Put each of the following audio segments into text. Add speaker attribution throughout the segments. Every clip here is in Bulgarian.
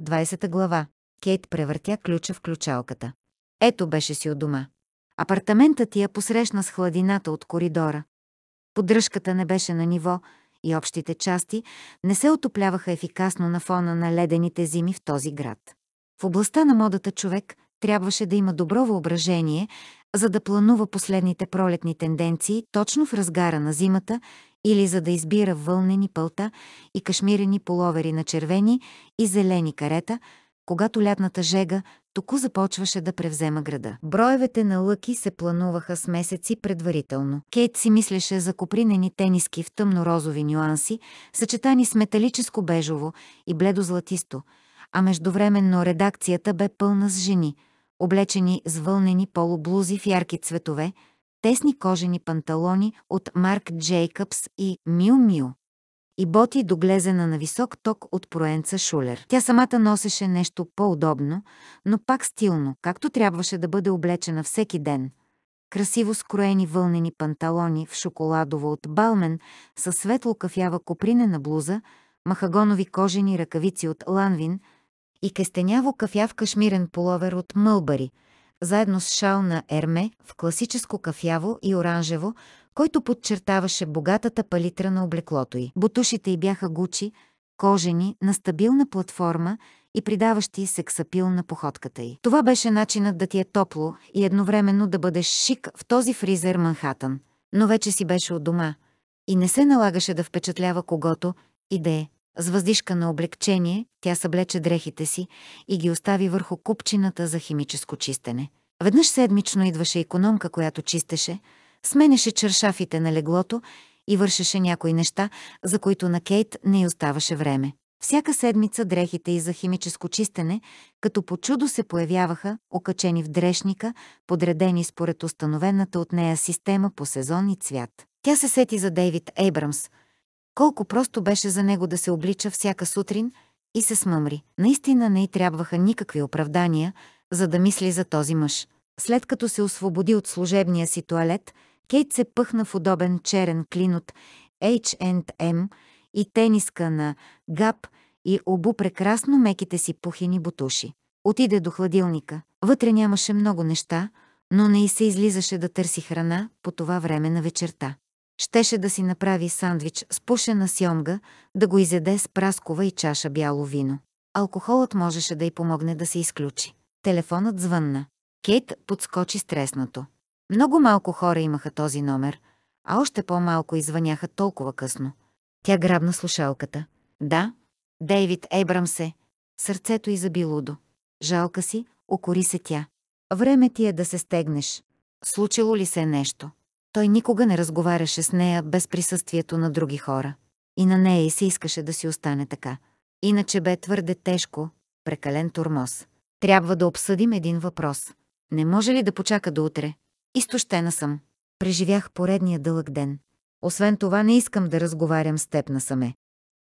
Speaker 1: 20 глава. Кейт превъртя ключа в ключалката. Ето беше си от дома. Апартаментът я посрещна с хладината от коридора. Поддръжката не беше на ниво и общите части не се отопляваха ефикасно на фона на ледените зими в този град. В областта на модата човек трябваше да има добро въображение, за да планува последните пролетни тенденции точно в разгара на зимата или за да избира вълнени пълта и кашмирени половери на червени и зелени карета, когато лятната жега току започваше да превзема града. Броевете на лъки се плануваха с месеци предварително. Кейт си мислеше за копринени тениски в тъмно-розови нюанси, съчетани с металическо бежово и бледо-златисто, а междувременно редакцията бе пълна с жени, облечени с вълнени полублузи в ярки цветове – тесни кожени панталони от Марк Джейкъбс и Мил Мил и боти доглезена на висок ток от проенца Шулер. Тя самата носеше нещо по-удобно, но пак стилно, както трябваше да бъде облечена всеки ден. Красиво скроени вълнени панталони в шоколадово от Балмен с светло-кафява копринена блуза, махагонови кожени ръкавици от Ланвин и кестеняво кафяв кашмирен половер от Мълбари – заедно с шал на Ерме в класическо кафяво и оранжево, който подчертаваше богатата палитра на облеклото й. Бутушите й бяха гучи, кожени, на стабилна платформа и придаващи сексапил на походката й. Това беше начинът да ти е топло и едновременно да бъдеш шик в този фризер Манхатън. Но вече си беше от дома и не се налагаше да впечатлява когото и да е. С въздишка на облегчение тя съблече дрехите си и ги остави върху купчината за химическо чистене. Веднъж седмично идваше економка, която чистеше, сменеше чершафите на леглото и вършеше някои неща, за които на Кейт не й оставаше време. Всяка седмица дрехите и за химическо чистене, като по чудо се появяваха, окачени в дрешника, подредени според установената от нея система по сезон и цвят. Тя се сети за Дейвид Ейбрамс – колко просто беше за него да се облича всяка сутрин и се смъмри. Наистина не й трябваха никакви оправдания, за да мисли за този мъж. След като се освободи от служебния си туалет, Кейт се пъхна в удобен черен клин от H&M и тениска на Gap и обу прекрасно меките си пухини бутуши. Отиде до хладилника. Вътре нямаше много неща, но не и се излизаше да търси храна по това време на вечерта. Щеше да си направи сандвич с пушена сьомга, да го изеде с праскова и чаша бяло вино. Алкохолът можеше да й помогне да се изключи. Телефонът звънна. Кейт подскочи стреснато. Много малко хора имаха този номер, а още по-малко извъняха толкова късно. Тя грабна слушалката. Да, Дейвид Ейбрам се. Сърцето й заби лудо. Жалка си, окори се тя. Време ти е да се стегнеш. Случило ли се нещо? Той никога не разговаряше с нея без присъствието на други хора. И на нея и се искаше да си остане така. Иначе бе твърде тежко, прекален турмоз. Трябва да обсъдим един въпрос. Не може ли да почака до утре? Изтощена съм. Преживях поредния дълъг ден. Освен това не искам да разговарям с теб насаме.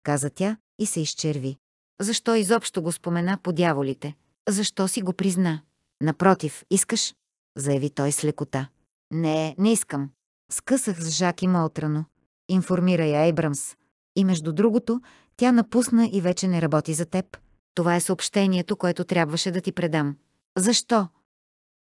Speaker 1: Каза тя и се изчерви. Защо изобщо го спомена по дяволите? Защо си го призна? Напротив, искаш? Заяви той с лекота. Не, не искам. Скъсах с Жак и Молтрано. Информира я Ейбрамс. И между другото, тя напусна и вече не работи за теб. Това е съобщението, което трябваше да ти предам. Защо?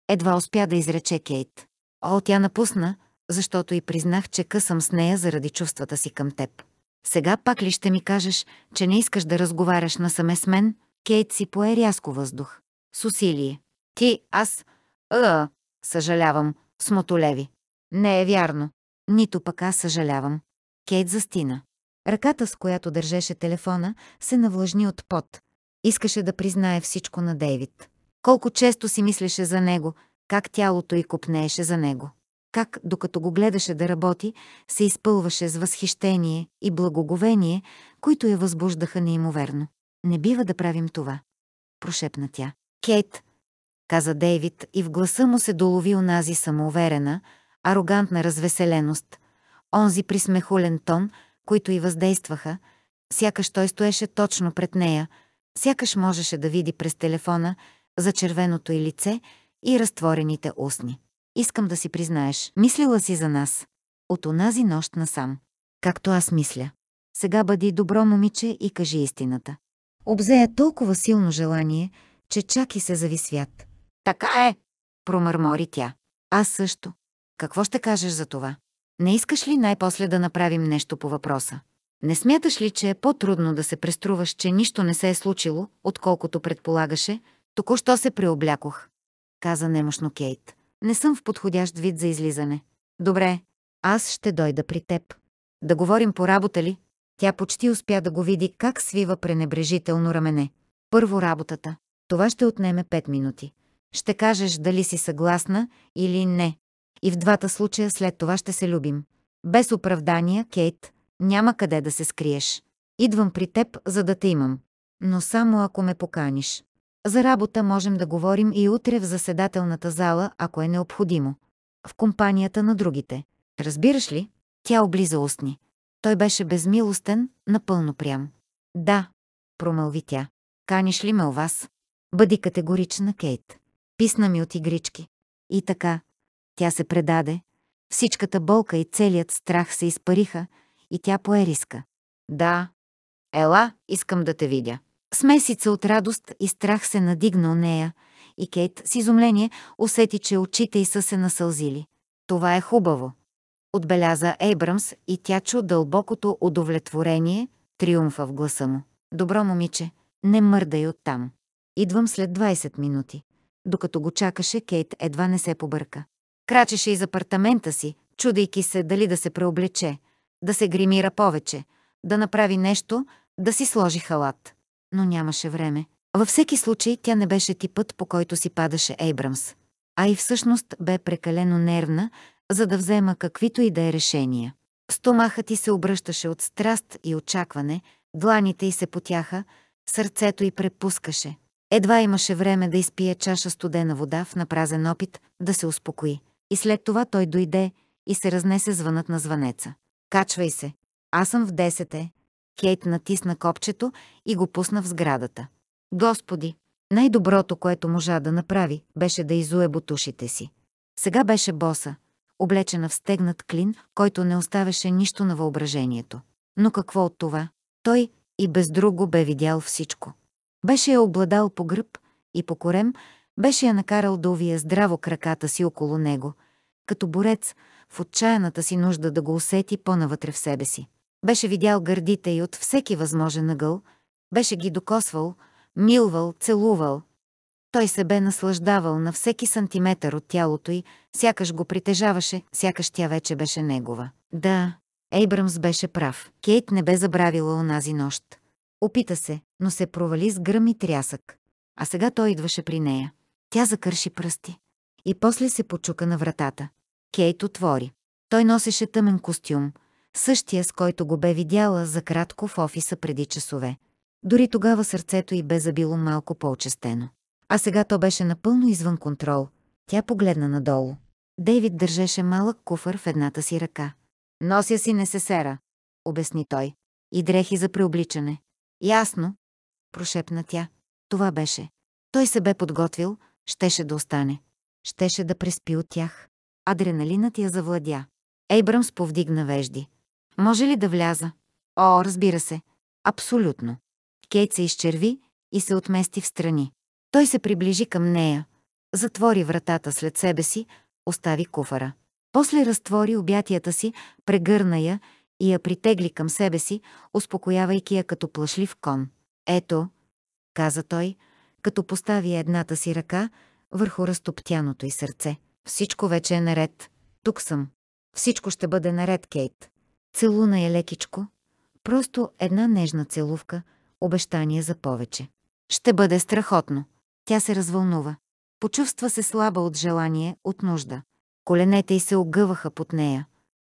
Speaker 1: Едва успя да изрече Кейт. О, тя напусна, защото и признах, че късам с нея заради чувствата си към теб. Сега пак ли ще ми кажеш, че не искаш да разговаряш насаме с мен? Кейт си пое рязко въздух. С усилие. Ти, аз... Е, съжалявам, Смотолеви. Не е вярно. Нито пък аз съжалявам. Кейт застина. Ръката, с която държеше телефона, се навлажни от пот. Искаше да признае всичко на Дейвид. Колко често си мислеше за него, как тялото й купнееше за него. Как, докато го гледаше да работи, се изпълваше с възхищение и благоговение, които я възбуждаха неимоверно. Не бива да правим това, прошепна тя. Кейт, каза Дейвид и в гласа му се долови онази самоуверена, арогантна развеселеност, онзи присмехулен тон, които и въздействаха, сякаш той стоеше точно пред нея, сякаш можеше да види през телефона за червеното и лице и разтворените устни. Искам да си признаеш, мислила си за нас. От онази нощ насам. Както аз мисля. Сега бъди добро момиче и кажи истината. Обзея толкова силно желание, че чак и се зави свят. Така е, промърмори тя. Аз също. Какво ще кажеш за това? Не искаш ли най-после да направим нещо по въпроса? Не смяташ ли, че е по-трудно да се преструваш, че нищо не се е случило, отколкото предполагаше? Току-що се преоблякох. Каза немощно Кейт. Не съм в подходящ вид за излизане. Добре, аз ще дойда при теб. Да говорим по работа ли? Тя почти успя да го види как свива пренебрежително рамене. Първо работата. Това ще отнеме пет минути. Ще кажеш дали си съгласна или не. И в двата случая след това ще се любим. Без оправдания, Кейт, няма къде да се скриеш. Идвам при теб, за да те имам. Но само ако ме поканиш. За работа можем да говорим и утре в заседателната зала, ако е необходимо. В компанията на другите. Разбираш ли? Тя облиза устни. Той беше безмилостен, напълно прям. Да, промълви тя. Каниш ли ме у вас? Бъди категорична, Кейт писна ми от игрички. И така, тя се предаде, всичката болка и целият страх се изпариха и тя пое риска. Да, ела, искам да те видя. Смесица от радост и страх се надигна у нея и Кейт с изумление усети, че очите й са се насълзили. Това е хубаво. Отбеляза Ейбрамс и тя чу дълбокото удовлетворение, триумфа в гласа му. Добро момиче, не мърдай оттам. Идвам след 20 минути. Докато го чакаше, Кейт едва не се побърка. Крачеше из апартамента си, чудейки се дали да се преоблече, да се гримира повече, да направи нещо, да си сложи халат. Но нямаше време. Във всеки случай тя не беше типът, по който си падаше Ейбрамс. А и всъщност бе прекалено нервна, за да взема каквито и да е решения. Стомахът ти се обръщаше от страст и очакване, дланите й се потяха, сърцето й препускаше. Едва имаше време да изпие чаша студена вода в напразен опит да се успокои. И след това той дойде и се разнесе звънът на звънеца. Качвай се. Аз съм в десете. Кейт натисна копчето и го пусна в сградата. Господи, най-доброто, което можа да направи, беше да изуе бутушите си. Сега беше боса, облечена в стегнат клин, който не оставяше нищо на въображението. Но какво от това? Той и без друго бе видял всичко. Беше я обладал по гръб и по корем, беше я накарал да увие здраво краката си около него, като борец в отчаяната си нужда да го усети по-навътре в себе си. Беше видял гърдите й от всеки възможен ъгъл, беше ги докосвал, милвал, целувал. Той се бе наслаждавал на всеки сантиметър от тялото й, сякаш го притежаваше, сякаш тя вече беше негова. Да, Ейбрамс беше прав. Кейт не бе забравила онази нощ. Опита се, но се провали с гръм и трясък. А сега той идваше при нея. Тя закърши пръсти. И после се почука на вратата. Кейт отвори. Той носеше тъмен костюм, същия с който го бе видяла за кратко в офиса преди часове. Дори тогава сърцето й бе забило малко по-очестено. А сега то беше напълно извън контрол. Тя погледна надолу. Дейвид държеше малък куфър в едната си ръка. «Нося си несесера», обясни той, «и дрехи за преобличане. Ясно, прошепна тя. Това беше. Той се бе подготвил, щеше да остане. Щеше да преспи от тях. Адреналинът я завладя. Ейбрамс повдигна вежди. Може ли да вляза? О, разбира се. Абсолютно. Кейт се изчерви и се отмести в страни. Той се приближи към нея, затвори вратата след себе си, остави куфара. После разтвори обятията си, прегърна я и я притегли към себе си, успокоявайки я като плашлив кон. Ето, каза той, като постави едната си ръка върху разтоптяното й сърце. Всичко вече е наред. Тук съм. Всичко ще бъде наред, Кейт. Целуна е лекичко. Просто една нежна целувка, обещание за повече. Ще бъде страхотно. Тя се развълнува. Почувства се слаба от желание, от нужда. Коленете й се огъваха под нея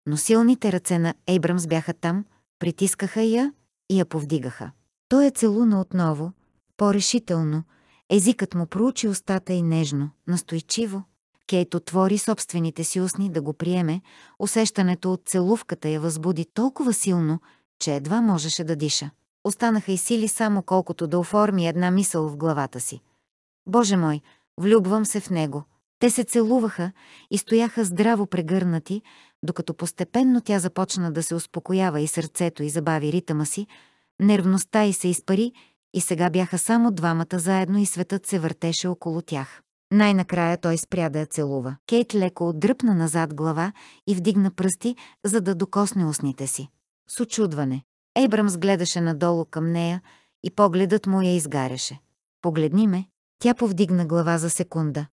Speaker 1: но силните ръце на Ейбрамс бяха там, притискаха я и я повдигаха. Той я е целуна отново, по-решително, езикът му проучи устата и нежно, настойчиво. Кейт отвори собствените си устни да го приеме, усещането от целувката я възбуди толкова силно, че едва можеше да диша. Останаха и сили само колкото да оформи една мисъл в главата си. Боже мой, влюбвам се в него. Те се целуваха и стояха здраво прегърнати, докато постепенно тя започна да се успокоява и сърцето й забави ритъма си, нервността й се изпари и сега бяха само двамата заедно и светът се въртеше около тях. Най-накрая той спря да я целува. Кейт леко отдръпна назад глава и вдигна пръсти, за да докосне устните си. С очудване. Ейбрамс гледаше надолу към нея и погледът му я изгаряше. Погледни ме. Тя повдигна глава за секунда.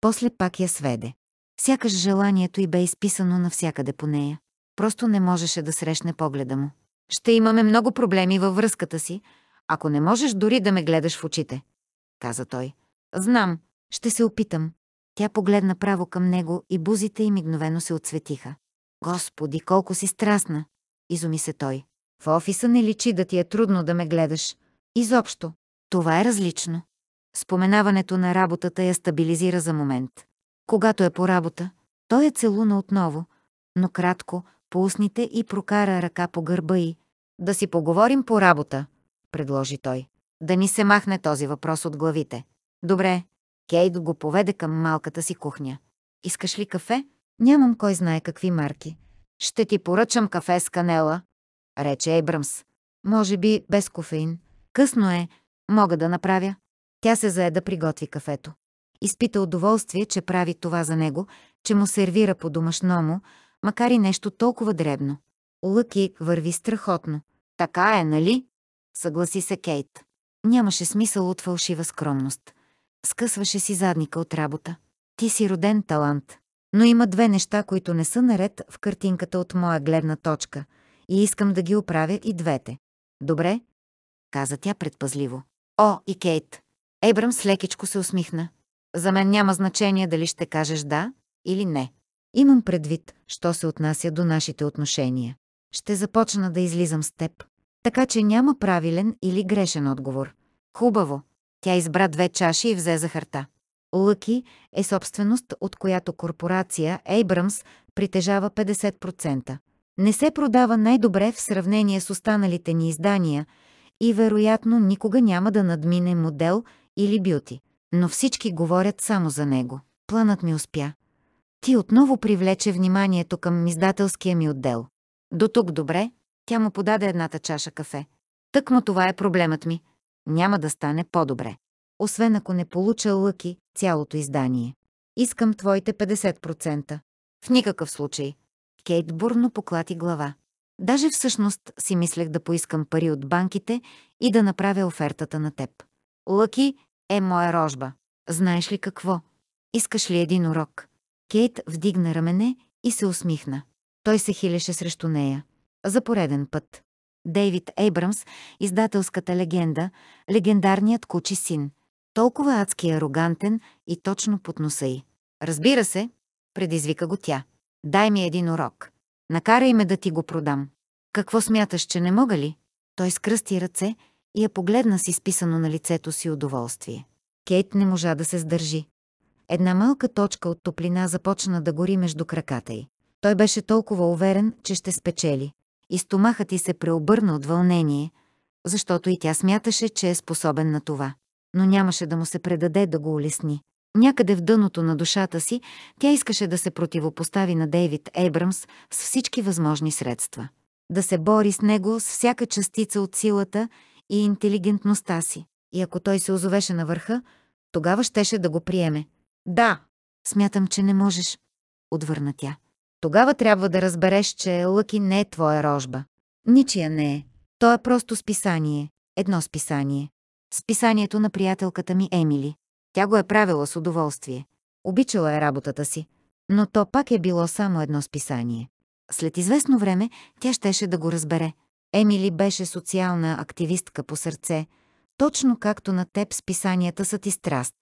Speaker 1: После пак я сведе. Сякаш желанието й бе изписано навсякъде по нея. Просто не можеше да срещне погледа му. Ще имаме много проблеми във връзката си, ако не можеш дори да ме гледаш в очите, каза той. Знам, ще се опитам. Тя погледна право към него и бузите й мигновено се отсветиха. Господи, колко си страстна! Изуми се той. В офиса не личи да ти е трудно да ме гледаш. Изобщо. Това е различно. Споменаването на работата я стабилизира за момент. Когато е по работа, той е целуна отново, но кратко, по устните и прокара ръка по гърба й. Да си поговорим по работа, предложи той. Да ни се махне този въпрос от главите. Добре. Кейт го поведе към малката си кухня. Искаш ли кафе? Нямам кой знае какви марки. Ще ти поръчам кафе с канела, рече Ейбръмс. Може би без кофеин. Късно е. Мога да направя. Тя се заеда, приготви кафето. Изпита удоволствие, че прави това за него, че му сервира по домашно му, макар и нещо толкова дребно. Лъки върви страхотно. Така е, нали? Съгласи се Кейт. Нямаше смисъл от фалшива скромност. Скъсваше си задника от работа. Ти си роден талант. Но има две неща, които не са наред в картинката от моя гледна точка и искам да ги оправя и двете. Добре? Каза тя предпазливо. О, и Кейт. Ебрам с лекичко се усмихна. За мен няма значение дали ще кажеш да или не. Имам предвид, що се отнася до нашите отношения. Ще започна да излизам с теб. Така че няма правилен или грешен отговор. Хубаво. Тя избра две чаши и взе захарта. Лъки е собственост, от която корпорация Abrams притежава 50%. Не се продава най-добре в сравнение с останалите ни издания и вероятно никога няма да надмине модел или бюти но всички говорят само за него. Планът ми успя. Ти отново привлече вниманието към издателския ми отдел. До тук добре, тя му подаде едната чаша кафе. Тъкмо това е проблемът ми. Няма да стане по-добре. Освен ако не получа лъки цялото издание. Искам твоите 50%. В никакъв случай. Кейт бурно поклати глава. Даже всъщност си мислех да поискам пари от банките и да направя офертата на теб. Лъки, е моя рожба. Знаеш ли какво? Искаш ли един урок? Кейт вдигна рамене и се усмихна. Той се хилеше срещу нея. За пореден път. Дейвид Ейбрамс, издателската легенда, легендарният кучи син. Толкова адски арогантен и точно под носа й. Разбира се, предизвика го тя. Дай ми един урок. Накарай ме да ти го продам. Какво смяташ, че не мога ли? Той скръсти ръце и я погледна с изписано на лицето си удоволствие. Кейт не можа да се сдържи. Една малка точка от топлина започна да гори между краката й. Той беше толкова уверен, че ще спечели. И стомахът й се преобърна от вълнение, защото и тя смяташе, че е способен на това. Но нямаше да му се предаде да го улесни. Някъде в дъното на душата си тя искаше да се противопостави на Дейвид Ейбрамс с всички възможни средства. Да се бори с него с всяка частица от силата и интелигентността си. И ако той се озовеше на върха, тогава щеше да го приеме. Да, смятам, че не можеш, отвърна тя. Тогава трябва да разбереш, че Лъки не е твоя рожба. Ничия не е. То е просто списание. Едно списание. Списанието на приятелката ми Емили. Тя го е правила с удоволствие. Обичала е работата си. Но то пак е било само едно списание. След известно време тя щеше да го разбере. Емили беше социална активистка по сърце, точно както на теб с писанията са ти страст.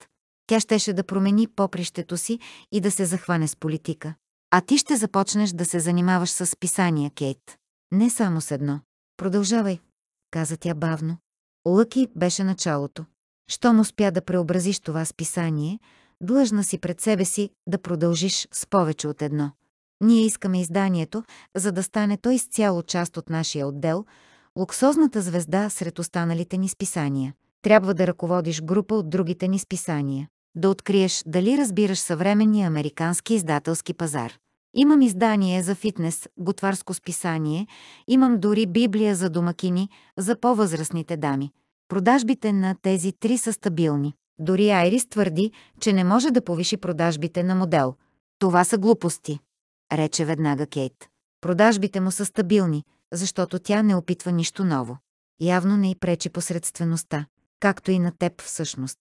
Speaker 1: Тя щеше да промени попрището си и да се захване с политика. А ти ще започнеш да се занимаваш с писания, Кейт. Не само с едно. Продължавай, каза тя бавно. Лъки беше началото. Щом успя да преобразиш това списание, длъжна си пред себе си да продължиш с повече от едно. Ние искаме изданието, за да стане с изцяло част от нашия отдел, луксозната звезда сред останалите ни списания. Трябва да ръководиш група от другите ни списания. Да откриеш дали разбираш съвременния американски издателски пазар. Имам издание за фитнес, готварско списание, имам дори Библия за домакини, за по-възрастните дами. Продажбите на тези три са стабилни. Дори Айрис твърди, че не може да повиши продажбите на модел. Това са глупости рече веднага Кейт. Продажбите му са стабилни, защото тя не опитва нищо ново. Явно не й пречи посредствеността, както и на теб всъщност.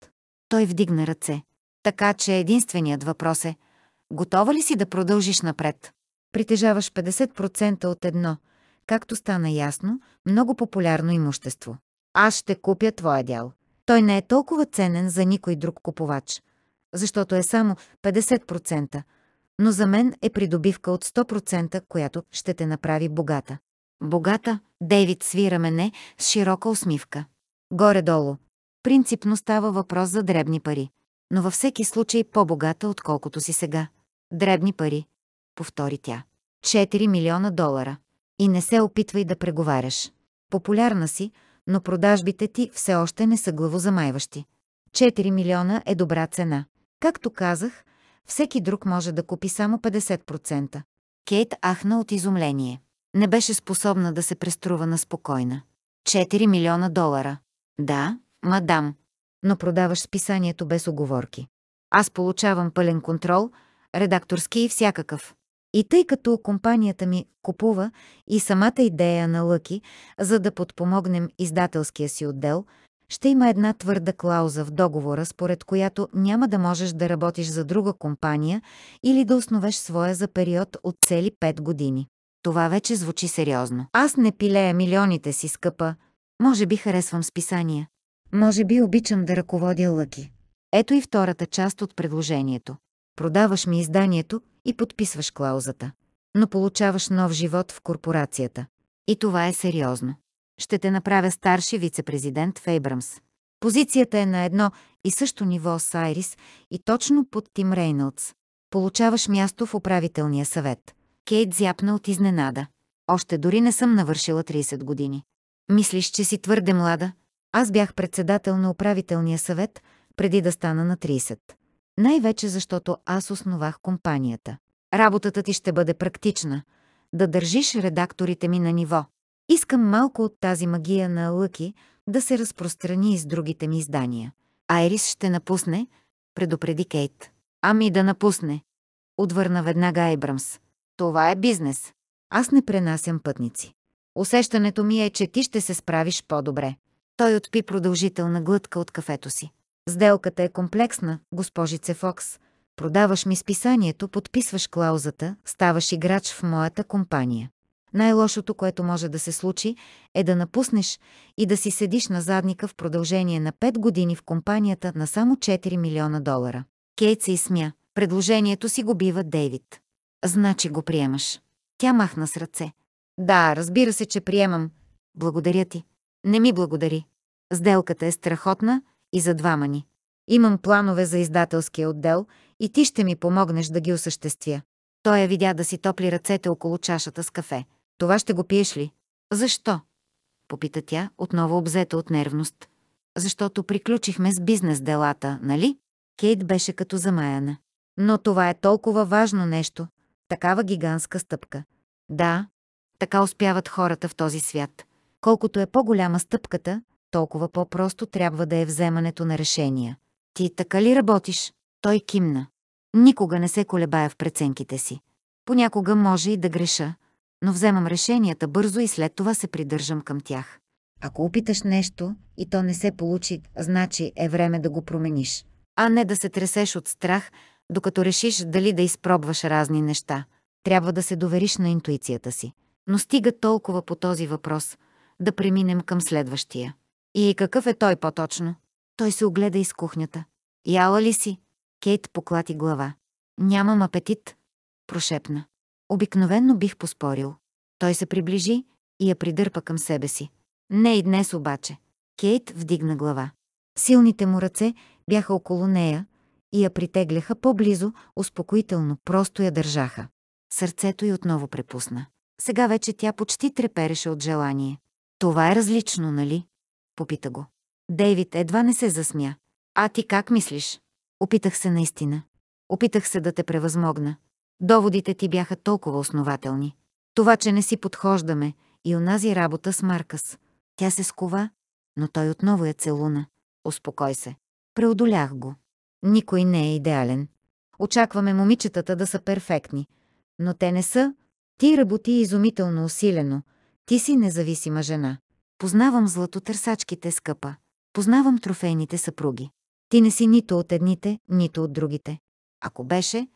Speaker 1: Той вдигна ръце. Така че единственият въпрос е, готова ли си да продължиш напред? Притежаваш 50% от едно, както стана ясно, много популярно имущество. Аз ще купя твоя дял. Той не е толкова ценен за никой друг купувач, защото е само 50%, но за мен е придобивка от 100%, която ще те направи богата. Богата, Дейвид свира мене с широка усмивка. Горе-долу. Принципно става въпрос за дребни пари, но във всеки случай по-богата, отколкото си сега. Дребни пари, повтори тя. 4 милиона долара. И не се опитвай да преговаряш. Популярна си, но продажбите ти все още не са главозамайващи. 4 милиона е добра цена. Както казах, всеки друг може да купи само 50%. Кейт ахна от изумление. Не беше способна да се преструва на спокойна. 4 милиона долара. Да, мадам. Но продаваш списанието без оговорки. Аз получавам пълен контрол, редакторски и всякакъв. И тъй като компанията ми купува и самата идея на Лъки, за да подпомогнем издателския си отдел – ще има една твърда клауза в договора, според която няма да можеш да работиш за друга компания или да основеш своя за период от цели 5 години. Това вече звучи сериозно. Аз не пилея милионите си, скъпа. Може би харесвам списания. Може би обичам да ръководя лъки. Ето и втората част от предложението. Продаваш ми изданието и подписваш клаузата. Но получаваш нов живот в корпорацията. И това е сериозно ще те направя старши вице-президент в Ейбрамс. Позицията е на едно и също ниво с Айрис и точно под Тим Рейнолдс. Получаваш място в управителния съвет. Кейт зяпна от изненада. Още дори не съм навършила 30 години. Мислиш, че си твърде млада? Аз бях председател на управителния съвет преди да стана на 30. Най-вече защото аз основах компанията. Работата ти ще бъде практична. Да държиш редакторите ми на ниво. Искам малко от тази магия на Лъки да се разпространи и с другите ми издания. Айрис ще напусне, предупреди Кейт. Ами да напусне, отвърна веднага Айбрамс. Това е бизнес. Аз не пренасям пътници. Усещането ми е, че ти ще се справиш по-добре. Той отпи продължителна глътка от кафето си. Сделката е комплексна, госпожице Фокс. Продаваш ми списанието, подписваш клаузата, ставаш играч в моята компания. Най-лошото, което може да се случи, е да напуснеш и да си седиш на задника в продължение на 5 години в компанията на само 4 милиона долара. Кейт се изсмя. Предложението си го бива Дейвид. Значи го приемаш. Тя махна с ръце. Да, разбира се, че приемам. Благодаря ти. Не ми благодари. Сделката е страхотна и за двама ни. Имам планове за издателския отдел и ти ще ми помогнеш да ги осъществя. Той я видя да си топли ръцете около чашата с кафе. Това ще го пиеш ли? Защо? Попита тя, отново обзета от нервност. Защото приключихме с бизнес делата, нали? Кейт беше като замаяна. Но това е толкова важно нещо. Такава гигантска стъпка. Да, така успяват хората в този свят. Колкото е по-голяма стъпката, толкова по-просто трябва да е вземането на решения. Ти така ли работиш? Той кимна. Никога не се колебая в преценките си. Понякога може и да греша, но вземам решенията бързо и след това се придържам към тях. Ако опиташ нещо и то не се получи, значи е време да го промениш, а не да се тресеш от страх, докато решиш дали да изпробваш разни неща. Трябва да се довериш на интуицията си. Но стига толкова по този въпрос, да преминем към следващия. И какъв е той по-точно? Той се огледа из кухнята. Яла ли си? Кейт поклати глава. Нямам апетит, прошепна. Обикновенно бих поспорил. Той се приближи и я придърпа към себе си. Не и днес обаче. Кейт вдигна глава. Силните му ръце бяха около нея и я притегляха по-близо, успокоително, просто я държаха. Сърцето й отново препусна. Сега вече тя почти трепереше от желание. Това е различно, нали? Попита го. Дейвид едва не се засмя. А ти как мислиш? Опитах се наистина. Опитах се да те превъзмогна. Доводите ти бяха толкова основателни. Това, че не си подхождаме, и унази работа с Маркъс. Тя се скова, но той отново я е целуна. Успокой се. Преодолях го. Никой не е идеален. Очакваме момичетата да са перфектни. Но те не са. Ти работи изумително усилено. Ти си независима жена. Познавам златотърсачките, скъпа. Познавам трофейните съпруги. Ти не си нито от едните, нито от другите. Ако беше,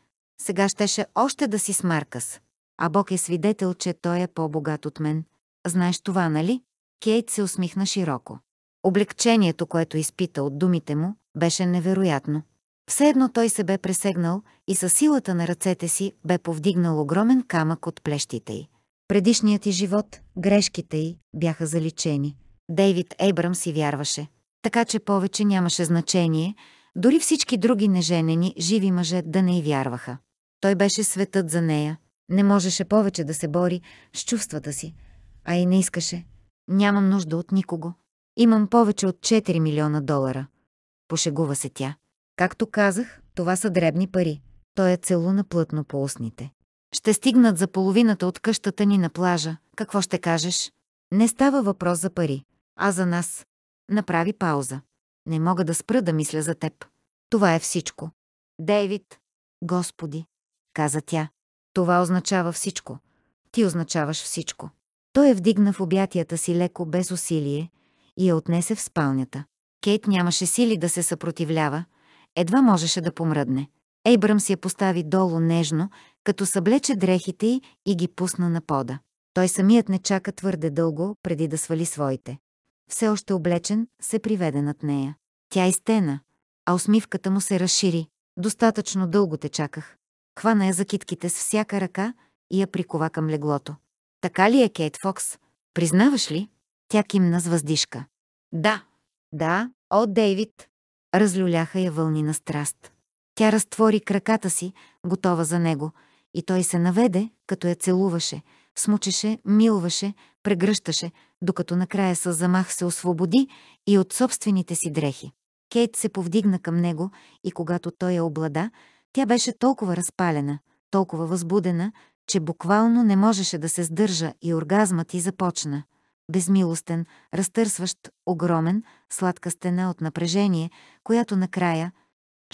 Speaker 1: сега щеше още да си с Маркъс. А Бог е свидетел, че той е по-богат от мен. Знаеш това, нали? Кейт се усмихна широко. Облегчението, което изпита от думите му, беше невероятно. Все едно той се бе пресегнал и със силата на ръцете си бе повдигнал огромен камък от плещите й. Предишният й живот, грешките й, бяха заличени. Дейвид Ейбрам си вярваше. Така че повече нямаше значение, дори всички други неженени, живи мъже да не й вярваха. Той беше светът за нея. Не можеше повече да се бори с чувствата си, а и не искаше. Нямам нужда от никого. Имам повече от 4 милиона долара. Пошегува се тя. Както казах, това са дребни пари. Той е целуна плътно по устните. Ще стигнат за половината от къщата ни на плажа. Какво ще кажеш? Не става въпрос за пари, а за нас. Направи пауза. Не мога да спра да мисля за теб. Това е всичко. Дейвид. Господи, каза тя. Това означава всичко. Ти означаваш всичко. Той е вдигна в обятията си леко без усилие и я отнесе в спалнята. Кейт нямаше сили да се съпротивлява, едва можеше да помръдне. си я постави долу нежно, като съблече дрехите й и ги пусна на пода. Той самият не чака твърде дълго, преди да свали своите. Все още облечен, се приведе над нея. Тя изтена, е а усмивката му се разшири. Достатъчно дълго те чаках. Хвана я за китките с всяка ръка и я прикова към леглото. Така ли е, Кейт Фокс? Признаваш ли? Тя кимна с въздишка. Да, да, о, Дейвид. Разлюляха я вълни на страст. Тя разтвори краката си, готова за него, и той се наведе, като я целуваше, смучеше, милваше, прегръщаше, докато накрая с замах се освободи и от собствените си дрехи. Кейт се повдигна към него и когато той я облада, тя беше толкова разпалена, толкова възбудена, че буквално не можеше да се сдържа и оргазмът й започна. Безмилостен, разтърсващ, огромен, сладка стена от напрежение, която накрая,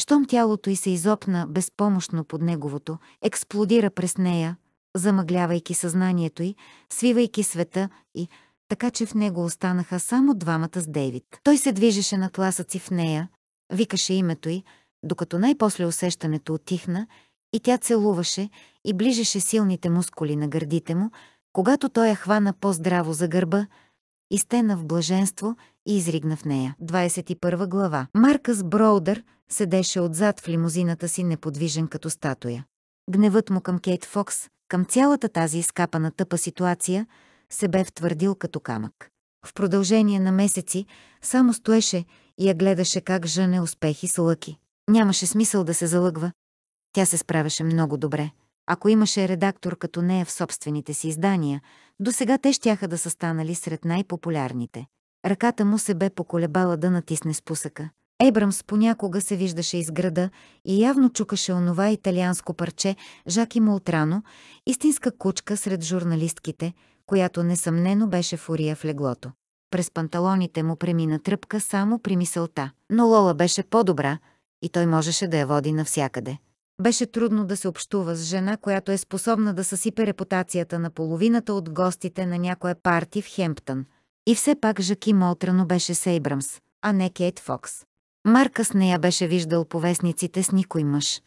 Speaker 1: щом тялото й се изопна безпомощно под неговото, експлодира през нея, замъглявайки съзнанието й, свивайки света и, така че в него останаха само двамата с Дейвид. Той се движеше на тласъци в нея, викаше името й, докато най-после усещането отихна и тя целуваше и ближеше силните мускули на гърдите му, когато той я хвана по-здраво за гърба, изтена в блаженство и изригна в нея. 21 глава Маркъс Броудър седеше отзад в лимузината си неподвижен като статуя. Гневът му към Кейт Фокс, към цялата тази изкапана тъпа ситуация, се бе втвърдил като камък. В продължение на месеци само стоеше и я гледаше как жене успехи с лъки. Нямаше смисъл да се залъгва. Тя се справяше много добре. Ако имаше редактор като нея в собствените си издания, до сега те щяха да са станали сред най-популярните. Ръката му се бе поколебала да натисне спусъка. Ебрамс понякога се виждаше из града и явно чукаше онова италианско парче Жаки Молтрано, истинска кучка сред журналистките, която несъмнено беше фурия в леглото. През панталоните му премина тръпка само при мисълта, но Лола беше по-добра – и той можеше да я води навсякъде. Беше трудно да се общува с жена, която е способна да съсипе репутацията на половината от гостите на някоя парти в Хемптън. И все пак Жаки Молтрано беше Сейбрамс, а не Кейт Фокс. Маркъс не я беше виждал по вестниците с никой мъж.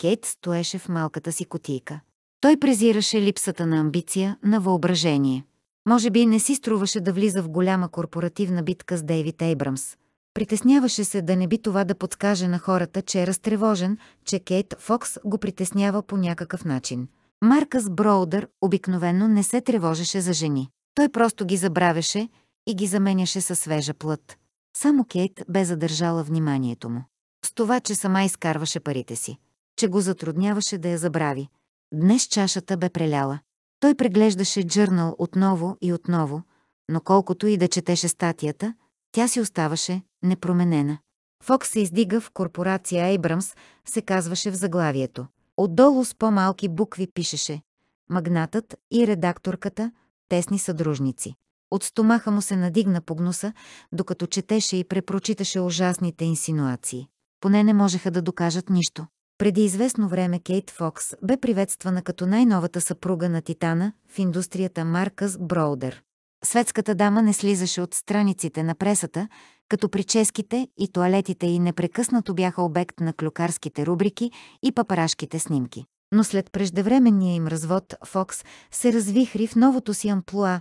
Speaker 1: Кейт стоеше в малката си котийка. Той презираше липсата на амбиция, на въображение. Може би не си струваше да влиза в голяма корпоративна битка с Дейвид Ейбрамс, Притесняваше се да не би това да подскаже на хората, че е разтревожен, че Кейт Фокс го притеснява по някакъв начин. Маркъс Броудър обикновенно не се тревожеше за жени. Той просто ги забравяше и ги заменяше със свежа плът. Само Кейт бе задържала вниманието му. С това, че сама изкарваше парите си. Че го затрудняваше да я забрави. Днес чашата бе преляла. Той преглеждаше джърнал отново и отново, но колкото и да четеше статията, тя си оставаше непроменена. Фокс се издига в корпорация Ейбрамс, се казваше в заглавието. Отдолу с по-малки букви пишеше «Магнатът и редакторката – тесни съдружници». От стомаха му се надигна по гнуса, докато четеше и препрочиташе ужасните инсинуации. Поне не можеха да докажат нищо. Преди известно време Кейт Фокс бе приветствана като най-новата съпруга на Титана в индустрията Маркъс Броудер. Светската дама не слизаше от страниците на пресата, като прическите и туалетите и непрекъснато бяха обект на клюкарските рубрики и папарашките снимки. Но след преждевременния им развод Фокс се развихри в новото си амплуа,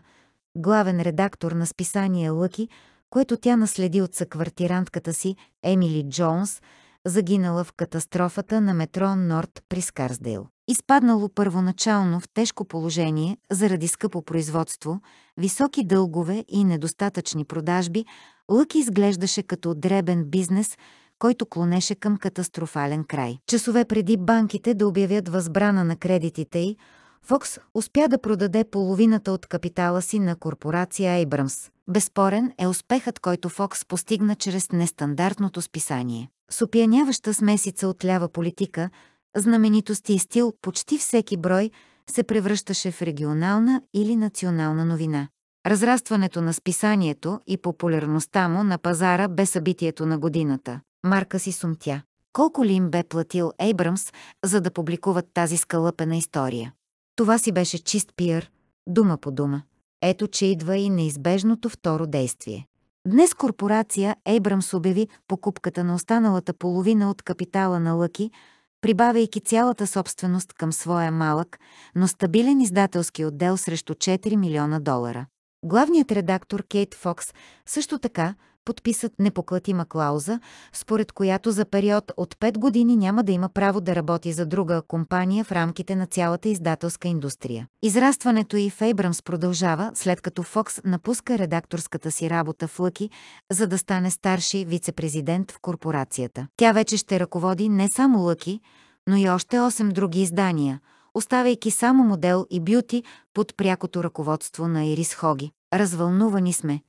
Speaker 1: главен редактор на списание Лъки, което тя наследи от съквартирантката си Емили Джонс, загинала в катастрофата на метро Норд при Скарсдейл изпаднало първоначално в тежко положение заради скъпо производство, високи дългове и недостатъчни продажби, Лък изглеждаше като дребен бизнес, който клонеше към катастрофален край. Часове преди банките да обявят възбрана на кредитите й, Фокс успя да продаде половината от капитала си на корпорация Айбръмс. Безспорен е успехът, който Фокс постигна чрез нестандартното списание. С опияняваща смесица от лява политика, знаменитости и стил, почти всеки брой се превръщаше в регионална или национална новина. Разрастването на списанието и популярността му на пазара бе събитието на годината. Марка си сумтя. Колко ли им бе платил Ейбрамс, за да публикуват тази скалъпена история? Това си беше чист пиер, дума по дума. Ето, че идва и неизбежното второ действие. Днес корпорация Ейбрамс обяви покупката на останалата половина от капитала на Лъки – прибавяйки цялата собственост към своя малък, но стабилен издателски отдел срещу 4 милиона долара. Главният редактор Кейт Фокс също така подписат непоклатима клауза, според която за период от 5 години няма да има право да работи за друга компания в рамките на цялата издателска индустрия. Израстването и в Ейбрамс продължава, след като Фокс напуска редакторската си работа в Лъки, за да стане старши вице-президент в корпорацията. Тя вече ще ръководи не само Лъки, но и още 8 други издания – оставяйки само модел и бюти под прякото ръководство на Ирис Хоги. Развълнувани сме,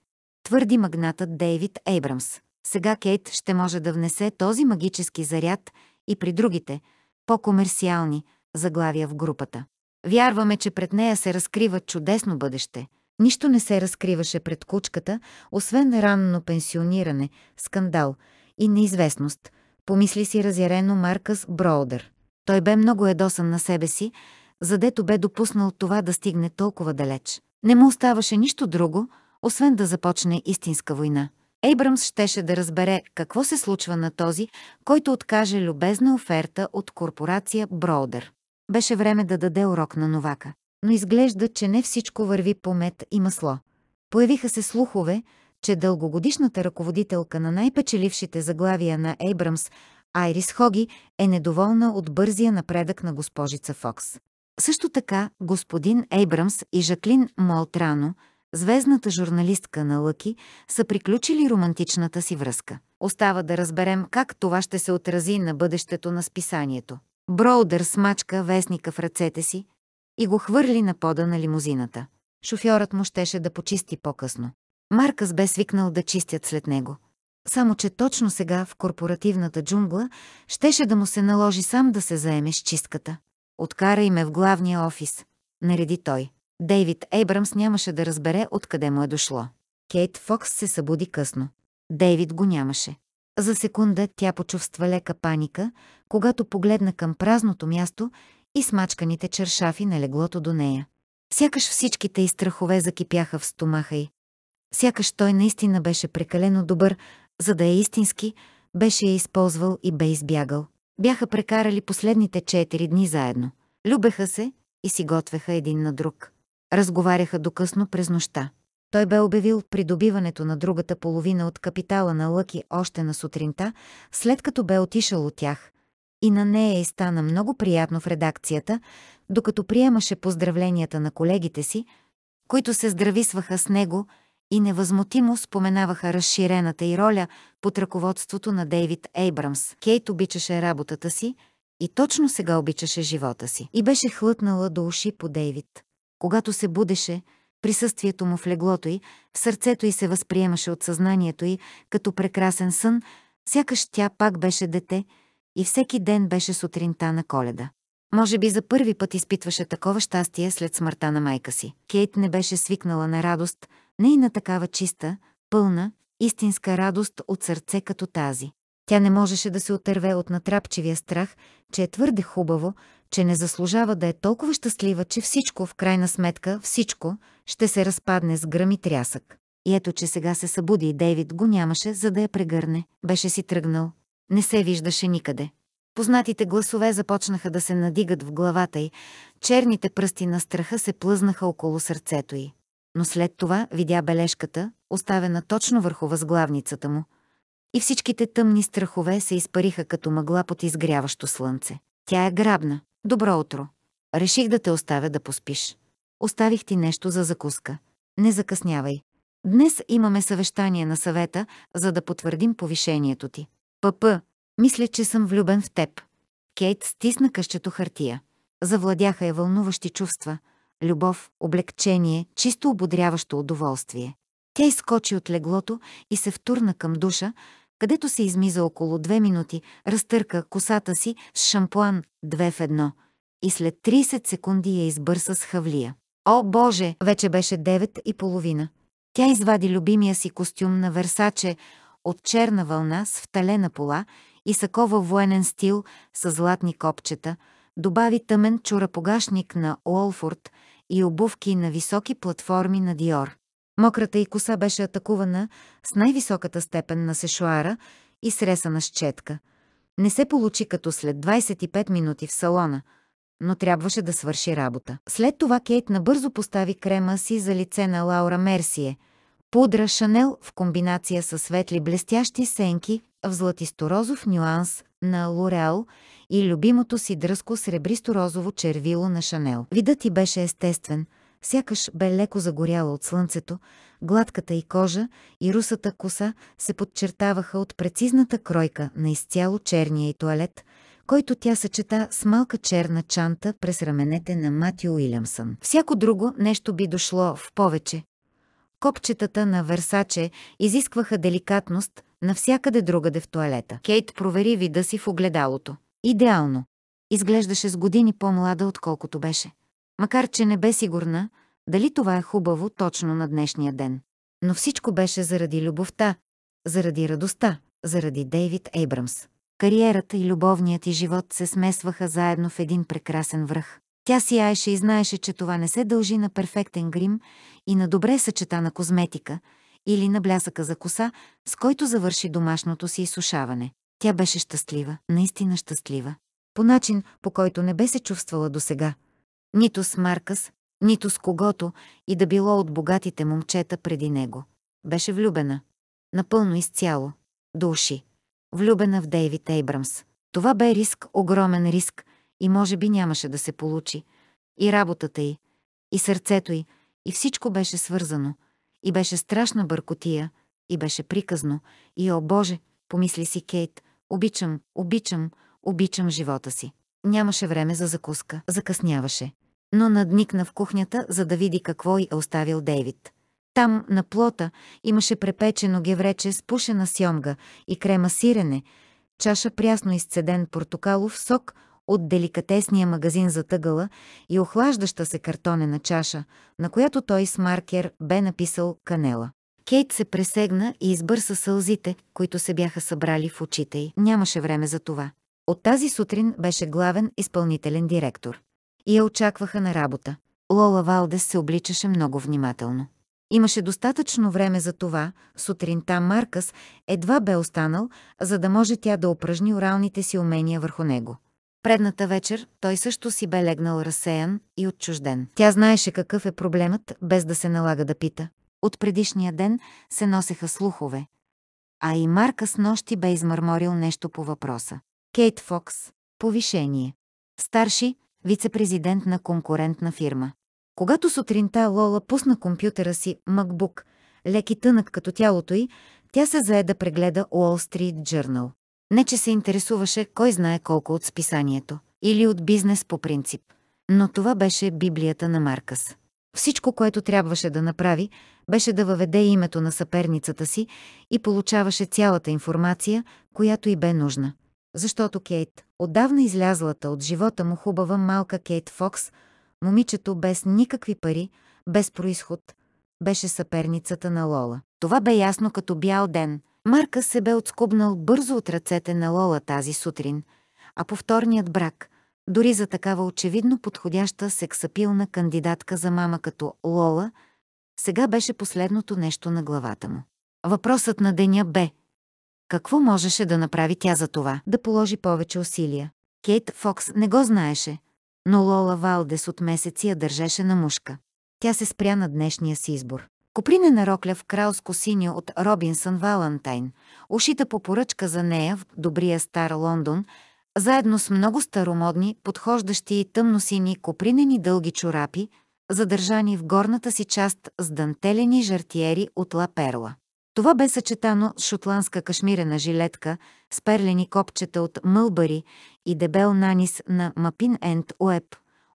Speaker 1: потвърди магнатът Дейвид Ейбрамс. Сега Кейт ще може да внесе този магически заряд и при другите, по-комерциални, заглавия в групата. Вярваме, че пред нея се разкрива чудесно бъдеще. Нищо не се разкриваше пред кучката, освен ранно пенсиониране, скандал и неизвестност, помисли си разярено Маркъс Броудър. Той бе много едосан на себе си, задето бе допуснал това да стигне толкова далеч. Не му оставаше нищо друго, освен да започне истинска война. Ейбрамс щеше да разбере какво се случва на този, който откаже любезна оферта от корпорация Броудер. Беше време да даде урок на новака. Но изглежда, че не всичко върви по мед и масло. Появиха се слухове, че дългогодишната ръководителка на най-печелившите заглавия на Ейбрамс, Айрис Хоги, е недоволна от бързия напредък на госпожица Фокс. Също така господин Ейбрамс и Жаклин Молтрано – звездната журналистка на Лъки са приключили романтичната си връзка. Остава да разберем как това ще се отрази на бъдещето на списанието. Броудър смачка вестника в ръцете си и го хвърли на пода на лимузината. Шофьорът му щеше да почисти по-късно. Маркъс бе свикнал да чистят след него. Само, че точно сега в корпоративната джунгла щеше да му се наложи сам да се заеме с чистката. Откарай ме в главния офис, нареди той. Дейвид Ейбрамс нямаше да разбере откъде му е дошло. Кейт Фокс се събуди късно. Дейвид го нямаше. За секунда тя почувства лека паника, когато погледна към празното място и смачканите чершафи на леглото до нея. Сякаш всичките и страхове закипяха в стомаха й. Сякаш той наистина беше прекалено добър, за да е истински, беше я използвал и бе избягал. Бяха прекарали последните четири дни заедно. Любеха се и си готвеха един на друг. Разговаряха докъсно през нощта. Той бе обявил придобиването на другата половина от капитала на Лъки още на сутринта, след като бе отишъл от тях. И на нея и стана много приятно в редакцията, докато приемаше поздравленията на колегите си, които се здрависваха с него и невъзмутимо споменаваха разширената й роля под ръководството на Дейвид Ейбрамс. Кейт обичаше работата си и точно сега обичаше живота си и беше хлътнала до уши по Дейвид. Когато се будеше, присъствието му в леглото й, в сърцето й се възприемаше от съзнанието й като прекрасен сън, сякаш тя пак беше дете и всеки ден беше сутринта на коледа. Може би за първи път изпитваше такова щастие след смъртта на майка си. Кейт не беше свикнала на радост, не и на такава чиста, пълна, истинска радост от сърце като тази. Тя не можеше да се отърве от натрапчивия страх, че е твърде хубаво, че не заслужава да е толкова щастлива, че всичко, в крайна сметка, всичко, ще се разпадне с гръм и трясък. И ето, че сега се събуди и Дейвид го нямаше, за да я прегърне. Беше си тръгнал. Не се виждаше никъде. Познатите гласове започнаха да се надигат в главата й, черните пръсти на страха се плъзнаха около сърцето й. Но след това видя бележката, оставена точно върху възглавницата му – и всичките тъмни страхове се изпариха като мъгла под изгряващо слънце. Тя е грабна. Добро утро. Реших да те оставя да поспиш. Оставих ти нещо за закуска. Не закъснявай. Днес имаме съвещание на съвета, за да потвърдим повишението ти. Пъпъ, мисля, че съм влюбен в теб. Кейт стисна къщето хартия. Завладяха я вълнуващи чувства, любов, облегчение, чисто ободряващо удоволствие. Тя изкочи от леглото и се втурна към душа, където се измиза около две минути, разтърка косата си с шампуан две в едно и след 30 секунди я избърса с хавлия. О, Боже! Вече беше 9 и половина. Тя извади любимия си костюм на Версаче от черна вълна с вталена пола и сакова военен стил с златни копчета, добави тъмен чурапогашник на Уолфорд и обувки на високи платформи на Диор. Мократа и коса беше атакувана с най-високата степен на сешуара и сресана с четка. Не се получи като след 25 минути в салона, но трябваше да свърши работа. След това Кейт набързо постави крема си за лице на Лаура Мерсие, пудра Шанел в комбинация с светли блестящи сенки в златисторозов нюанс на Лореал и любимото си дръско сребристо-розово червило на Шанел. Видът ти беше естествен – сякаш бе леко загоряла от слънцето, гладката и кожа и русата коса се подчертаваха от прецизната кройка на изцяло черния и туалет, който тя съчета с малка черна чанта през раменете на Матио Уилямсън. Всяко друго нещо би дошло в повече. Копчетата на Версаче изискваха деликатност навсякъде другаде в туалета. Кейт провери вида си в огледалото. Идеално. Изглеждаше с години по-млада, отколкото беше макар че не бе сигурна, дали това е хубаво точно на днешния ден. Но всичко беше заради любовта, заради радостта, заради Дейвид Ейбрамс. Кариерата и любовният и живот се смесваха заедно в един прекрасен връх. Тя сияеше и знаеше, че това не се дължи на перфектен грим и на добре съчетана козметика или на блясъка за коса, с който завърши домашното си изсушаване. Тя беше щастлива, наистина щастлива. По начин, по който не бе се чувствала досега нито с Маркас, нито с когото и да било от богатите момчета преди него. Беше влюбена. Напълно изцяло. До уши. Влюбена в Дейвид Ейбрамс. Това бе риск, огромен риск, и може би нямаше да се получи. И работата й, и сърцето й, и всичко беше свързано. И беше страшна бъркотия, и беше приказно, и о Боже, помисли си Кейт, обичам, обичам, обичам живота си. Нямаше време за закуска, закъсняваше но надникна в кухнята, за да види какво й е оставил Дейвид. Там, на плота, имаше препечено геврече с пушена сьомга и крема сирене, чаша прясно изцеден портокалов сок от деликатесния магазин за тъгъла и охлаждаща се картонена чаша, на която той с маркер бе написал канела. Кейт се пресегна и избърса сълзите, които се бяха събрали в очите й. Нямаше време за това. От тази сутрин беше главен изпълнителен директор и я очакваха на работа. Лола Валдес се обличаше много внимателно. Имаше достатъчно време за това, сутринта Маркъс едва бе останал, за да може тя да упражни оралните си умения върху него. Предната вечер той също си бе легнал разсеян и отчужден. Тя знаеше какъв е проблемът, без да се налага да пита. От предишния ден се носеха слухове. А и Маркъс нощи бе измърморил нещо по въпроса. Кейт Фокс. Повишение. Старши вице-президент на конкурентна фирма. Когато сутринта Лола пусна компютъра си MacBook, лек и тънък като тялото й, тя се зае да прегледа Wall Street Journal. Не, че се интересуваше кой знае колко от списанието или от бизнес по принцип, но това беше библията на Маркъс. Всичко, което трябваше да направи, беше да въведе името на съперницата си и получаваше цялата информация, която й бе нужна защото Кейт, отдавна излязлата от живота му хубава малка Кейт Фокс, момичето без никакви пари, без происход, беше съперницата на Лола. Това бе ясно като бял ден. Марка се бе отскубнал бързо от ръцете на Лола тази сутрин, а повторният брак, дори за такава очевидно подходяща сексапилна кандидатка за мама като Лола, сега беше последното нещо на главата му. Въпросът на деня бе – какво можеше да направи тя за това? Да положи повече усилия. Кейт Фокс не го знаеше, но Лола Валдес от месеци я държеше на мушка. Тя се спря на днешния си избор. Копринена рокля в кралско синьо от Робинсън Валантайн, ушита по поръчка за нея в добрия стар Лондон, заедно с много старомодни, подхождащи и тъмносини копринени дълги чорапи, задържани в горната си част с дантелени жартиери от Ла Перла. Това бе съчетано с шотландска кашмирена жилетка, с перлени копчета от мълбари и дебел нанис на Мапин Енд Уеб,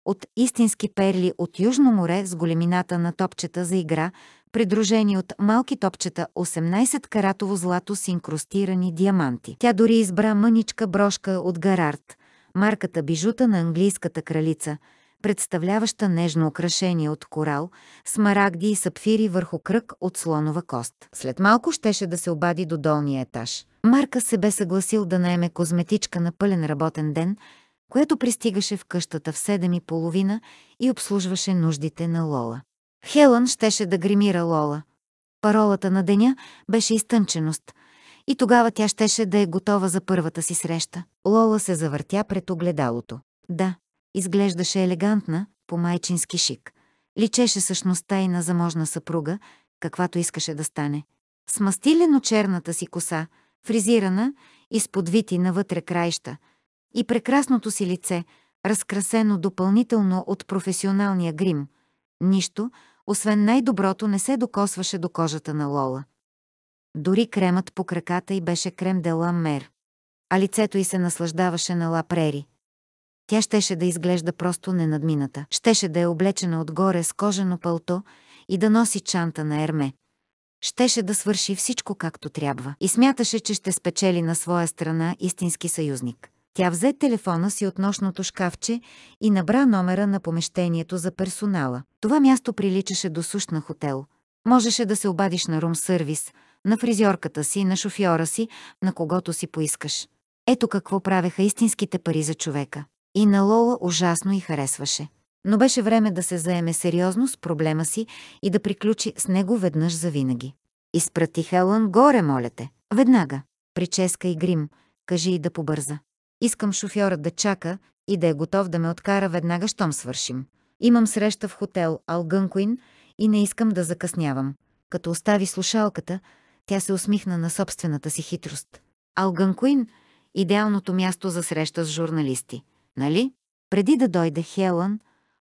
Speaker 1: от истински перли от Южно море с големината на топчета за игра, придружени от малки топчета 18 каратово злато с инкрустирани диаманти. Тя дори избра мъничка брошка от Гарард, марката бижута на английската кралица – представляваща нежно украшение от корал, смарагди и сапфири върху кръг от слонова кост. След малко щеше да се обади до долния етаж. Марка се бе съгласил да наеме козметичка на пълен работен ден, която пристигаше в къщата в седем и половина и обслужваше нуждите на Лола. Хелън щеше да гримира Лола. Паролата на деня беше изтънченост – и тогава тя щеше да е готова за първата си среща. Лола се завъртя пред огледалото. Да, Изглеждаше елегантна, по майчински шик. Личеше същността и на заможна съпруга, каквато искаше да стане. Смастилено черната си коса, фризирана и с подвити навътре краища, и прекрасното си лице, разкрасено допълнително от професионалния грим. Нищо, освен най-доброто, не се докосваше до кожата на Лола. Дори кремът по краката й беше крем де ла мер, а лицето й се наслаждаваше на ла прери – тя щеше да изглежда просто ненадмината. Щеше да е облечена отгоре с кожено пълто и да носи чанта на ерме. Щеше да свърши всичко както трябва. И смяташе, че ще спечели на своя страна истински съюзник. Тя взе телефона си от нощното шкафче и набра номера на помещението за персонала. Това място приличаше до сущ на хотел. Можеше да се обадиш на рум сервис, на фризьорката си, на шофьора си, на когото си поискаш. Ето какво правеха истинските пари за човека. И на Лола ужасно и харесваше. Но беше време да се заеме сериозно с проблема си и да приключи с него веднъж завинаги. Изпрати Хелън горе, моля те. Веднага. Прическа и грим. Кажи и да побърза. Искам шофьорът да чака и да е готов да ме откара веднага, щом свършим. Имам среща в хотел Алгънкуин и не искам да закъснявам. Като остави слушалката, тя се усмихна на собствената си хитрост. Алгънкуин – идеалното място за среща с журналисти – нали? Преди да дойде Хелън,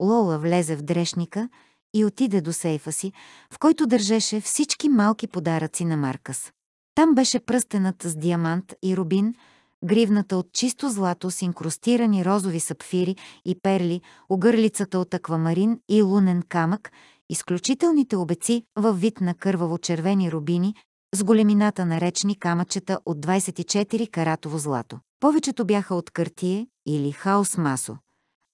Speaker 1: Лола влезе в дрешника и отиде до сейфа си, в който държеше всички малки подаръци на Маркъс. Там беше пръстенът с диамант и рубин, гривната от чисто злато с инкрустирани розови сапфири и перли, огърлицата от аквамарин и лунен камък, изключителните обеци във вид на кърваво-червени рубини с големината на речни камъчета от 24 каратово злато. Повечето бяха от картие, или хаос масо.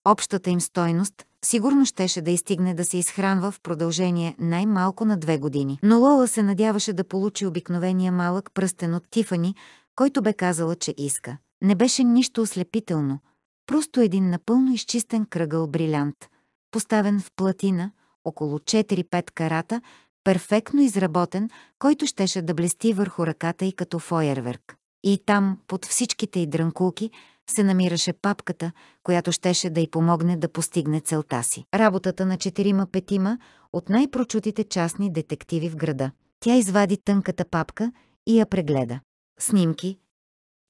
Speaker 1: Общата им стойност сигурно щеше да изтигне да се изхранва в продължение най-малко на две години. Но Лола се надяваше да получи обикновения малък пръстен от Тифани, който бе казала, че иска. Не беше нищо ослепително, просто един напълно изчистен кръгъл брилянт, поставен в платина, около 4-5 карата, перфектно изработен, който щеше да блести върху ръката й като фойерверк. И там, под всичките й дрънкулки, се намираше папката, която щеше да й помогне да постигне целта си. Работата на четирима-петима от най-прочутите частни детективи в града. Тя извади тънката папка и я прегледа. Снимки,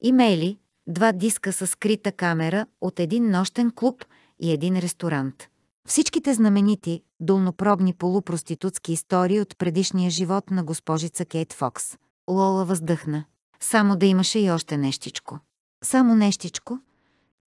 Speaker 1: имейли, два диска с скрита камера от един нощен клуб и един ресторант. Всичките знаменити, долнопробни полупроститутски истории от предишния живот на госпожица Кейт Фокс. Лола въздъхна. Само да имаше и още нещичко. Само нещичко,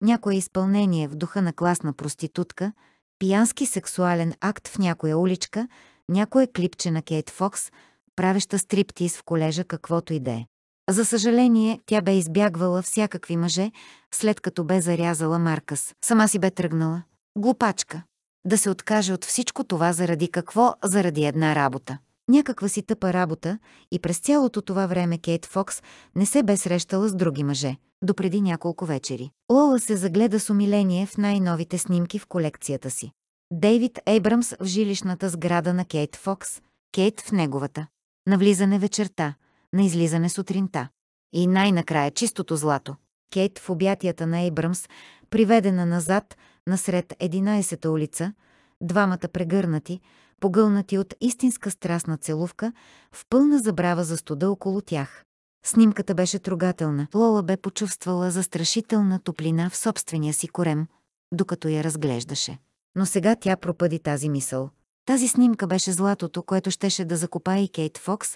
Speaker 1: някое изпълнение в духа на класна проститутка, пиянски сексуален акт в някоя уличка, някое клипче на Кейт Фокс, правеща стриптиз в колежа каквото и да е. За съжаление, тя бе избягвала всякакви мъже, след като бе зарязала Маркас. Сама си бе тръгнала. Глупачка. Да се откаже от всичко това заради какво? Заради една работа някаква си тъпа работа и през цялото това време Кейт Фокс не се бе срещала с други мъже, допреди няколко вечери. Лола се загледа с умиление в най-новите снимки в колекцията си. Дейвид Ейбрамс в жилищната сграда на Кейт Фокс, Кейт в неговата. Навлизане вечерта, на излизане сутринта. И най-накрая чистото злато. Кейт в обятията на Ейбрамс, приведена назад, насред 11-та улица, двамата прегърнати, погълнати от истинска страстна целувка, в пълна забрава за студа около тях. Снимката беше трогателна. Лола бе почувствала застрашителна топлина в собствения си корем, докато я разглеждаше. Но сега тя пропади тази мисъл. Тази снимка беше златото, което щеше да закопае и Кейт Фокс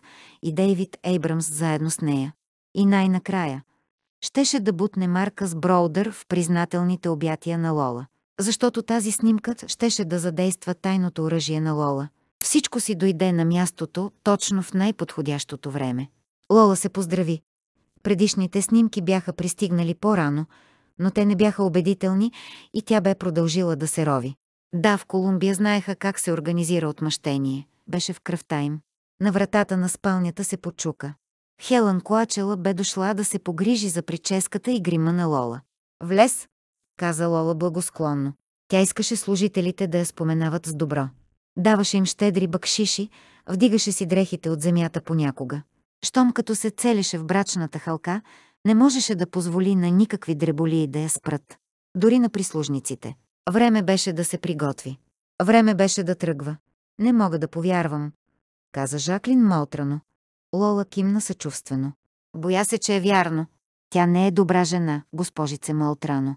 Speaker 1: и Дейвид Ейбрамс заедно с нея. И най-накрая. Щеше да бутне Марка с Броудър в признателните обятия на Лола защото тази снимка щеше да задейства тайното оръжие на Лола. Всичко си дойде на мястото, точно в най-подходящото време. Лола се поздрави. Предишните снимки бяха пристигнали по-рано, но те не бяха убедителни и тя бе продължила да се рови. Да, в Колумбия знаеха как се организира отмъщение. Беше в кръвта им. На вратата на спалнята се почука. Хелън Куачела бе дошла да се погрижи за прическата и грима на Лола. Влез, каза Лола благосклонно. Тя искаше служителите да я споменават с добро. Даваше им щедри бакшиши, вдигаше си дрехите от земята понякога. Щом като се целеше в брачната халка, не можеше да позволи на никакви дреболии да я спрат. Дори на прислужниците. Време беше да се приготви. Време беше да тръгва. Не мога да повярвам, каза Жаклин Молтрано. Лола кимна съчувствено. Боя се, че е вярно. Тя не е добра жена, госпожице Малтрано.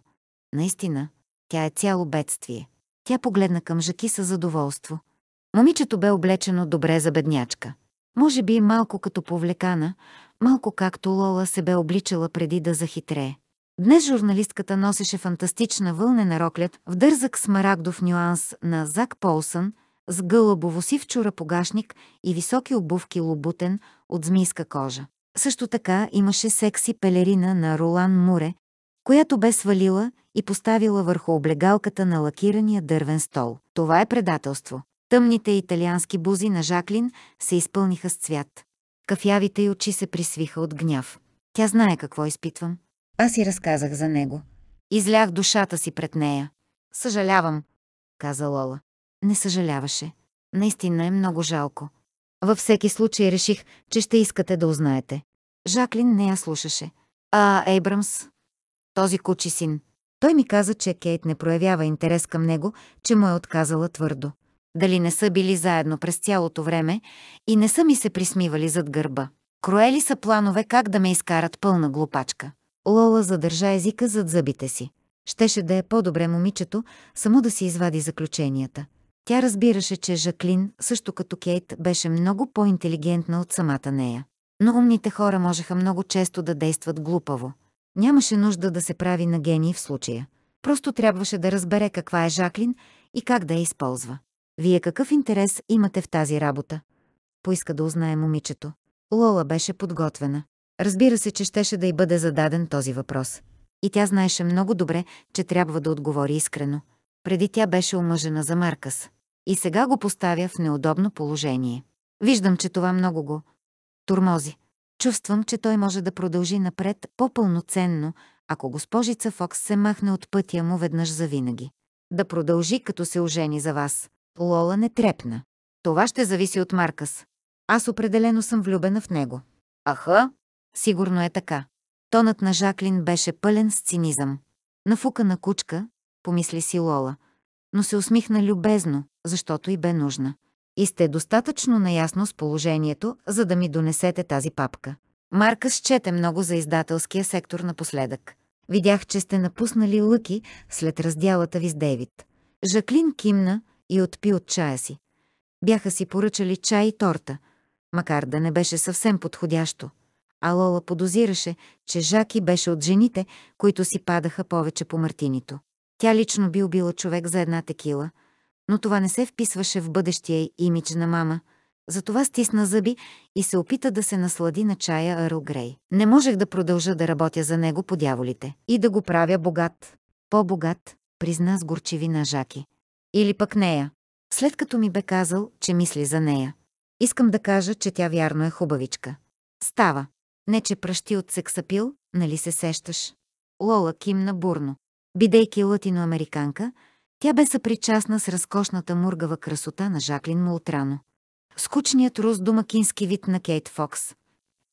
Speaker 1: Наистина, тя е цяло бедствие. Тя погледна към Жаки с задоволство. Момичето бе облечено добре за беднячка. Може би малко като повлекана, малко както Лола се бе обличала преди да захитрее. Днес журналистката носеше фантастична вълнена роклят, в дързък смарагдов нюанс на Зак Полсън с гълъбово сив чурапогашник и високи обувки лобутен от змийска кожа. Също така имаше секси пелерина на Ролан Муре, която бе свалила и поставила върху облегалката на лакирания дървен стол. Това е предателство. Тъмните италиански бузи на Жаклин се изпълниха с цвят. Кафявите й очи се присвиха от гняв. Тя знае какво изпитвам. Аз и разказах за него. Излях душата си пред нея. Съжалявам, каза Лола. Не съжаляваше. Наистина е много жалко. Във всеки случай реших, че ще искате да узнаете. Жаклин не я слушаше. А Ейбрамс? Този кучи син. Той ми каза, че Кейт не проявява интерес към него, че му е отказала твърдо. Дали не са били заедно през цялото време и не са ми се присмивали зад гърба. Кроели са планове как да ме изкарат пълна глупачка. Лола задържа езика зад зъбите си. Щеше да е по-добре момичето само да си извади заключенията. Тя разбираше, че Жаклин, също като Кейт, беше много по-интелигентна от самата нея. Но умните хора можеха много често да действат глупаво. Нямаше нужда да се прави на гений в случая. Просто трябваше да разбере каква е Жаклин и как да я използва. Вие какъв интерес имате в тази работа? Поиска да узнае момичето. Лола беше подготвена. Разбира се, че щеше да й бъде зададен този въпрос. И тя знаеше много добре, че трябва да отговори искрено. Преди тя беше омъжена за Маркъс. И сега го поставя в неудобно положение. Виждам, че това много го... Турмози. Чувствам, че той може да продължи напред по-пълноценно, ако госпожица Фокс се махне от пътя му веднъж завинаги. Да продължи, като се ожени за вас. Лола не трепна. Това ще зависи от Маркас. Аз определено съм влюбена в него. Аха, сигурно е така. Тонът на Жаклин беше пълен с цинизъм. Нафука на кучка, помисли си Лола, но се усмихна любезно, защото и бе нужна и сте достатъчно наясно с положението, за да ми донесете тази папка. Маркъс чете много за издателския сектор напоследък. Видях, че сте напуснали лъки след разделата ви с Дейвид. Жаклин кимна и отпи от чая си. Бяха си поръчали чай и торта, макар да не беше съвсем подходящо. А Лола подозираше, че Жаки беше от жените, които си падаха повече по мартинито. Тя лично би убила човек за една текила – но това не се вписваше в бъдещия имидж на мама. Затова стисна зъби и се опита да се наслади на чая Арл Грей. Не можех да продължа да работя за него по дяволите и да го правя богат. По-богат, призна с горчивина Жаки. Или пък нея. След като ми бе казал, че мисли за нея. Искам да кажа, че тя вярно е хубавичка. Става. Не, че пръщи от сексапил, нали се сещаш? Лола кимна бурно. Бидейки латиноамериканка, тя бе съпричастна с разкошната мургава красота на Жаклин мултрано. Скучният рус домакински вид на Кейт Фокс.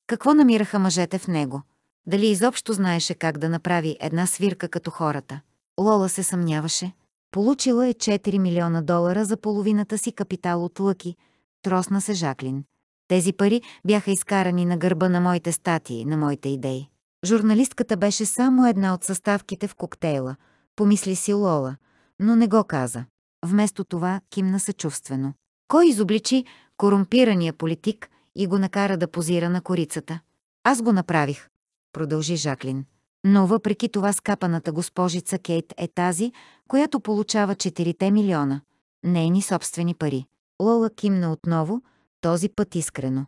Speaker 1: Какво намираха мъжете в него? Дали изобщо знаеше как да направи една свирка като хората? Лола се съмняваше. Получила е 4 милиона долара за половината си капитал от лъки. Тросна се Жаклин. Тези пари бяха изкарани на гърба на моите статии, на моите идеи. Журналистката беше само една от съставките в коктейла. Помисли си Лола – но не го каза. Вместо това кимна съчувствено. Кой изобличи корумпирания политик и го накара да позира на корицата? Аз го направих, продължи Жаклин. Но въпреки това скапаната госпожица Кейт е тази, която получава 4 милиона. Нейни собствени пари. Лола кимна отново, този път искрено.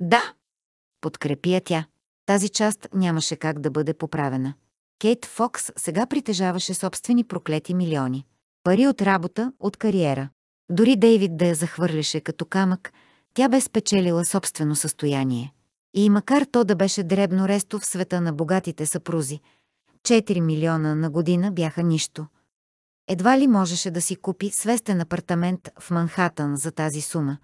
Speaker 1: Да! Подкрепия тя. Тази част нямаше как да бъде поправена. Кейт Фокс сега притежаваше собствени проклети милиони. Пари от работа, от кариера. Дори Дейвид да я захвърляше като камък, тя бе спечелила собствено състояние. И макар то да беше дребно ресто в света на богатите съпрузи, 4 милиона на година бяха нищо. Едва ли можеше да си купи свестен апартамент в Манхатън за тази сума.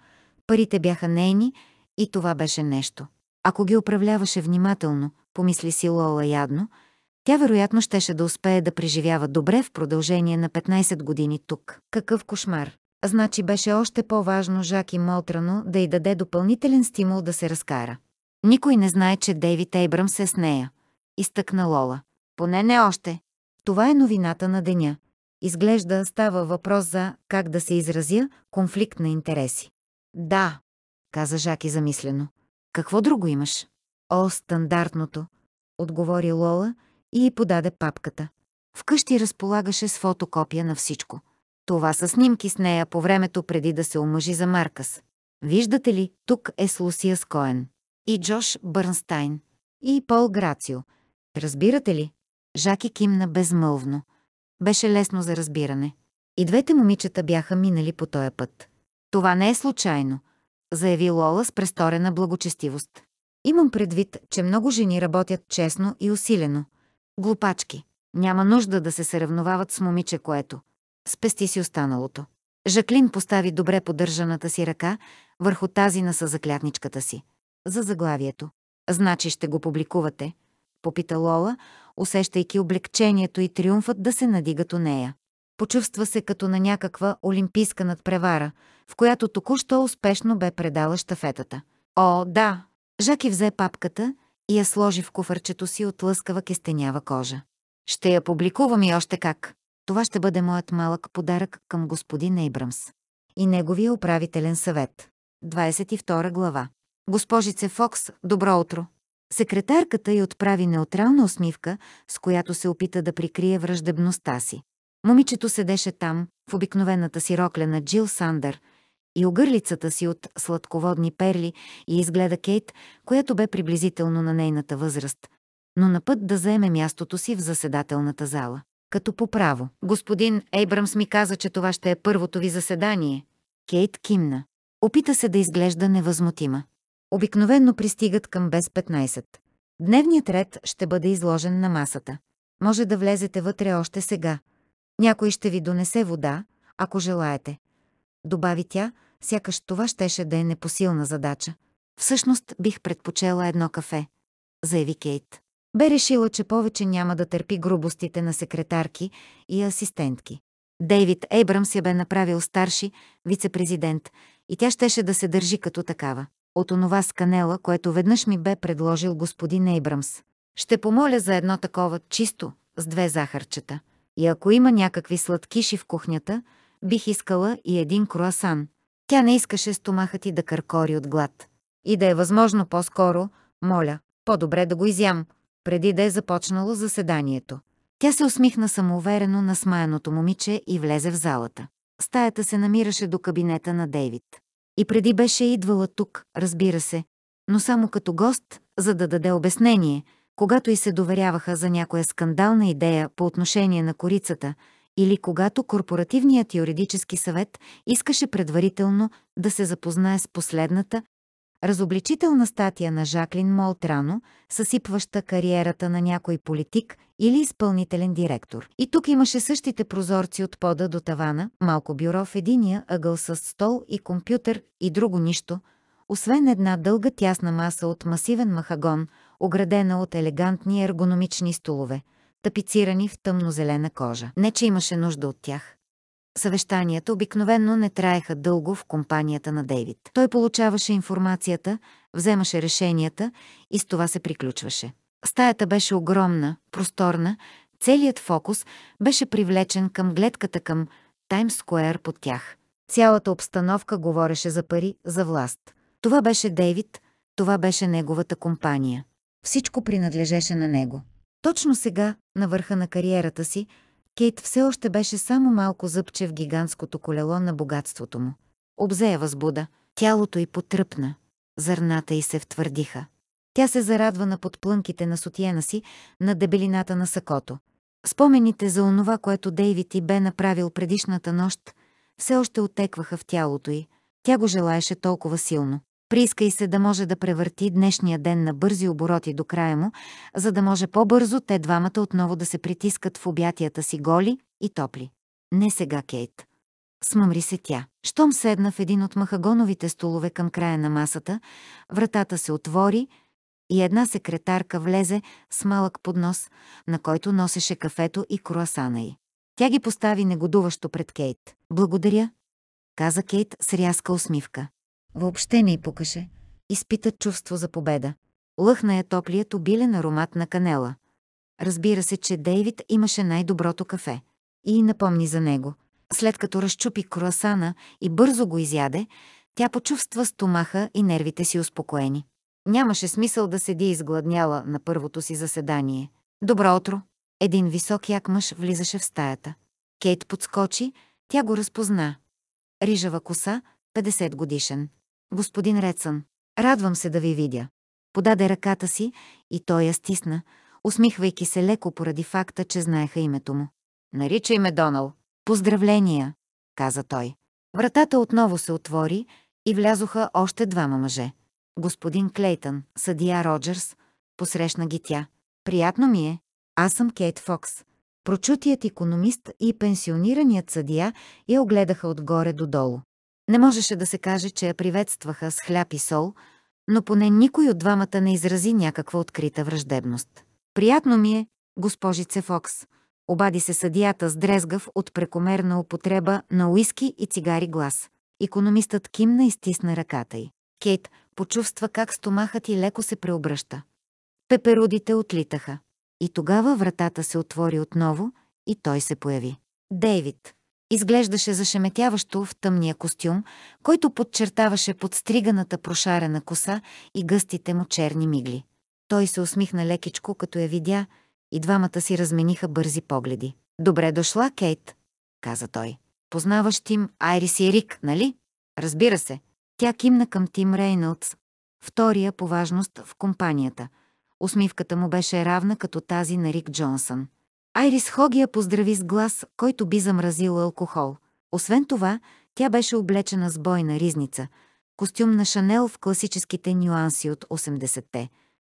Speaker 1: Парите бяха нейни и това беше нещо. Ако ги управляваше внимателно, помисли си Лола ядно – тя вероятно щеше да успее да преживява добре в продължение на 15 години тук. Какъв кошмар! Значи беше още по-важно жак и Молтрано да й даде допълнителен стимул да се разкара. Никой не знае, че Дейвид Ейбрам се с нея. Изтъкна Лола. Поне не още. Това е новината на деня. Изглежда става въпрос за, как да се изразя, конфликт на интереси. Да, каза и замислено. Какво друго имаш? О, стандартното, отговори Лола, и й подаде папката. Вкъщи разполагаше с фотокопия на всичко. Това са снимки с нея по времето преди да се омъжи за Маркас. Виждате ли, тук е с Лусия Скоен. И Джош Бърнстайн. И Пол Грацио. Разбирате ли? Жаки кимна безмълвно. Беше лесно за разбиране. И двете момичета бяха минали по този път. Това не е случайно, заяви Лола с престорена благочестивост. Имам предвид, че много жени работят честно и усилено – Глупачки. Няма нужда да се съревновават с момиче, което. Спести си останалото. Жаклин постави добре поддържаната си ръка върху тази на съзаклятничката си. За заглавието. Значи ще го публикувате? Попита Лола, усещайки облегчението и триумфът да се надигат у нея. Почувства се като на някаква олимпийска надпревара, в която току-що успешно бе предала щафетата. О, да! Жаки взе папката и я сложи в куфърчето си от лъскава кестенява кожа. Ще я публикувам и още как. Това ще бъде моят малък подарък към господин Ейбрамс. И неговия управителен съвет. 22 глава. Госпожице Фокс, добро утро. Секретарката й отправи неутрална усмивка, с която се опита да прикрие враждебността си. Момичето седеше там, в обикновената си рокля на Джил Сандър, и огърлицата си от сладководни перли и изгледа Кейт, която бе приблизително на нейната възраст, но на път да заеме мястото си в заседателната зала. Като по право. Господин Ейбрамс ми каза, че това ще е първото ви заседание. Кейт кимна. Опита се да изглежда невъзмутима. Обикновенно пристигат към без 15. Дневният ред ще бъде изложен на масата. Може да влезете вътре още сега. Някой ще ви донесе вода, ако желаете. Добави тя, Сякаш това щеше да е непосилна задача. Всъщност бих предпочела едно кафе, заяви Кейт. Бе решила, че повече няма да търпи грубостите на секретарки и асистентки. Дейвид Ейбрамс я бе направил старши вице-президент и тя щеше да се държи като такава. От онова сканела, което веднъж ми бе предложил господин Ейбрамс. Ще помоля за едно такова чисто, с две захарчета. И ако има някакви сладкиши в кухнята, бих искала и един круасан. Тя не искаше стомахът ти да къркори от глад. И да е възможно по-скоро, моля, по-добре да го изям, преди да е започнало заседанието. Тя се усмихна самоуверено на смаяното момиче и влезе в залата. Стаята се намираше до кабинета на Дейвид. И преди беше идвала тук, разбира се, но само като гост, за да даде обяснение, когато и се доверяваха за някоя скандална идея по отношение на корицата – или когато корпоративният юридически съвет искаше предварително да се запознае с последната, разобличителна статия на Жаклин Молтрано, съсипваща кариерата на някой политик или изпълнителен директор. И тук имаше същите прозорци от пода до тавана, малко бюро в единия ъгъл с стол и компютър и друго нищо, освен една дълга тясна маса от масивен махагон, оградена от елегантни ергономични столове – тапицирани в тъмнозелена кожа. Не, че имаше нужда от тях. Съвещанията обикновенно не траеха дълго в компанията на Дейвид. Той получаваше информацията, вземаше решенията и с това се приключваше. Стаята беше огромна, просторна, целият фокус беше привлечен към гледката към Таймс Скуер под тях. Цялата обстановка говореше за пари, за власт. Това беше Дейвид, това беше неговата компания. Всичко принадлежеше на него. Точно сега, на върха на кариерата си, Кейт все още беше само малко зъбче в гигантското колело на богатството му. Обзея възбуда, тялото й потръпна, зърната й се втвърдиха. Тя се зарадва на подплънките на сотиена си, на дебелината на сакото. Спомените за онова, което Дейвид и бе направил предишната нощ, все още отекваха в тялото й. Тя го желаеше толкова силно. Прииска и се да може да превърти днешния ден на бързи обороти до края му, за да може по-бързо те двамата отново да се притискат в обятията си голи и топли. Не сега, Кейт. Смъмри се тя. Щом седна в един от махагоновите столове към края на масата, вратата се отвори и една секретарка влезе с малък поднос, на който носеше кафето и круасана й. Тя ги постави негодуващо пред Кейт. Благодаря, каза Кейт с рязка усмивка. Въобще не й покаше. Изпита чувство за победа. Лъхна я топлият обилен аромат на канела. Разбира се, че Дейвид имаше най-доброто кафе. И напомни за него. След като разчупи круасана и бързо го изяде, тя почувства стомаха и нервите си успокоени. Нямаше смисъл да седи изгладняла на първото си заседание. Добро утро! Един висок як мъж влизаше в стаята. Кейт подскочи, тя го разпозна. Рижава коса, 50 годишен. Господин Рецън, радвам се да ви видя. Подаде ръката си и той я стисна, усмихвайки се леко поради факта, че знаеха името му. Наричай ме Донал. Поздравления, каза той. Вратата отново се отвори и влязоха още двама мъже. Господин Клейтън, съдия Роджерс, посрещна ги тя. Приятно ми е. Аз съм Кейт Фокс. Прочутият економист и пенсионираният съдия я огледаха отгоре додолу. Не можеше да се каже, че я приветстваха с хляб и сол, но поне никой от двамата не изрази някаква открита враждебност. «Приятно ми е, госпожице Фокс», обади се съдията с дрезгав от прекомерна употреба на уиски и цигари глас. Економистът кимна и стисна ръката й. Кейт почувства как стомахът и леко се преобръща. Пеперудите отлитаха. И тогава вратата се отвори отново и той се появи. Дейвид. Изглеждаше зашеметяващо в тъмния костюм, който подчертаваше подстриганата прошарена коса и гъстите му черни мигли. Той се усмихна лекичко, като я видя, и двамата си размениха бързи погледи. «Добре дошла, Кейт», каза той. «Познаваш Тим Айрис и Рик, нали?» «Разбира се». Тя кимна към Тим Рейнолдс, втория по важност в компанията. Усмивката му беше равна като тази на Рик Джонсън. Айрис Хогия поздрави с глас, който би замразил алкохол. Освен това, тя беше облечена с бойна ризница, костюм на Шанел в класическите нюанси от 80-те,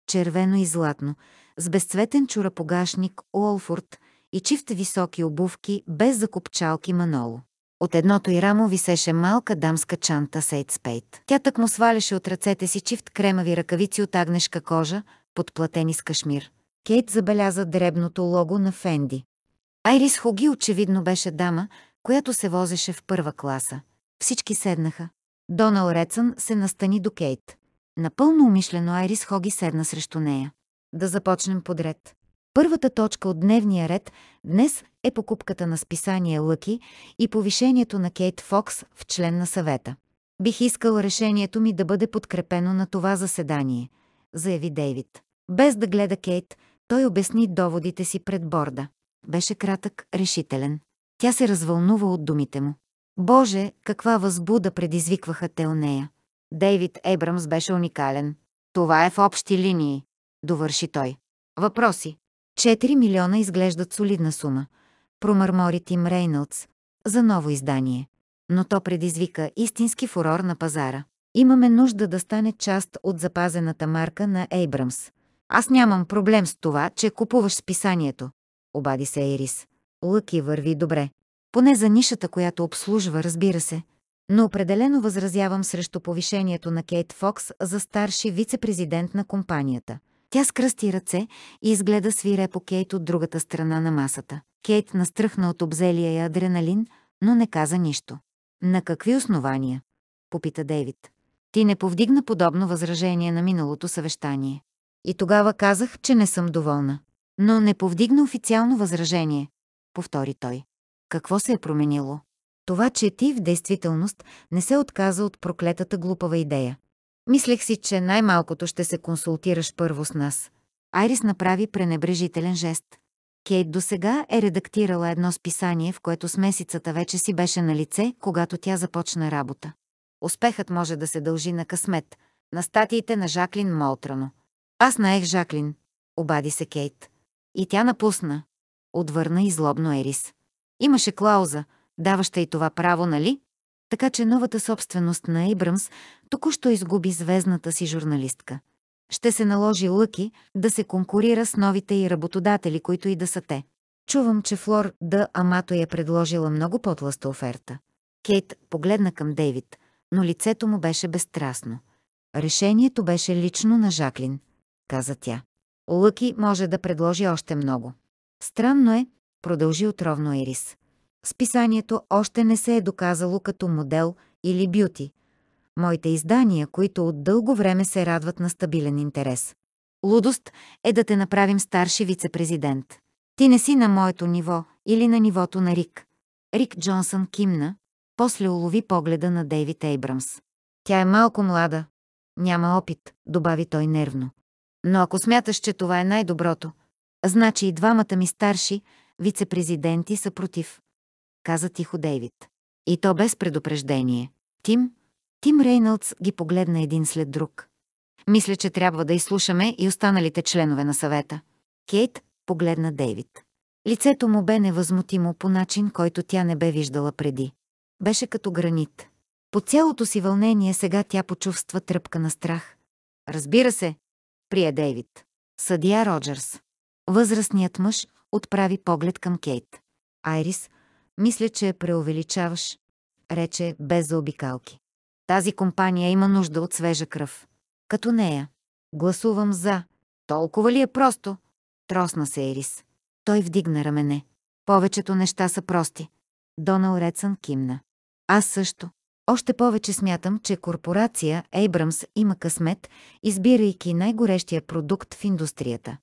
Speaker 1: червено и златно, с безцветен чурапогашник Уолфорд и чифт високи обувки без закопчалки Маноло. От едното и рамо висеше малка дамска чанта Сейт Спейт. Тя так му сваляше от ръцете си чифт кремави ръкавици от агнешка кожа, подплатени с кашмир. Кейт забеляза дребното лого на Фенди. Айрис Хоги очевидно беше дама, която се возеше в първа класа. Всички седнаха. Донал Рецън се настани до Кейт. Напълно умишлено Айрис Хоги седна срещу нея. Да започнем подред. Първата точка от дневния ред днес е покупката на списание Лъки и повишението на Кейт Фокс в член на съвета. Бих искал решението ми да бъде подкрепено на това заседание, заяви Дейвид. Без да гледа Кейт, той обясни доводите си пред борда. Беше кратък, решителен. Тя се развълнува от думите му. Боже, каква възбуда предизвикваха те у нея. Дейвид Ебрамс беше уникален. Това е в общи линии, довърши той. Въпроси. 4 милиона изглеждат солидна сума. Промърмори Тим Рейнолдс за ново издание. Но то предизвика истински фурор на пазара. Имаме нужда да стане част от запазената марка на Ейбрамс. Аз нямам проблем с това, че купуваш списанието. Обади се Ирис. Лъки върви добре. Поне за нишата, която обслужва, разбира се. Но определено възразявам срещу повишението на Кейт Фокс за старши вице-президент на компанията. Тя скръсти ръце и изгледа свирепо Кейт от другата страна на масата. Кейт настръхна от обзелия и адреналин, но не каза нищо. На какви основания? Попита Дейвид. Ти не повдигна подобно възражение на миналото съвещание. И тогава казах, че не съм доволна. Но не повдигна официално възражение, повтори той. Какво се е променило? Това, че ти в действителност не се отказа от проклетата глупава идея. Мислех си, че най-малкото ще се консултираш първо с нас. Айрис направи пренебрежителен жест. Кейт до сега е редактирала едно списание, в което с месицата вече си беше на лице, когато тя започна работа. Успехът може да се дължи на късмет, на статиите на Жаклин Молтрано, аз наех Жаклин, обади се Кейт. И тя напусна. Отвърна и злобно Ерис. Имаше клауза, даваща и това право, нали? Така че новата собственост на Ибрамс току-що изгуби звездната си журналистка. Ще се наложи Лъки да се конкурира с новите и работодатели, които и да са те. Чувам, че Флор да Амато я е предложила много по-тласта оферта. Кейт погледна към Дейвид, но лицето му беше безстрастно. Решението беше лично на Жаклин – каза тя. Лъки може да предложи още много. Странно е, продължи отровно Ирис. Списанието още не се е доказало като модел или бюти. Моите издания, които от дълго време се радват на стабилен интерес. Лудост е да те направим старши вице-президент. Ти не си на моето ниво или на нивото на Рик. Рик Джонсън кимна, после улови погледа на Дейвид Ейбрамс. Тя е малко млада. Няма опит, добави той нервно. Но ако смяташ, че това е най-доброто, значи и двамата ми старши вице-президенти са против. Каза тихо Дейвид. И то без предупреждение. Тим, Тим Рейнолдс ги погледна един след друг. Мисля, че трябва да изслушаме и останалите членове на съвета. Кейт погледна Дейвид. Лицето му бе невъзмутимо по начин, който тя не бе виждала преди. Беше като гранит. По цялото си вълнение сега тя почувства тръпка на страх. Разбира се, прие Дейвид. Съдия Роджерс. Възрастният мъж отправи поглед към Кейт. Айрис, мисля, че преувеличаваш, рече без заобикалки. Тази компания има нужда от свежа кръв. Като нея. Гласувам за. Толкова ли е просто? Тросна се Ерис. Той вдигна рамене. Повечето неща са прости. Донал Редсън кимна. Аз също. Още повече смятам, че корпорация Abrams има късмет, избирайки най-горещия продукт в индустрията.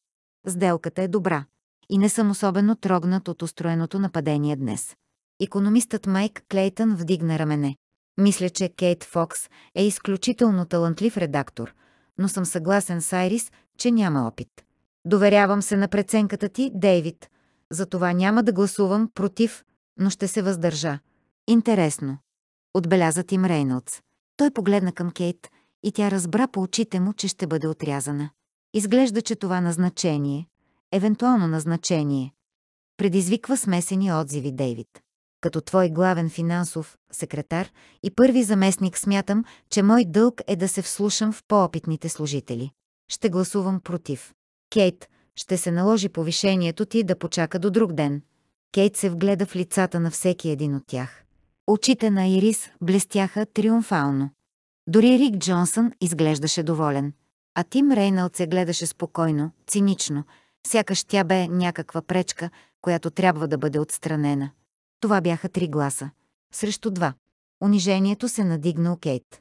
Speaker 1: Сделката е добра. И не съм особено трогнат от устроеното нападение днес. Економистът Майк Клейтън вдигна рамене. Мисля, че Кейт Фокс е изключително талантлив редактор, но съм съгласен с Айрис, че няма опит. Доверявам се на преценката ти, Дейвид. Затова няма да гласувам против, но ще се въздържа. Интересно отбеляза Тим Рейнолдс. Той погледна към Кейт и тя разбра по очите му, че ще бъде отрязана. Изглежда, че това назначение, евентуално назначение, предизвиква смесени отзиви Дейвид. Като твой главен финансов секретар и първи заместник смятам, че мой дълг е да се вслушам в по-опитните служители. Ще гласувам против. Кейт, ще се наложи повишението ти да почака до друг ден. Кейт се вгледа в лицата на всеки един от тях. Очите на Ирис блестяха триумфално. Дори Рик Джонсън изглеждаше доволен. А Тим Рейналд се гледаше спокойно, цинично, сякаш тя бе някаква пречка, която трябва да бъде отстранена. Това бяха три гласа. Срещу два. Унижението се надигна у Кейт.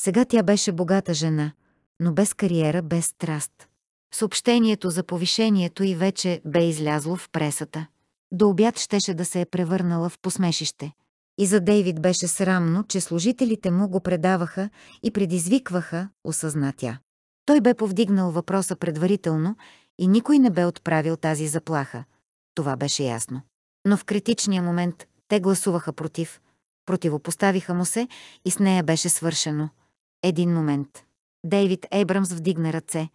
Speaker 1: Сега тя беше богата жена, но без кариера, без страст. Съобщението за повишението и вече бе излязло в пресата. До обяд щеше да се е превърнала в посмешище. И за Дейвид беше срамно, че служителите му го предаваха и предизвикваха, осъзна тя. Той бе повдигнал въпроса предварително и никой не бе отправил тази заплаха. Това беше ясно. Но в критичния момент те гласуваха против. Противопоставиха му се и с нея беше свършено. Един момент. Дейвид Ейбрамс вдигна ръце.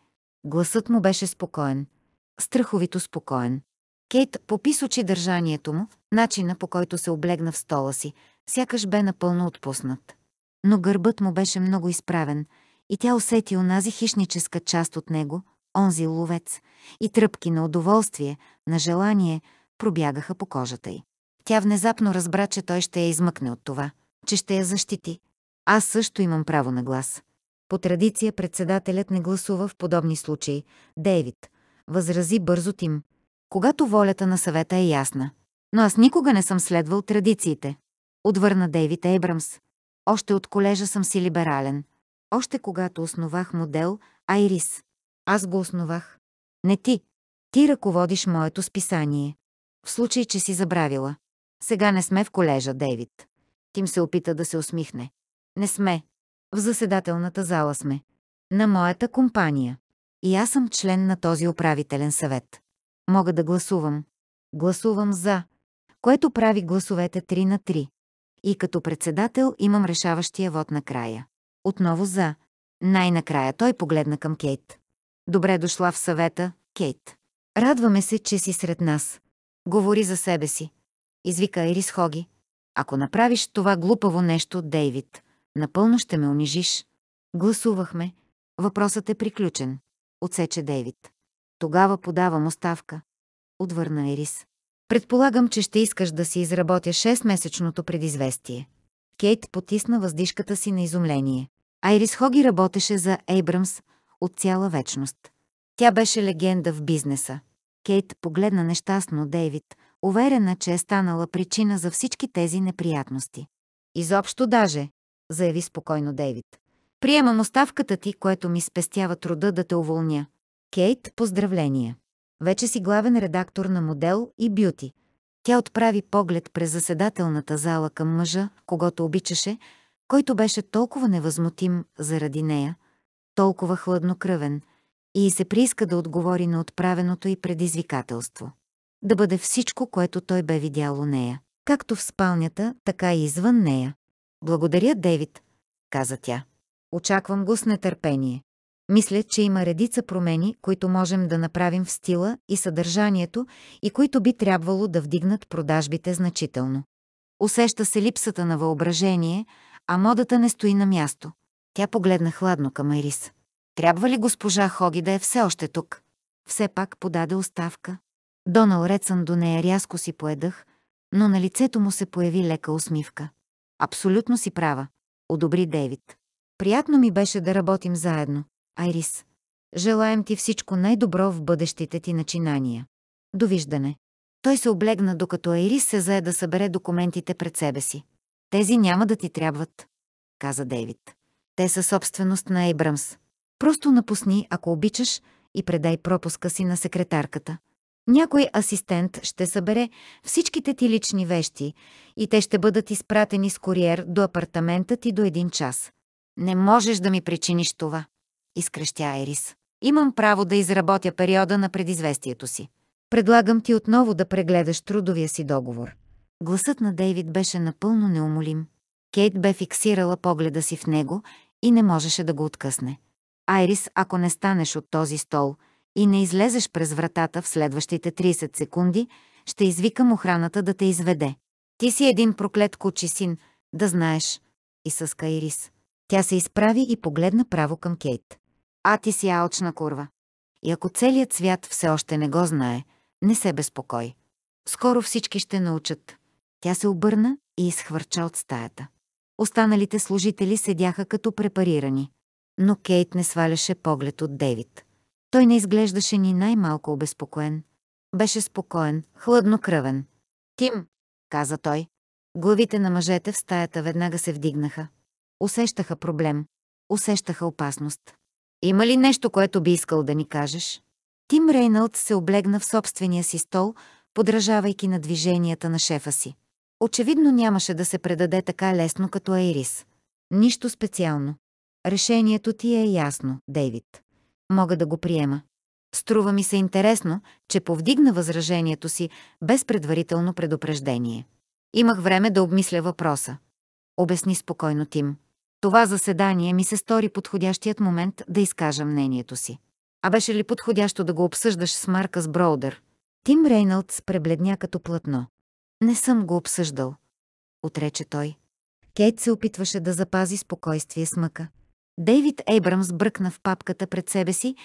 Speaker 1: Гласът му беше спокоен. Страховито спокоен. Кейт пописочи държанието му, начина по който се облегна в стола си, сякаш бе напълно отпуснат. Но гърбът му беше много изправен и тя усети онази хищническа част от него, онзи ловец, и тръпки на удоволствие, на желание, пробягаха по кожата й. Тя внезапно разбра, че той ще я измъкне от това, че ще я защити. Аз също имам право на глас. По традиция председателят не гласува в подобни случаи. Дейвид, възрази бързо Тим когато волята на съвета е ясна. Но аз никога не съм следвал традициите. Отвърна Дейвид Ейбрамс. Още от колежа съм си либерален. Още когато основах модел Айрис. Аз го основах. Не ти. Ти ръководиш моето списание. В случай, че си забравила. Сега не сме в колежа, Дейвид. Тим се опита да се усмихне. Не сме. В заседателната зала сме. На моята компания. И аз съм член на този управителен съвет мога да гласувам. Гласувам за, което прави гласовете 3 на 3. И като председател имам решаващия вод на края. Отново за. Най-накрая той погледна към Кейт. Добре дошла в съвета, Кейт. Радваме се, че си сред нас. Говори за себе си. Извика Ирис Хоги. Ако направиш това глупаво нещо, Дейвид, напълно ще ме унижиш. Гласувахме. Въпросът е приключен. Отсече Дейвид. Тогава подавам оставка. Отвърна Ерис. Предполагам, че ще искаш да си изработя 6-месечното предизвестие. Кейт потисна въздишката си на изумление. Айрис Хоги работеше за Ейбрамс от цяла вечност. Тя беше легенда в бизнеса. Кейт погледна нещастно Дейвид, уверена, че е станала причина за всички тези неприятности. Изобщо даже, заяви спокойно Дейвид. Приемам оставката ти, което ми спестява труда да те уволня. Кейт, поздравления! Вече си главен редактор на Модел и Бюти. Тя отправи поглед през заседателната зала към мъжа, когато обичаше, който беше толкова невъзмутим заради нея, толкова хладнокръвен, и се прииска да отговори на отправеното и предизвикателство. Да бъде всичко, което той бе видял у нея, както в спалнята, така и извън нея. Благодаря, Дейвид, каза тя. Очаквам го с нетърпение. Мисля, че има редица промени, които можем да направим в стила и съдържанието и които би трябвало да вдигнат продажбите значително. Усеща се липсата на въображение, а модата не стои на място. Тя погледна хладно към Айрис. Трябва ли госпожа Хоги да е все още тук? Все пак подаде оставка. Донал Рецън до нея рязко си поедах, но на лицето му се появи лека усмивка. Абсолютно си права, одобри Дейвид. Приятно ми беше да работим заедно. Айрис. Желаем ти всичко най-добро в бъдещите ти начинания. Довиждане. Той се облегна, докато Айрис се зае да събере документите пред себе си. Тези няма да ти трябват, каза Дейвид. Те са собственост на Ейбрамс. Просто напусни, ако обичаш, и предай пропуска си на секретарката. Някой асистент ще събере всичките ти лични вещи и те ще бъдат изпратени с куриер до апартамента ти до един час. Не можеш да ми причиниш това изкръщя Ерис. Имам право да изработя периода на предизвестието си. Предлагам ти отново да прегледаш трудовия си договор. Гласът на Дейвид беше напълно неумолим. Кейт бе фиксирала погледа си в него и не можеше да го откъсне. Айрис, ако не станеш от този стол и не излезеш през вратата в следващите 30 секунди, ще извикам охраната да те изведе. Ти си един проклет кучи син, да знаеш. И съска Ирис. Тя се изправи и погледна право към Кейт. А ти си алчна курва. И ако целият свят все още не го знае, не се безпокой. Скоро всички ще научат. Тя се обърна и изхвърча от стаята. Останалите служители седяха като препарирани. Но Кейт не сваляше поглед от Дейвид. Той не изглеждаше ни най-малко обезпокоен. Беше спокоен, хладнокръвен. «Тим!» каза той. Главите на мъжете в стаята веднага се вдигнаха. Усещаха проблем. Усещаха опасност. Има ли нещо, което би искал да ни кажеш? Тим Рейнълд се облегна в собствения си стол, подражавайки на движенията на шефа си. Очевидно нямаше да се предаде така лесно като Айрис. Нищо специално. Решението ти е ясно, Дейвид. Мога да го приема. Струва ми се интересно, че повдигна възражението си без предварително предупреждение. Имах време да обмисля въпроса. Обясни спокойно Тим. Това заседание ми се стори подходящият момент да изкажа мнението си. А беше ли подходящо да го обсъждаш с Маркъс Броудър? Тим Рейнолдс пребледня като платно. Не съм го обсъждал, отрече той. Кейт се опитваше да запази спокойствие с мъка. Дейвид Ейбрамс бръкна в папката пред себе си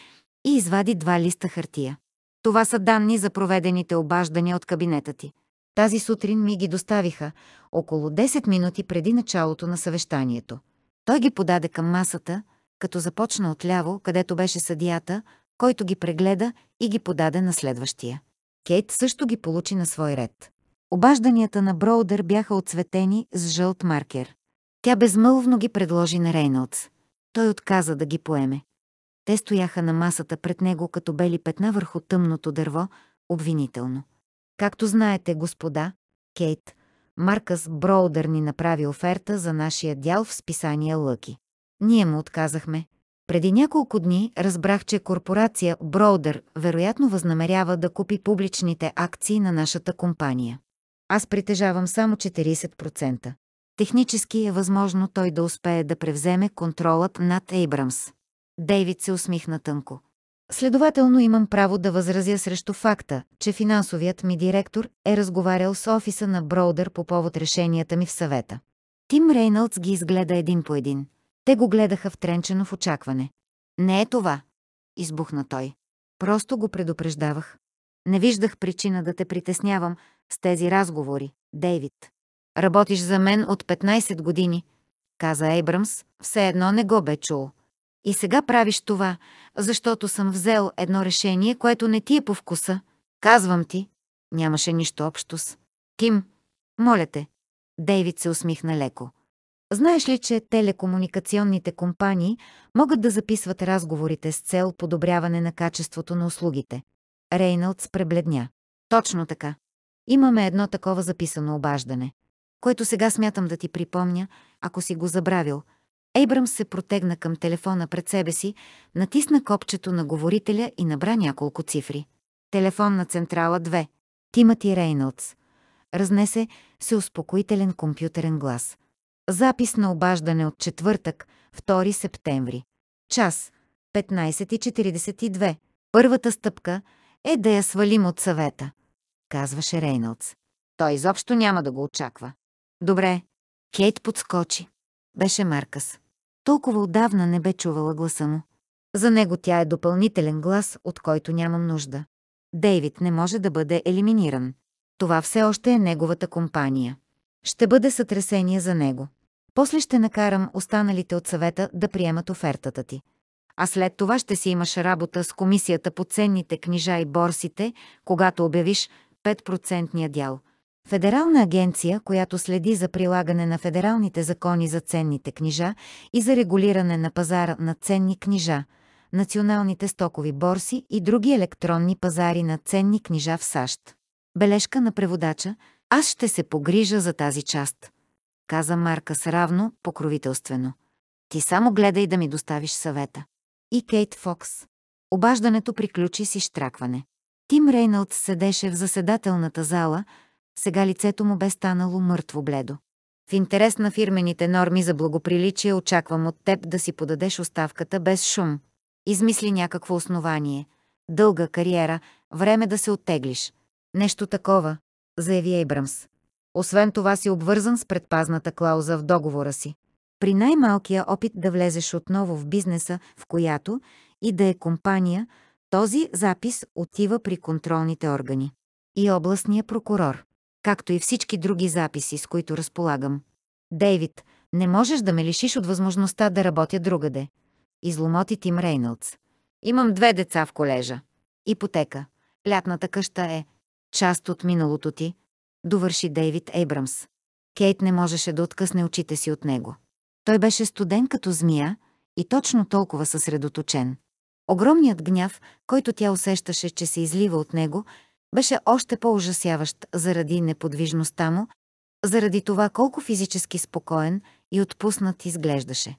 Speaker 1: и извади два листа хартия. Това са данни за проведените обаждания от кабинета ти. Тази сутрин ми ги доставиха около 10 минути преди началото на съвещанието. Той ги подаде към масата, като започна отляво, където беше съдията, който ги прегледа и ги подаде на следващия. Кейт също ги получи на свой ред. Обажданията на Броудър бяха отцветени с жълт маркер. Тя безмълвно ги предложи на Рейнолдс. Той отказа да ги поеме. Те стояха на масата пред него като бели петна върху тъмното дърво, обвинително. Както знаете, господа, Кейт, Маркъс Броудър ни направи оферта за нашия дял в списание Лъки. Ние му отказахме. Преди няколко дни разбрах, че корпорация Броудър вероятно възнамерява да купи публичните акции на нашата компания. Аз притежавам само 40%. Технически е възможно той да успее да превземе контролът над Ейбрамс. Дейвид се усмихна тънко. Следователно имам право да възразя срещу факта, че финансовият ми директор е разговарял с офиса на Броудър по повод решенията ми в съвета. Тим Рейнолдс ги изгледа един по един. Те го гледаха втренчено в очакване. Не е това, избухна той. Просто го предупреждавах. Не виждах причина да те притеснявам с тези разговори, Дейвид. Работиш за мен от 15 години, каза Ейбрамс, все едно не го бе чул. И сега правиш това, защото съм взел едно решение, което не ти е по вкуса. Казвам ти. Нямаше нищо общо с. Ким, моля те. Дейвид се усмихна леко. Знаеш ли, че телекомуникационните компании могат да записват разговорите с цел подобряване на качеството на услугите? Рейнолдс пребледня. Точно така. Имаме едно такова записано обаждане, което сега смятам да ти припомня, ако си го забравил, Ейбрам се протегна към телефона пред себе си, натисна копчето на говорителя и набра няколко цифри. Телефон на централа 2. Тимати Рейнолдс. Разнесе се успокоителен компютърен глас. Запис на обаждане от четвъртък, 2 септември. Час 15.42. Първата стъпка е да я свалим от съвета, казваше Рейнолдс. Той изобщо няма да го очаква. Добре. Кейт подскочи. Беше Маркъс. Толкова отдавна не бе чувала гласа му. За него тя е допълнителен глас, от който нямам нужда. Дейвид не може да бъде елиминиран. Това все още е неговата компания. Ще бъде сътресение за него. После ще накарам останалите от съвета да приемат офертата ти. А след това ще си имаш работа с комисията по ценните книжа и борсите, когато обявиш 5 дял – Федерална агенция, която следи за прилагане на федералните закони за ценните книжа и за регулиране на пазара на ценни книжа, националните стокови борси и други електронни пазари на ценни книжа в САЩ. Бележка на преводача «Аз ще се погрижа за тази част», каза Марка равно, покровителствено. «Ти само гледай да ми доставиш съвета». И Кейт Фокс. Обаждането приключи с изтракване. Тим Рейналдс седеше в заседателната зала, сега лицето му бе станало мъртво бледо. В интерес на фирмените норми за благоприличие очаквам от теб да си подадеш оставката без шум. Измисли някакво основание. Дълга кариера, време да се оттеглиш. Нещо такова, заяви Ейбрамс. Освен това си обвързан с предпазната клауза в договора си. При най-малкия опит да влезеш отново в бизнеса, в която и да е компания, този запис отива при контролните органи и областния прокурор както и всички други записи, с които разполагам. Дейвид, не можеш да ме лишиш от възможността да работя другаде. Изломоти Тим Рейнолдс. Имам две деца в колежа. Ипотека. Лятната къща е част от миналото ти, довърши Дейвид Ейбрамс. Кейт не можеше да откъсне очите си от него. Той беше студен като змия и точно толкова съсредоточен. Огромният гняв, който тя усещаше, че се излива от него, беше още по-ужасяващ заради неподвижността му, заради това колко физически спокоен и отпуснат изглеждаше.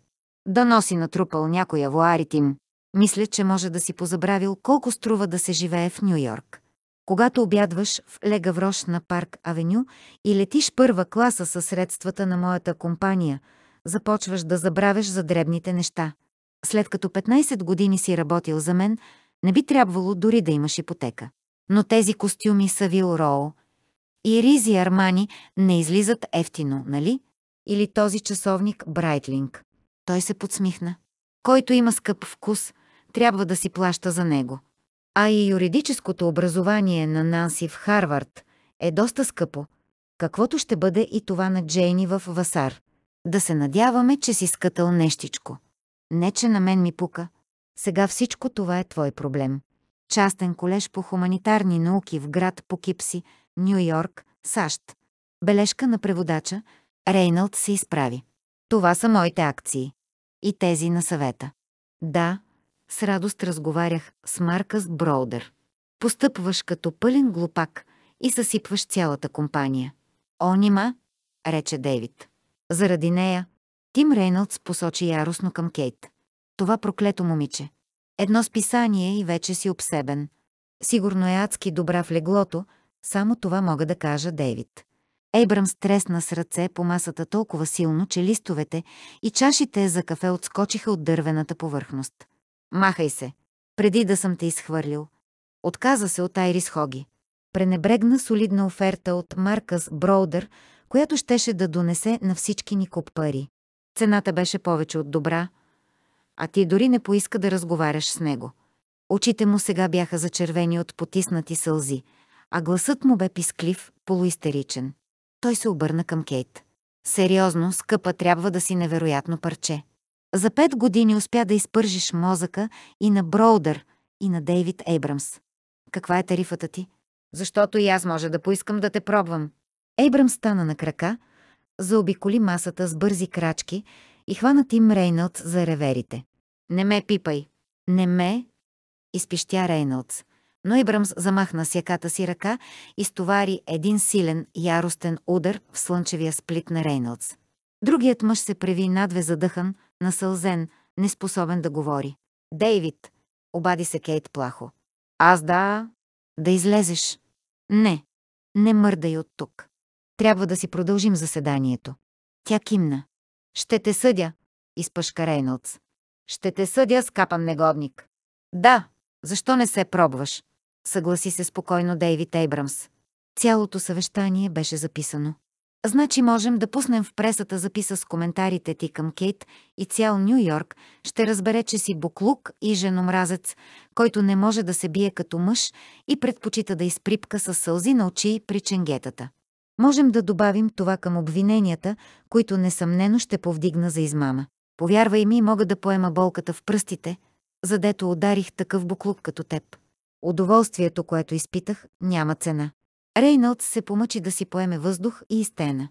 Speaker 1: Да носи натрупал някой авуарите им. Мисля, че може да си позабравил колко струва да се живее в Нью-Йорк. Когато обядваш в Легаврош на Парк Авеню и летиш първа класа със средствата на моята компания, започваш да забравяш за дребните неща. След като 15 години си работил за мен, не би трябвало дори да имаш ипотека но тези костюми са Вил Роу. И Ризи Армани не излизат ефтино, нали? Или този часовник Брайтлинг. Той се подсмихна. Който има скъп вкус, трябва да си плаща за него. А и юридическото образование на Нанси в Харвард е доста скъпо, каквото ще бъде и това на Джейни в Васар. Да се надяваме, че си скътал нещичко. Не, че на мен ми пука. Сега всичко това е твой проблем частен колеж по хуманитарни науки в град Покипси, Нью Йорк, САЩ. Бележка на преводача Рейналд се изправи. Това са моите акции. И тези на съвета. Да, с радост разговарях с Маркъс Броудер. Постъпваш като пълен глупак и съсипваш цялата компания. Онима, рече Дейвид. Заради нея, Тим Рейнолдс посочи яростно към Кейт. Това проклето момиче. Едно списание и вече си обсебен. Сигурно е адски добра в леглото, само това мога да кажа Дейвид. Ейбрам стресна с ръце по масата толкова силно, че листовете и чашите за кафе отскочиха от дървената повърхност. Махай се, преди да съм те изхвърлил. Отказа се от Айрис Хоги. Пренебрегна солидна оферта от Маркъс Броудър, която щеше да донесе на всички ни куп пари. Цената беше повече от добра, а ти дори не поиска да разговаряш с него. Очите му сега бяха зачервени от потиснати сълзи, а гласът му бе писклив, полуистеричен. Той се обърна към Кейт. Сериозно, скъпа, трябва да си невероятно парче. За пет години успя да изпържиш мозъка и на Броудър, и на Дейвид Ейбрамс. Каква е тарифата ти? Защото и аз може да поискам да те пробвам. Ейбрам стана на крака, заобиколи масата с бързи крачки и хвана Тим Рейнолдс за реверите. «Не ме пипай!» «Не ме!» изпищя Рейнолдс. Но Ибрамс замахна с яката си ръка и стовари един силен, яростен удар в слънчевия сплит на Рейнолдс. Другият мъж се преви надве задъхан, насълзен, неспособен да говори. «Дейвид!» обади се Кейт плахо. «Аз да...» «Да излезеш?» «Не, не мърдай от тук. Трябва да си продължим заседанието». Тя кимна. Ще те съдя, изпъшка Рейнолдс. Ще те съдя, скапан негодник. Да, защо не се пробваш? Съгласи се спокойно Дейвид Ейбрамс. Цялото съвещание беше записано. Значи можем да пуснем в пресата записа с коментарите ти към Кейт и цял Нью Йорк ще разбере, че си буклук и женомразец, който не може да се бие като мъж и предпочита да изприпка с сълзи на очи при ченгетата. Можем да добавим това към обвиненията, които несъмнено ще повдигна за измама. Повярвай ми, мога да поема болката в пръстите, задето ударих такъв буклук като теб. Удоволствието, което изпитах, няма цена. Рейнолд се помъчи да си поеме въздух и изтена.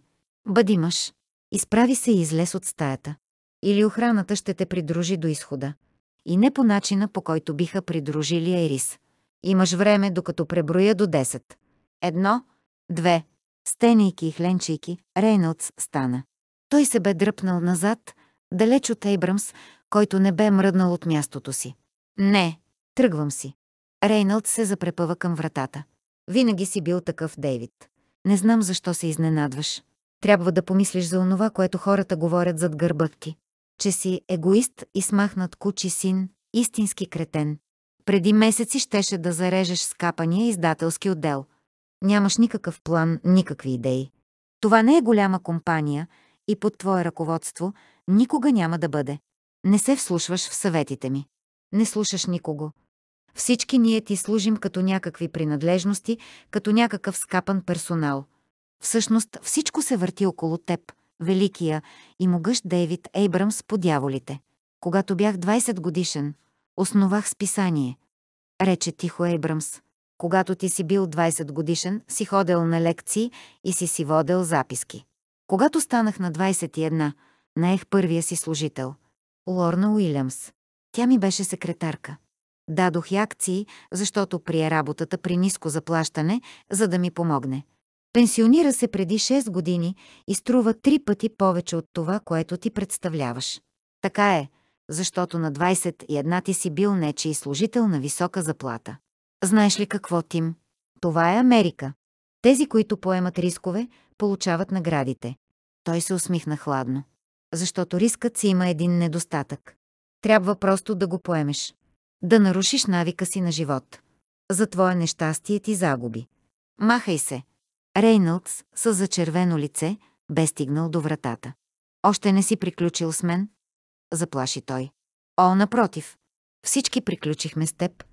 Speaker 1: Бъди мъж. Изправи се и излез от стаята. Или охраната ще те придружи до изхода. И не по начина, по който биха придружили Ерис. Имаш време, докато преброя до 10. Едно, две, Стенейки и хленчейки, Рейнолдс стана. Той се бе дръпнал назад, далеч от Ейбрамс, който не бе мръднал от мястото си. Не, тръгвам си. Рейнолдс се запрепъва към вратата. Винаги си бил такъв, Дейвид. Не знам защо се изненадваш. Трябва да помислиш за онова, което хората говорят зад гърбътки. Че си егоист и смахнат кучи син, истински кретен. Преди месеци щеше да зарежеш скапания издателски отдел. Нямаш никакъв план, никакви идеи. Това не е голяма компания и под твое ръководство никога няма да бъде. Не се вслушваш в съветите ми. Не слушаш никого. Всички ние ти служим като някакви принадлежности, като някакъв скапан персонал. Всъщност всичко се върти около теб, великия и могъщ Дейвид Ейбрамс по дяволите. Когато бях 20 годишен, основах списание. Рече тихо Ейбрамс. Когато ти си бил 20 годишен, си ходил на лекции и си си водил записки. Когато станах на 21, наех първия си служител – Лорна Уилямс. Тя ми беше секретарка. Дадох и акции, защото прие работата при ниско заплащане, за да ми помогне. Пенсионира се преди 6 години и струва три пъти повече от това, което ти представляваш. Така е, защото на 21 ти си бил нечи и служител на висока заплата. Знаеш ли какво, Тим? Това е Америка. Тези, които поемат рискове, получават наградите. Той се усмихна хладно. Защото рискът си има един недостатък. Трябва просто да го поемеш. Да нарушиш навика си на живот. За твое нещастие ти загуби. Махай се. Рейнълдс с зачервено лице бе стигнал до вратата. Още не си приключил с мен? Заплаши той. О, напротив. Всички приключихме с теб,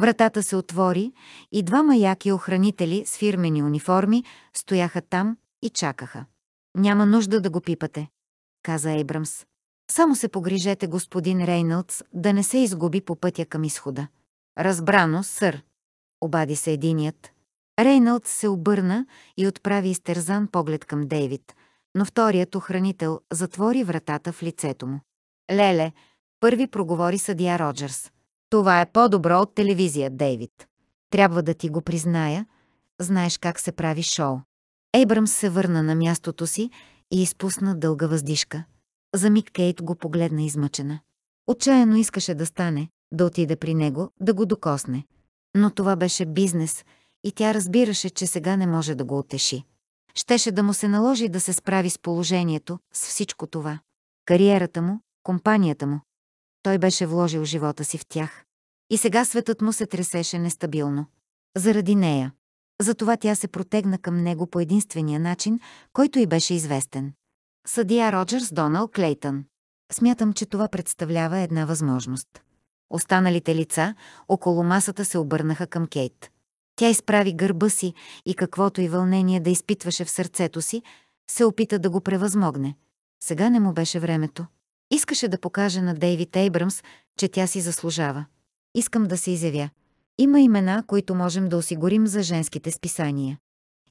Speaker 1: Вратата се отвори и двама яки охранители с фирмени униформи стояха там и чакаха. Няма нужда да го пипате, каза Ейбрамс. Само се погрижете, господин Рейнълдс, да не се изгуби по пътя към изхода. Разбрано, сър, обади се единият. Рейнълдс се обърна и отправи изтерзан поглед към Дейвид, но вторият охранител затвори вратата в лицето му. Леле, първи проговори съдия Роджерс. Това е по-добро от телевизия, Дейвид. Трябва да ти го призная. Знаеш как се прави шоу. Ейбрам се върна на мястото си и изпусна дълга въздишка. За миг Кейт го погледна измъчена. Отчаяно искаше да стане, да отиде при него, да го докосне. Но това беше бизнес и тя разбираше, че сега не може да го отеши. Щеше да му се наложи да се справи с положението, с всичко това. Кариерата му, компанията му, той беше вложил живота си в тях. И сега светът му се тресеше нестабилно. Заради нея. Затова тя се протегна към него по единствения начин, който и беше известен. Съдия Роджерс Доналд Клейтън. Смятам, че това представлява една възможност. Останалите лица около масата се обърнаха към Кейт. Тя изправи гърба си и каквото и вълнение да изпитваше в сърцето си, се опита да го превъзмогне. Сега не му беше времето. Искаше да покаже на Дейвид Ейбръмс, че тя си заслужава. Искам да се изявя. Има имена, които можем да осигурим за женските списания.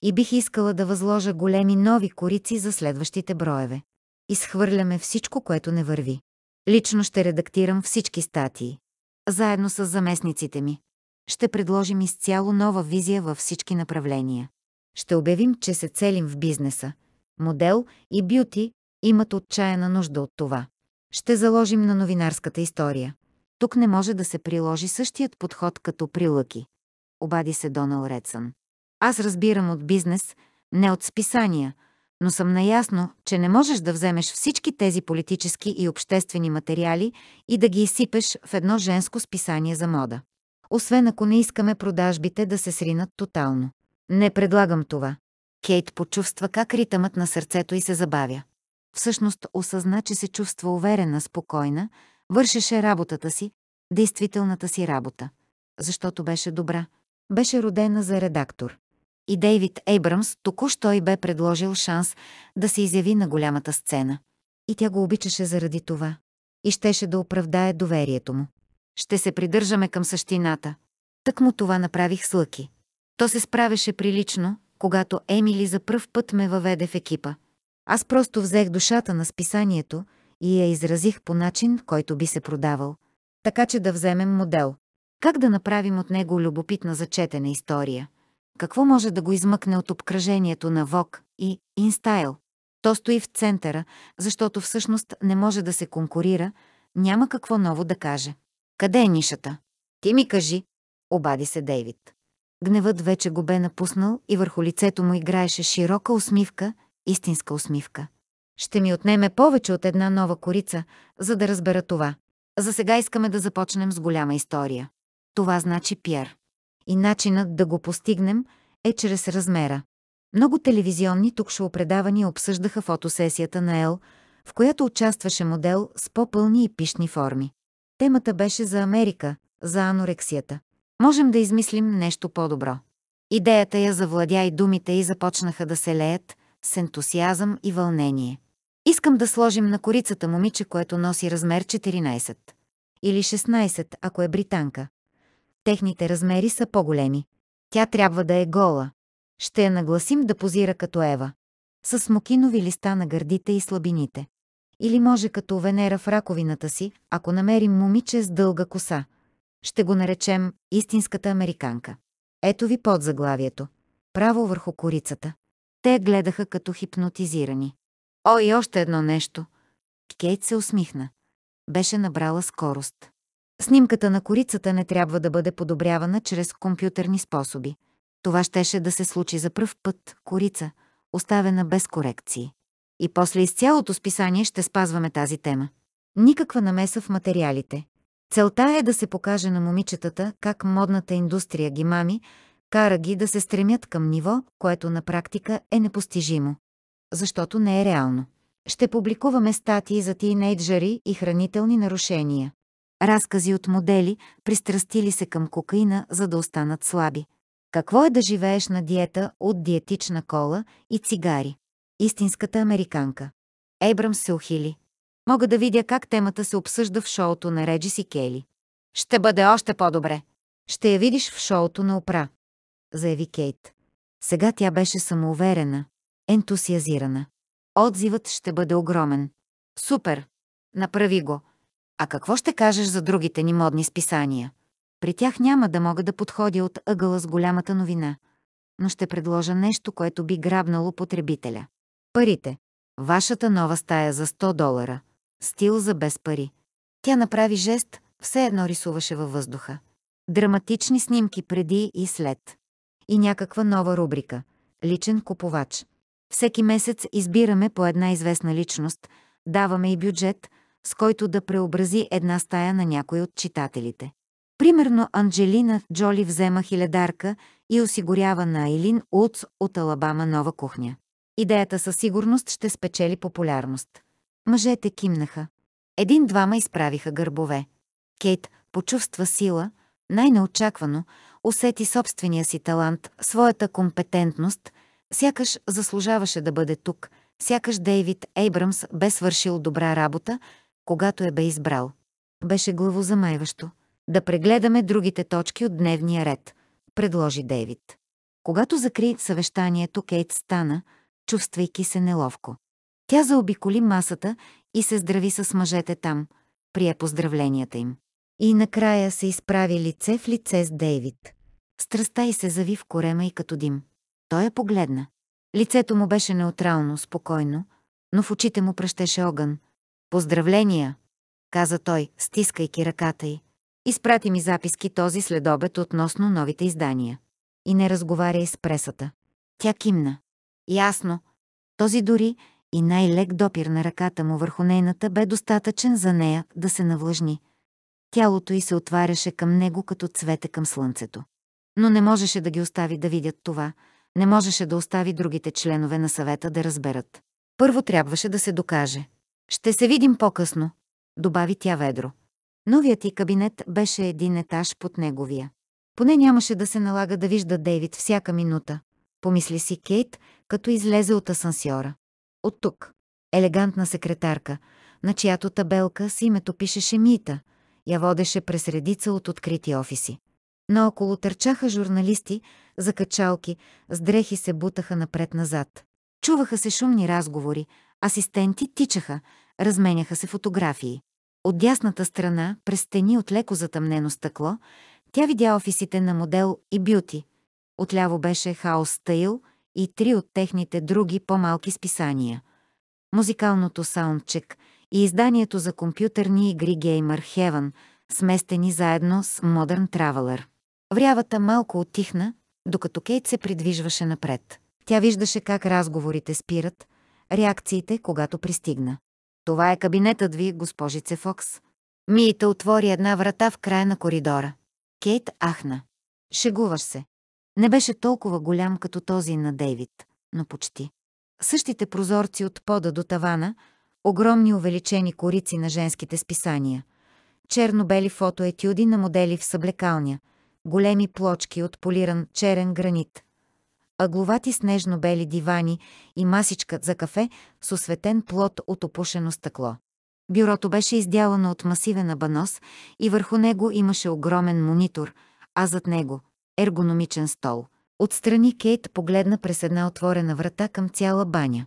Speaker 1: И бих искала да възложа големи нови корици за следващите броеве. Изхвърляме всичко, което не върви. Лично ще редактирам всички статии. Заедно с заместниците ми. Ще предложим изцяло нова визия във всички направления. Ще обявим, че се целим в бизнеса. Модел и бюти имат отчаяна нужда от това ще заложим на новинарската история. Тук не може да се приложи същият подход като при Лъки. Обади се Донал Редсън. Аз разбирам от бизнес, не от списания, но съм наясно, че не можеш да вземеш всички тези политически и обществени материали и да ги изсипеш в едно женско списание за мода. Освен ако не искаме продажбите да се сринат тотално. Не предлагам това. Кейт почувства как ритъмът на сърцето й се забавя всъщност осъзна, че се чувства уверена, спокойна, вършеше работата си, действителната си работа, защото беше добра. Беше родена за редактор. И Дейвид Ейбрамс току-що й бе предложил шанс да се изяви на голямата сцена. И тя го обичаше заради това. И щеше да оправдае доверието му. Ще се придържаме към същината. Тък му това направих с Лъки. То се справеше прилично, когато Емили за пръв път ме въведе в екипа. Аз просто взех душата на списанието и я изразих по начин, който би се продавал. Така че да вземем модел. Как да направим от него любопитна за четене история? Какво може да го измъкне от обкръжението на ВОК и Инстайл? То стои в центъра, защото всъщност не може да се конкурира, няма какво ново да каже. Къде е нишата? Ти ми кажи, обади се Дейвид. Гневът вече го бе напуснал и върху лицето му играеше широка усмивка, истинска усмивка. Ще ми отнеме повече от една нова корица, за да разбера това. За сега искаме да започнем с голяма история. Това значи пиар. И начинът да го постигнем е чрез размера. Много телевизионни тук шоу предавания обсъждаха фотосесията на Ел, в която участваше модел с по-пълни и пишни форми. Темата беше за Америка, за анорексията. Можем да измислим нещо по-добро. Идеята я завладя и думите и започнаха да се леят – с ентусиазъм и вълнение. Искам да сложим на корицата момиче, което носи размер 14 или 16, ако е британка. Техните размери са по-големи. Тя трябва да е гола. Ще я нагласим да позира като Ева. С смокинови листа на гърдите и слабините. Или може като Венера в раковината си, ако намерим момиче с дълга коса. Ще го наречем истинската американка. Ето ви под заглавието. Право върху корицата. Те гледаха като хипнотизирани. О, и още едно нещо. Кейт се усмихна. Беше набрала скорост. Снимката на корицата не трябва да бъде подобрявана чрез компютърни способи. Това щеше да се случи за пръв път, корица, оставена без корекции. И после из цялото списание ще спазваме тази тема. Никаква намеса в материалите. Целта е да се покаже на момичетата как модната индустрия ги мами, Кара ги да се стремят към ниво, което на практика е непостижимо. Защото не е реално. Ще публикуваме статии за тинейджери и хранителни нарушения. Разкази от модели, пристрастили се към кокаина, за да останат слаби. Какво е да живееш на диета от диетична кола и цигари? Истинската американка. Ейбрам се ухили. Мога да видя как темата се обсъжда в шоуто на Реджис и Кели. Ще бъде още по-добре. Ще я видиш в шоуто на Опра заяви Кейт. Сега тя беше самоуверена, ентусиазирана. Отзивът ще бъде огромен. Супер! Направи го! А какво ще кажеш за другите ни модни списания? При тях няма да мога да подходя от ъгъла с голямата новина, но ще предложа нещо, което би грабнало потребителя. Парите. Вашата нова стая за 100 долара. Стил за без пари. Тя направи жест, все едно рисуваше във въздуха. Драматични снимки преди и след и някаква нова рубрика – личен купувач. Всеки месец избираме по една известна личност, даваме и бюджет, с който да преобрази една стая на някой от читателите. Примерно Анджелина Джоли взема хиледарка и осигурява на Айлин Улц от Алабама нова кухня. Идеята със сигурност ще спечели популярност. Мъжете кимнаха. Един-двама изправиха гърбове. Кейт почувства сила, най-неочаквано, усети собствения си талант, своята компетентност, сякаш заслужаваше да бъде тук, сякаш Дейвид Ейбрамс бе свършил добра работа, когато я бе избрал. Беше главозамайващо. Да прегледаме другите точки от дневния ред, предложи Дейвид. Когато закри съвещанието, Кейт стана, чувствайки се неловко. Тя заобиколи масата и се здрави с мъжете там, прие поздравленията им. И накрая се изправи лице в лице с Дейвид. Страста й се зави в корема и като дим. Той я погледна. Лицето му беше неутрално, спокойно, но в очите му пръщеше огън. «Поздравления!» каза той, стискайки ръката й. Изпрати ми записки този следобед относно новите издания. И не разговаряй с пресата. Тя кимна. Ясно. Този дори и най-лек допир на ръката му върху нейната бе достатъчен за нея да се навлъжни. Тялото й се отваряше към него като цвете към слънцето. Но не можеше да ги остави да видят това, не можеше да остави другите членове на съвета да разберат. Първо трябваше да се докаже. Ще се видим по-късно, добави тя ведро. Новият и кабинет беше един етаж под неговия. Поне нямаше да се налага да вижда Дейвид всяка минута, помисли си Кейт, като излезе от асансьора. От тук. Елегантна секретарка, на чиято табелка с името пишеше Мита – я водеше през редица от открити офиси. Наоколо търчаха журналисти, закачалки, с дрехи се бутаха напред-назад. Чуваха се шумни разговори, асистенти тичаха, разменяха се фотографии. От дясната страна, през стени от леко затъмнено стъкло, тя видя офисите на модел и бюти. Отляво беше Хаос Тейл и три от техните други по-малки списания. Музикалното саундчек – и изданието за компютърни игри Gamer Heaven, сместени заедно с Modern Traveler. Врявата малко оттихна, докато Кейт се придвижваше напред. Тя виждаше как разговорите спират, реакциите, когато пристигна. Това е кабинетът ви, госпожице Фокс. Миите отвори една врата в края на коридора. Кейт ахна. Шегуваш се. Не беше толкова голям като този на Дейвид, но почти. Същите прозорци от пода до тавана – огромни увеличени корици на женските списания, черно-бели фотоетюди на модели в съблекалня, големи плочки от полиран черен гранит, с снежно-бели дивани и масичка за кафе с осветен плод от опушено стъкло. Бюрото беше издялано от масивен абанос и върху него имаше огромен монитор, а зад него – ергономичен стол. Отстрани Кейт погледна през една отворена врата към цяла баня.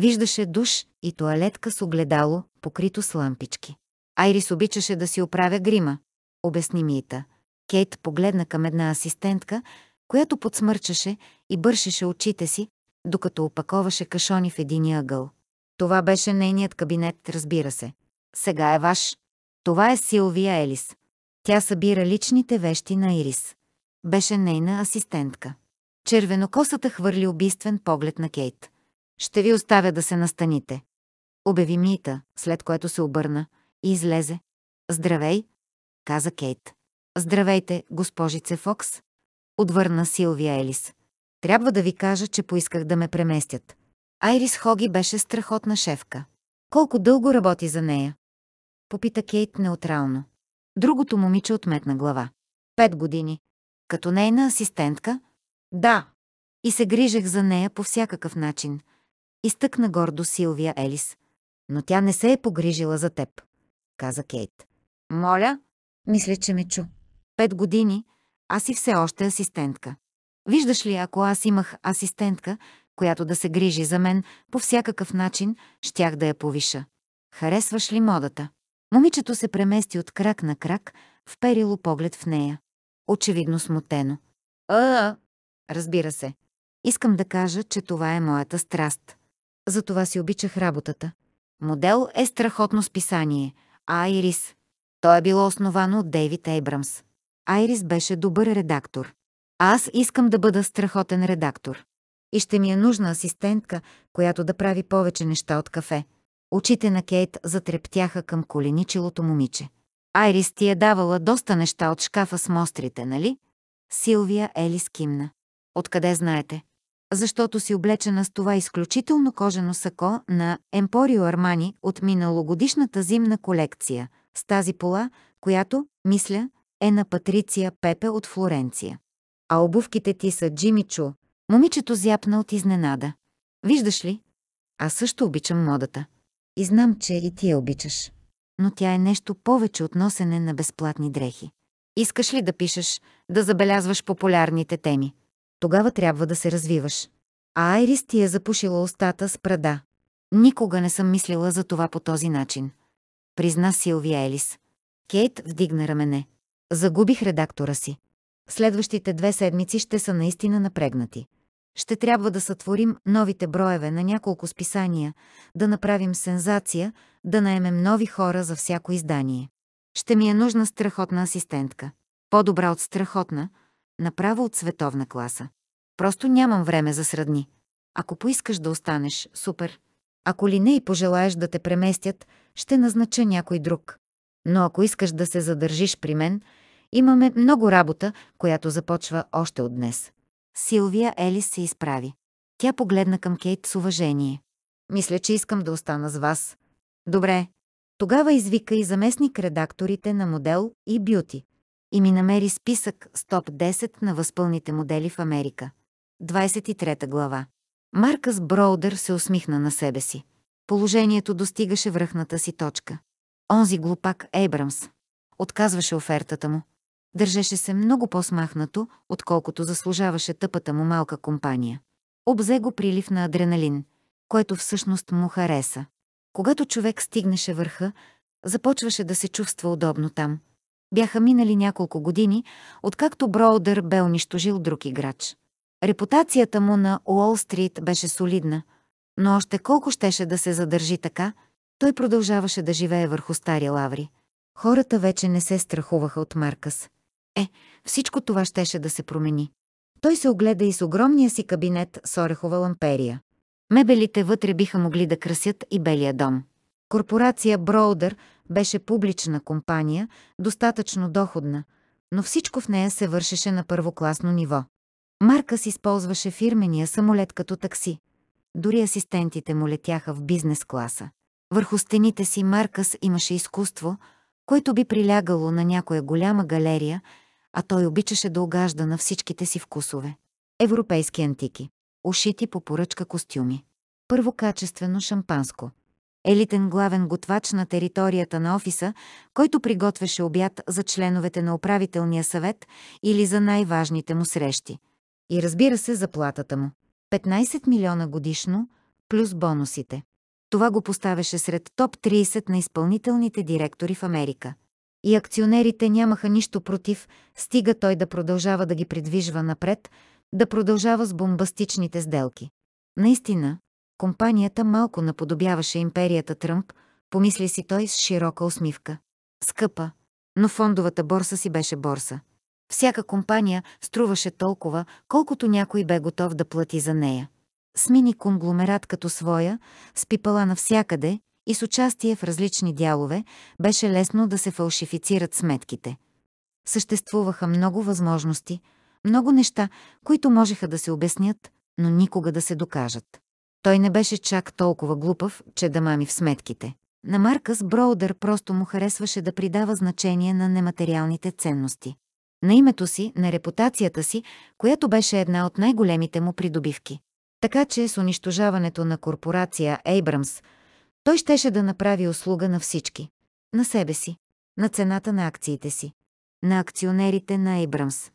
Speaker 1: Виждаше душ и туалетка с огледало, покрито с лампички. Айрис обичаше да си оправя грима, обясни Мита. Кейт погледна към една асистентка, която подсмърчаше и бършеше очите си, докато опаковаше кашони в един ъгъл. Това беше нейният кабинет, разбира се. Сега е ваш. Това е Силвия Елис. Тя събира личните вещи на Ирис. Беше нейна асистентка. Червенокосата хвърли убийствен поглед на Кейт. Ще ви оставя да се настаните. Обяви Мита, след което се обърна и излезе. Здравей, каза Кейт. Здравейте, госпожице Фокс, отвърна Силвия Елис. Трябва да ви кажа, че поисках да ме преместят. Айрис Хоги беше страхотна шефка. Колко дълго работи за нея? Попита Кейт неутрално. Другото момиче отметна глава. Пет години. Като нейна асистентка? Да. И се грижех за нея по всякакъв начин – изтъкна гордо Силвия Елис. Но тя не се е погрижила за теб, каза Кейт. Моля? Мисля, че ме чу. Пет години, аз и все още асистентка. Виждаш ли, ако аз имах асистентка, която да се грижи за мен, по всякакъв начин щях да я повиша. Харесваш ли модата? Момичето се премести от крак на крак, вперило поглед в нея. Очевидно смутено. А, разбира се. Искам да кажа, че това е моята страст. Затова си обичах работата. Модел е страхотно списание, а Айрис... То е било основано от Дейвид Ейбрамс. Айрис беше добър редактор. аз искам да бъда страхотен редактор. И ще ми е нужна асистентка, която да прави повече неща от кафе. Очите на Кейт затрептяха към коленичилото момиче. Айрис ти е давала доста неща от шкафа с мострите, нали? Силвия Елис кимна. Откъде знаете? защото си облечена с това изключително кожено сако на Емпорио Армани от миналогодишната зимна колекция, с тази пола, която, мисля, е на Патриция Пепе от Флоренция. А обувките ти са Джимичо. Момичето зяпна от изненада. Виждаш ли? Аз също обичам модата. И знам, че и ти я обичаш. Но тя е нещо повече от носене на безплатни дрехи. Искаш ли да пишеш, да забелязваш популярните теми? тогава трябва да се развиваш. А Айрис ти е запушила устата с прада. Никога не съм мислила за това по този начин. Призна Силвия Елис. Кейт вдигна рамене. Загубих редактора си. Следващите две седмици ще са наистина напрегнати. Ще трябва да сътворим новите броеве на няколко списания, да направим сензация, да наемем нови хора за всяко издание. Ще ми е нужна страхотна асистентка. По-добра от страхотна, направо от световна класа. Просто нямам време за средни. Ако поискаш да останеш, супер. Ако ли не и пожелаеш да те преместят, ще назнача някой друг. Но ако искаш да се задържиш при мен, имаме много работа, която започва още от днес. Силвия Елис се изправи. Тя погледна към Кейт с уважение. Мисля, че искам да остана с вас. Добре. Тогава извика и заместник редакторите на Модел и Бюти и ми намери списък с топ 10 на възпълните модели в Америка. 23 глава. Маркъс Броудър се усмихна на себе си. Положението достигаше връхната си точка. Онзи глупак Ейбрамс отказваше офертата му. Държеше се много по-смахнато, отколкото заслужаваше тъпата му малка компания. Обзе го прилив на адреналин, който всъщност му хареса. Когато човек стигнеше върха, започваше да се чувства удобно там – бяха минали няколко години, откакто Броудър бе унищожил друг играч. Репутацията му на Уолл-стрит беше солидна, но още колко щеше да се задържи така, той продължаваше да живее върху стари лаври. Хората вече не се страхуваха от Маркъс. Е, всичко това щеше да се промени. Той се огледа и с огромния си кабинет с орехова ламперия. Мебелите вътре биха могли да красят и белия дом. Корпорация Броудър беше публична компания, достатъчно доходна, но всичко в нея се вършеше на първокласно ниво. Маркъс използваше фирмения самолет като такси. Дори асистентите му летяха в бизнес класа. Върху стените си Маркъс имаше изкуство, което би прилягало на някоя голяма галерия, а той обичаше да огажда на всичките си вкусове. Европейски антики. Ушити по поръчка костюми. Първокачествено шампанско елитен главен готвач на територията на офиса, който приготвяше обяд за членовете на управителния съвет или за най-важните му срещи. И разбира се, заплатата му. 15 милиона годишно, плюс бонусите. Това го поставяше сред топ 30 на изпълнителните директори в Америка. И акционерите нямаха нищо против, стига той да продължава да ги придвижва напред, да продължава с бомбастичните сделки. Наистина, Компанията малко наподобяваше империята Тръмп, помисли си той с широка усмивка. Скъпа, но фондовата борса си беше борса. Всяка компания струваше толкова, колкото някой бе готов да плати за нея. мини конгломерат като своя, с пипала навсякъде и с участие в различни дялове, беше лесно да се фалшифицират сметките. Съществуваха много възможности, много неща, които можеха да се обяснят, но никога да се докажат. Той не беше чак толкова глупав, че да мами в сметките. На Маркъс Броудър просто му харесваше да придава значение на нематериалните ценности. На името си, на репутацията си, която беше една от най-големите му придобивки. Така че с унищожаването на корпорация Ейбрамс, той щеше да направи услуга на всички. На себе си. На цената на акциите си. На акционерите на Ейбрамс.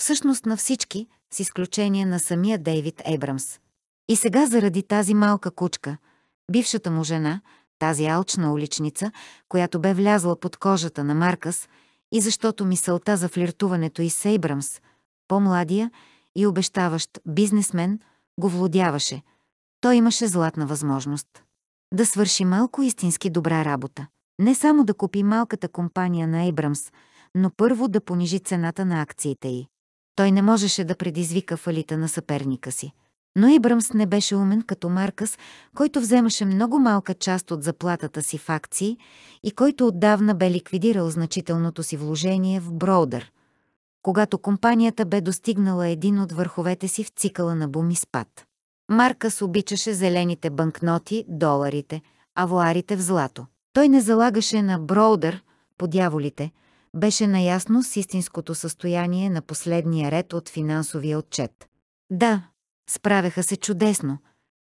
Speaker 1: Всъщност на всички, с изключение на самия Дейвид Ейбрамс. И сега заради тази малка кучка, бившата му жена, тази алчна уличница, която бе влязла под кожата на Маркъс, и защото мисълта за флиртуването и Сейбрамс, по-младия и обещаващ бизнесмен, го владяваше. Той имаше златна възможност. Да свърши малко истински добра работа. Не само да купи малката компания на Ейбрамс, но първо да понижи цената на акциите й. Той не можеше да предизвика фалита на съперника си. Но Ибрамс не беше умен като Маркъс, който вземаше много малка част от заплатата си в акции и който отдавна бе ликвидирал значителното си вложение в Броудър, когато компанията бе достигнала един от върховете си в цикъла на бум и спад. Маркъс обичаше зелените банкноти, доларите, авуарите в злато. Той не залагаше на Броудър, по дяволите, беше наясно с истинското състояние на последния ред от финансовия отчет. Да, Справяха се чудесно,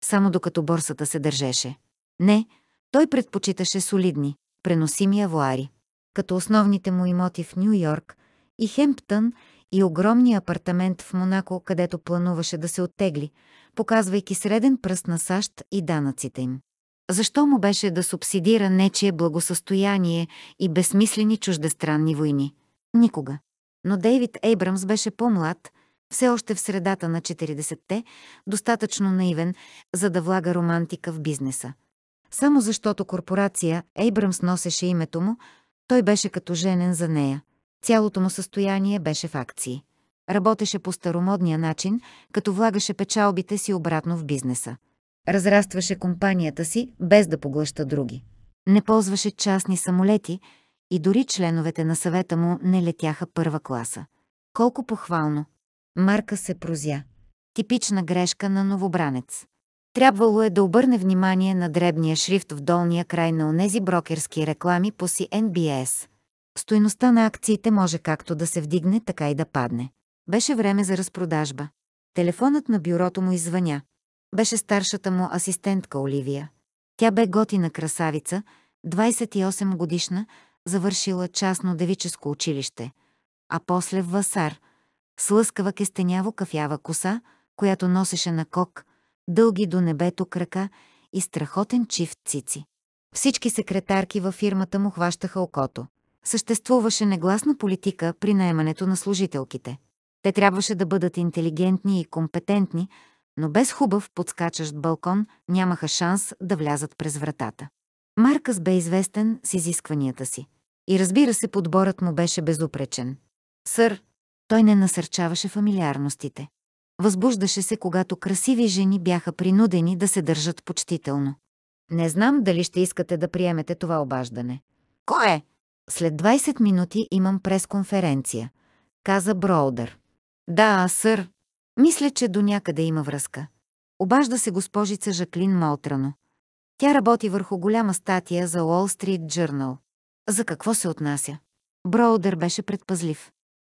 Speaker 1: само докато борсата се държеше. Не, той предпочиташе солидни, преносими авуари. Като основните му имоти в Нью Йорк и Хемптън и огромния апартамент в Монако, където плануваше да се оттегли, показвайки среден пръст на САЩ и данъците им. Защо му беше да субсидира нечие благосъстояние и безсмислени чуждестранни войни? Никога. Но Дейвид Ейбрамс беше по-млад, все още в средата на 40-те, достатъчно наивен, за да влага романтика в бизнеса. Само защото корпорация Ейбрамс носеше името му, той беше като женен за нея. Цялото му състояние беше в акции. Работеше по старомодния начин, като влагаше печалбите си обратно в бизнеса. Разрастваше компанията си, без да поглъща други. Не ползваше частни самолети и дори членовете на съвета му не летяха първа класа. Колко похвално! Марка се прозя. Типична грешка на новобранец. Трябвало е да обърне внимание на дребния шрифт в долния край на онези брокерски реклами по CNBS. Стойността на акциите може както да се вдигне, така и да падне. Беше време за разпродажба. Телефонът на бюрото му извъня. Беше старшата му асистентка Оливия. Тя бе готина красавица, 28 годишна, завършила частно девическо училище, а после в Васар – с лъскава кестеняво кафява коса, която носеше на кок, дълги до небето крака и страхотен чифт цици. Всички секретарки във фирмата му хващаха окото. Съществуваше негласна политика при наемането на служителките. Те трябваше да бъдат интелигентни и компетентни, но без хубав подскачащ балкон нямаха шанс да влязат през вратата. Маркъс бе известен с изискванията си. И разбира се, подборът му беше безупречен. Сър, той не насърчаваше фамилиарностите. Възбуждаше се, когато красиви жени бяха принудени да се държат почтително. Не знам дали ще искате да приемете това обаждане. Кой е? След 20 минути имам пресконференция, каза Броудър. Да, сър. Мисля, че до някъде има връзка. Обажда се госпожица Жаклин Молтрано. Тя работи върху голяма статия за Уолл Стрит Джърнал. За какво се отнася? Броудър беше предпазлив.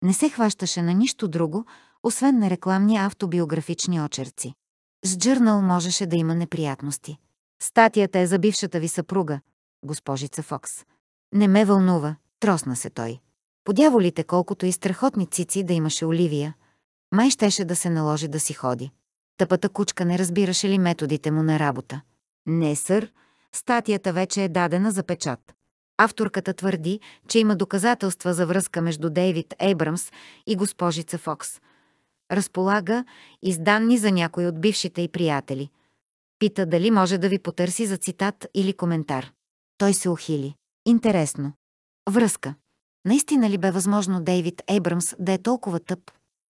Speaker 1: Не се хващаше на нищо друго, освен на рекламни автобиографични очерци. С джърнал можеше да има неприятности. Статията е за бившата ви съпруга, госпожица Фокс. Не ме вълнува, тросна се той. Подяволите колкото и страхотни цици да имаше Оливия, май щеше да се наложи да си ходи. Тъпата кучка не разбираше ли методите му на работа. Не, сър, статията вече е дадена за печат. Авторката твърди, че има доказателства за връзка между Дейвид Ейбрамс и госпожица Фокс. Разполага и с данни за някой от бившите й приятели. Пита дали може да ви потърси за цитат или коментар. Той се ухили. Интересно. Връзка. Наистина ли бе възможно Дейвид Ейбрамс да е толкова тъп?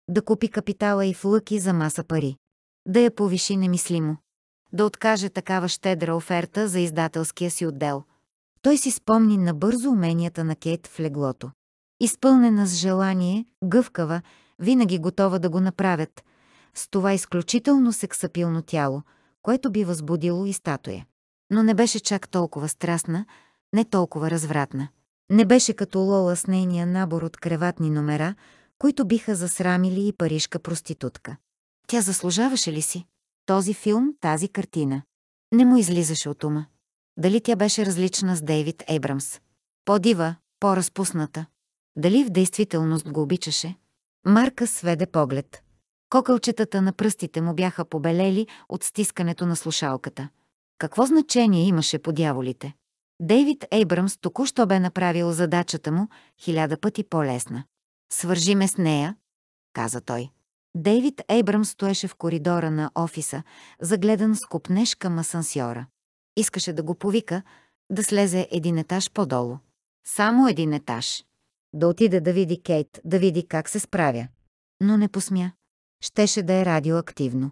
Speaker 1: Да купи капитала и в лъки за маса пари. Да я повиши немислимо. Да откаже такава щедра оферта за издателския си отдел – той си спомни набързо уменията на Кейт в леглото. Изпълнена с желание, гъвкава, винаги готова да го направят, с това изключително сексапилно тяло, което би възбудило и статуя. Но не беше чак толкова страстна, не толкова развратна. Не беше като Лола с нейния набор от креватни номера, които биха засрамили и парижка проститутка. Тя заслужаваше ли си? Този филм, тази картина. Не му излизаше от ума. Дали тя беше различна с Дейвид Ейбрамс? По-дива, по-разпусната. Дали в действителност го обичаше? Марка сведе поглед. Кокълчетата на пръстите му бяха побелели от стискането на слушалката. Какво значение имаше по дяволите? Дейвид Ейбрамс току-що бе направил задачата му хиляда пъти по-лесна. «Свържи ме с нея», каза той. Дейвид Ейбрамс стоеше в коридора на офиса, загледан с купнешка масансьора. Искаше да го повика, да слезе един етаж по-долу. Само един етаж. Да отиде да види Кейт, да види как се справя. Но не посмя. Щеше да е радиоактивно.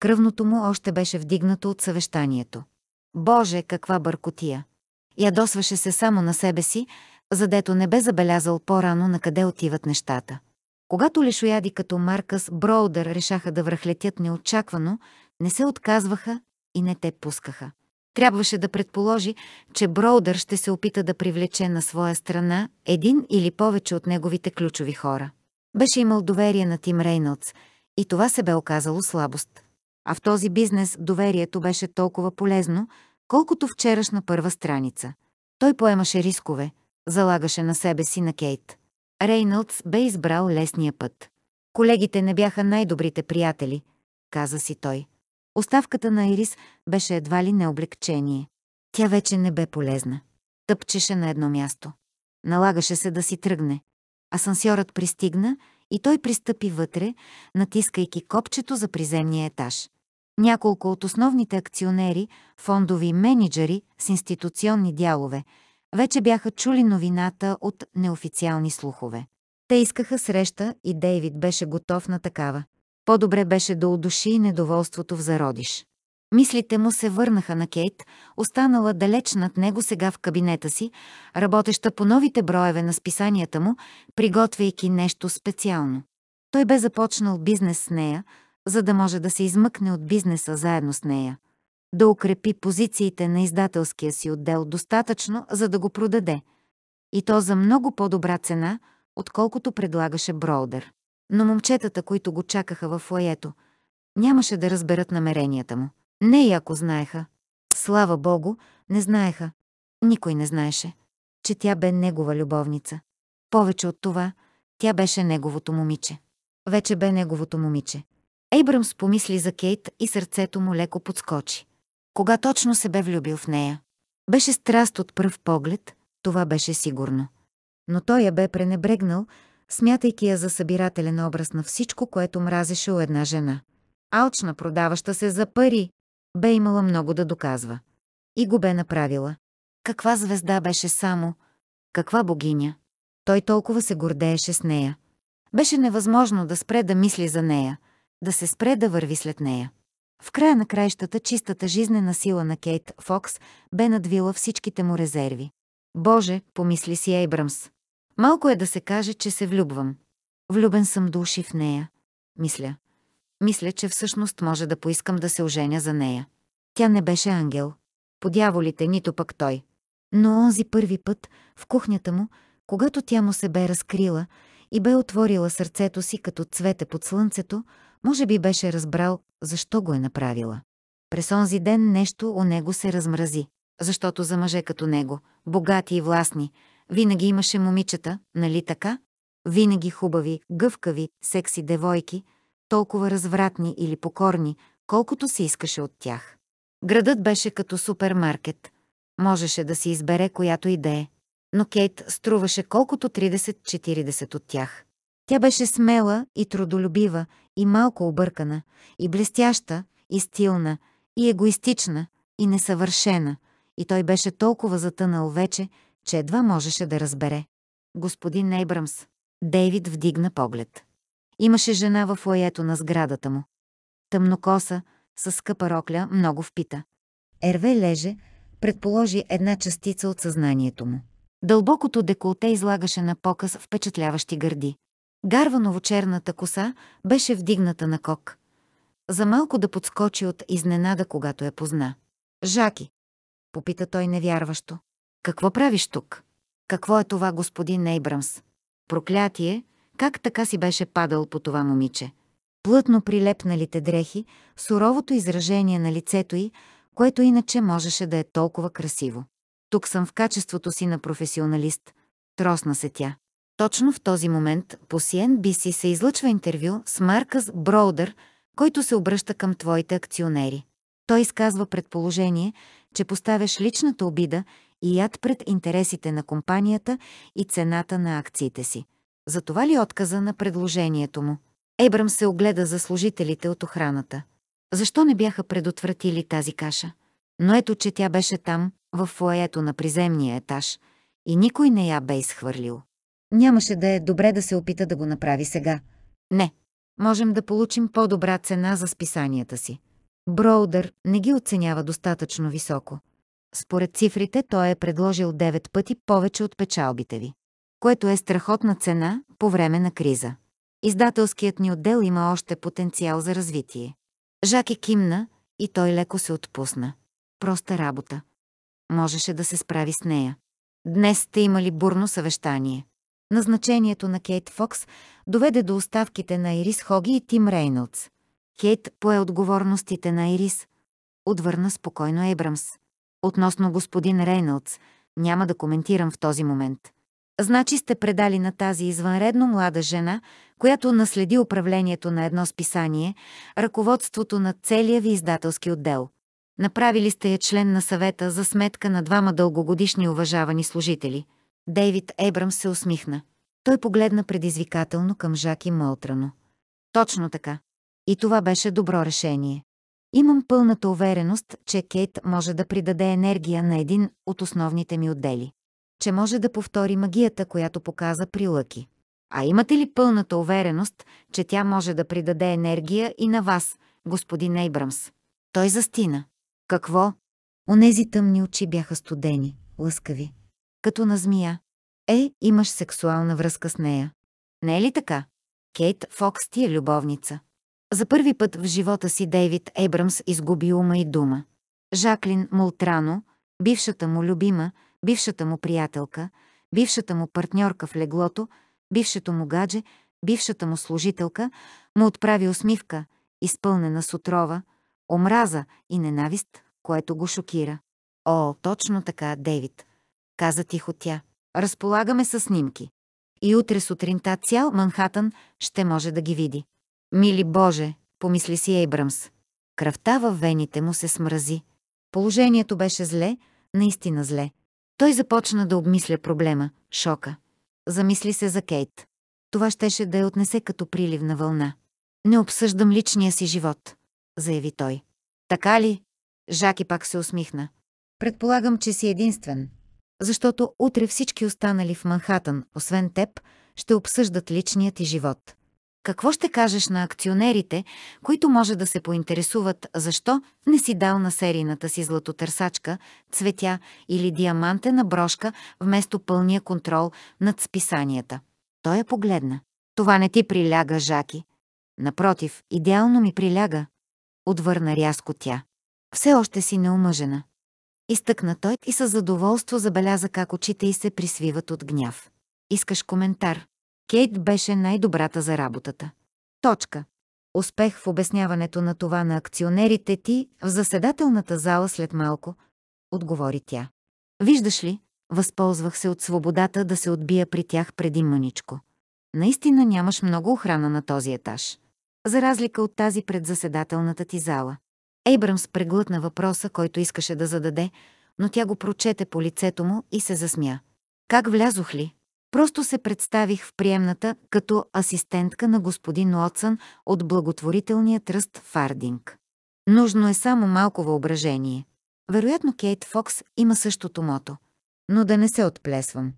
Speaker 1: Кръвното му още беше вдигнато от съвещанието. Боже, каква бъркотия! Ядосваше се само на себе си, задето не бе забелязал по-рано на къде отиват нещата. Когато лешояди като Маркъс Броудър решаха да връхлетят неочаквано, не се отказваха и не те пускаха. Трябваше да предположи, че Броудър ще се опита да привлече на своя страна един или повече от неговите ключови хора. Беше имал доверие на Тим Рейнолдс и това се бе оказало слабост. А в този бизнес доверието беше толкова полезно, колкото вчерашна първа страница. Той поемаше рискове, залагаше на себе си на Кейт. Рейнолдс бе избрал лесния път. Колегите не бяха най-добрите приятели, каза си той. Оставката на Ирис беше едва ли не облегчение. Тя вече не бе полезна. Тъпчеше на едно място. Налагаше се да си тръгне. Асансьорът пристигна и той пристъпи вътре, натискайки копчето за приземния етаж. Няколко от основните акционери, фондови менеджери с институционни дялове, вече бяха чули новината от неофициални слухове. Те искаха среща и Дейвид беше готов на такава. По-добре беше да удуши недоволството в зародиш. Мислите му се върнаха на Кейт, останала далеч над него сега в кабинета си, работеща по новите броеве на списанията му, приготвяйки нещо специално. Той бе започнал бизнес с нея, за да може да се измъкне от бизнеса заедно с нея. Да укрепи позициите на издателския си отдел достатъчно, за да го продаде. И то за много по-добра цена, отколкото предлагаше Броудер но момчетата, които го чакаха в лаето, нямаше да разберат намеренията му. Не и ако знаеха. Слава Богу, не знаеха. Никой не знаеше, че тя бе негова любовница. Повече от това, тя беше неговото момиче. Вече бе неговото момиче. Ейбрамс помисли за Кейт и сърцето му леко подскочи. Кога точно се бе влюбил в нея? Беше страст от пръв поглед, това беше сигурно. Но той я бе пренебрегнал смятайки я за събирателен образ на всичко, което мразеше у една жена. Алчна продаваща се за пари, бе имала много да доказва. И го бе направила. Каква звезда беше само, каква богиня. Той толкова се гордееше с нея. Беше невъзможно да спре да мисли за нея, да се спре да върви след нея. В края на краищата чистата жизнена сила на Кейт Фокс бе надвила всичките му резерви. Боже, помисли си Ейбрамс, Малко е да се каже, че се влюбвам. Влюбен съм души в нея. Мисля. Мисля, че всъщност може да поискам да се оженя за нея. Тя не беше ангел. По дяволите, нито пък той. Но онзи първи път, в кухнята му, когато тя му се бе разкрила и бе отворила сърцето си като цвете под слънцето, може би беше разбрал защо го е направила. През онзи ден нещо у него се размрази, защото за мъже като него, богати и властни, винаги имаше момичета, нали така? Винаги хубави, гъвкави, секси девойки, толкова развратни или покорни, колкото се искаше от тях. Градът беше като супермаркет. Можеше да си избере която и да е. Но Кейт струваше колкото 30-40 от тях. Тя беше смела и трудолюбива, и малко объркана, и блестяща, и стилна, и егоистична, и несъвършена, и той беше толкова затънал вече, че едва можеше да разбере. Господин Ейбрамс. Дейвид вдигна поглед. Имаше жена в лоето на сградата му. Тъмнокоса, с скъпа рокля, много впита. Ерве леже, предположи една частица от съзнанието му. Дълбокото деколте излагаше на показ впечатляващи гърди. Гарваново-черната коса беше вдигната на кок. За малко да подскочи от изненада, когато я позна. «Жаки!» — попита той невярващо. Какво правиш тук? Какво е това, господин Нейбрамс? Проклятие, как така си беше падал по това момиче? Плътно прилепналите дрехи, суровото изражение на лицето й, което иначе можеше да е толкова красиво. Тук съм в качеството си на професионалист. Тросна се тя. Точно в този момент по CNBC се излъчва интервю с Маркъс Броудър, който се обръща към твоите акционери. Той изказва предположение, че поставяш личната обида и яд пред интересите на компанията и цената на акциите си. Затова ли отказа на предложението му? Ебрам се огледа за служителите от охраната. Защо не бяха предотвратили тази каша? Но ето, че тя беше там, в фоето на приземния етаж, и никой не я бе изхвърлил. Нямаше да е добре да се опита да го направи сега. Не, можем да получим по-добра цена за списанията си. Броудър не ги оценява достатъчно високо. Според цифрите той е предложил 9 пъти повече от печалбите ви, което е страхотна цена по време на криза. Издателският ни отдел има още потенциал за развитие. Жаки е кимна и той леко се отпусна. Проста работа. Можеше да се справи с нея. Днес сте имали бурно съвещание. Назначението на Кейт Фокс доведе до оставките на Ирис Хоги и Тим Рейнолдс. Кейт пое отговорностите на Ирис. Отвърна спокойно Ебрамс. Относно господин Рейнолдс, няма да коментирам в този момент. Значи сте предали на тази извънредно млада жена, която наследи управлението на едно списание, ръководството на целия ви издателски отдел. Направили сте я член на съвета за сметка на двама дългогодишни уважавани служители. Дейвид Ебрам се усмихна. Той погледна предизвикателно към Жак и Мълтрано. Точно така. И това беше добро решение. Имам пълната увереност, че Кейт може да придаде енергия на един от основните ми отдели. Че може да повтори магията, която показа при Лъки. А имате ли пълната увереност, че тя може да придаде енергия и на вас, господин Ейбрамс? Той застина. Какво? Онези тъмни очи бяха студени, лъскави. Като на змия. Е, имаш сексуална връзка с нея. Не е ли така? Кейт Фокс ти е любовница. За първи път в живота си Дейвид Ебрамс изгуби ума и дума. Жаклин Мултрано, бившата му любима, бившата му приятелка, бившата му партньорка в леглото, бившето му гадже, бившата му служителка, му отправи усмивка, изпълнена с отрова, омраза и ненавист, което го шокира. О, точно така, Дейвид, каза тихо тя. Разполагаме със снимки. И утре сутринта цял Манхатън ще може да ги види. Мили Боже, помисли си Ейбрамс. Кръвта във вените му се смрази. Положението беше зле, наистина зле. Той започна да обмисля проблема, шока. Замисли се за Кейт. Това щеше да я отнесе като приливна вълна. Не обсъждам личния си живот, заяви той. Така ли? Жаки пак се усмихна. Предполагам, че си единствен. Защото утре всички останали в Манхатън, освен теб, ще обсъждат личният ти живот. Какво ще кажеш на акционерите, които може да се поинтересуват защо не си дал на серийната си златотърсачка, цветя или диамантена брошка вместо пълния контрол над списанията? Той я е погледна. Това не ти приляга, Жаки. Напротив, идеално ми приляга. Отвърна рязко тя. Все още си неумъжена. Изтъкна той и със задоволство забеляза как очите й се присвиват от гняв. Искаш коментар? Кейт беше най-добрата за работата. Точка. Успех в обясняването на това на акционерите ти в заседателната зала след малко, отговори тя. Виждаш ли, възползвах се от свободата да се отбия при тях преди мъничко. Наистина нямаш много охрана на този етаж. За разлика от тази пред заседателната ти зала. Ейбрамс преглътна въпроса, който искаше да зададе, но тя го прочете по лицето му и се засмя. Как влязох ли? Просто се представих в приемната като асистентка на господин Уотсън от благотворителния тръст Фардинг. Нужно е само малко въображение. Вероятно Кейт Фокс има същото мото. Но да не се отплесвам.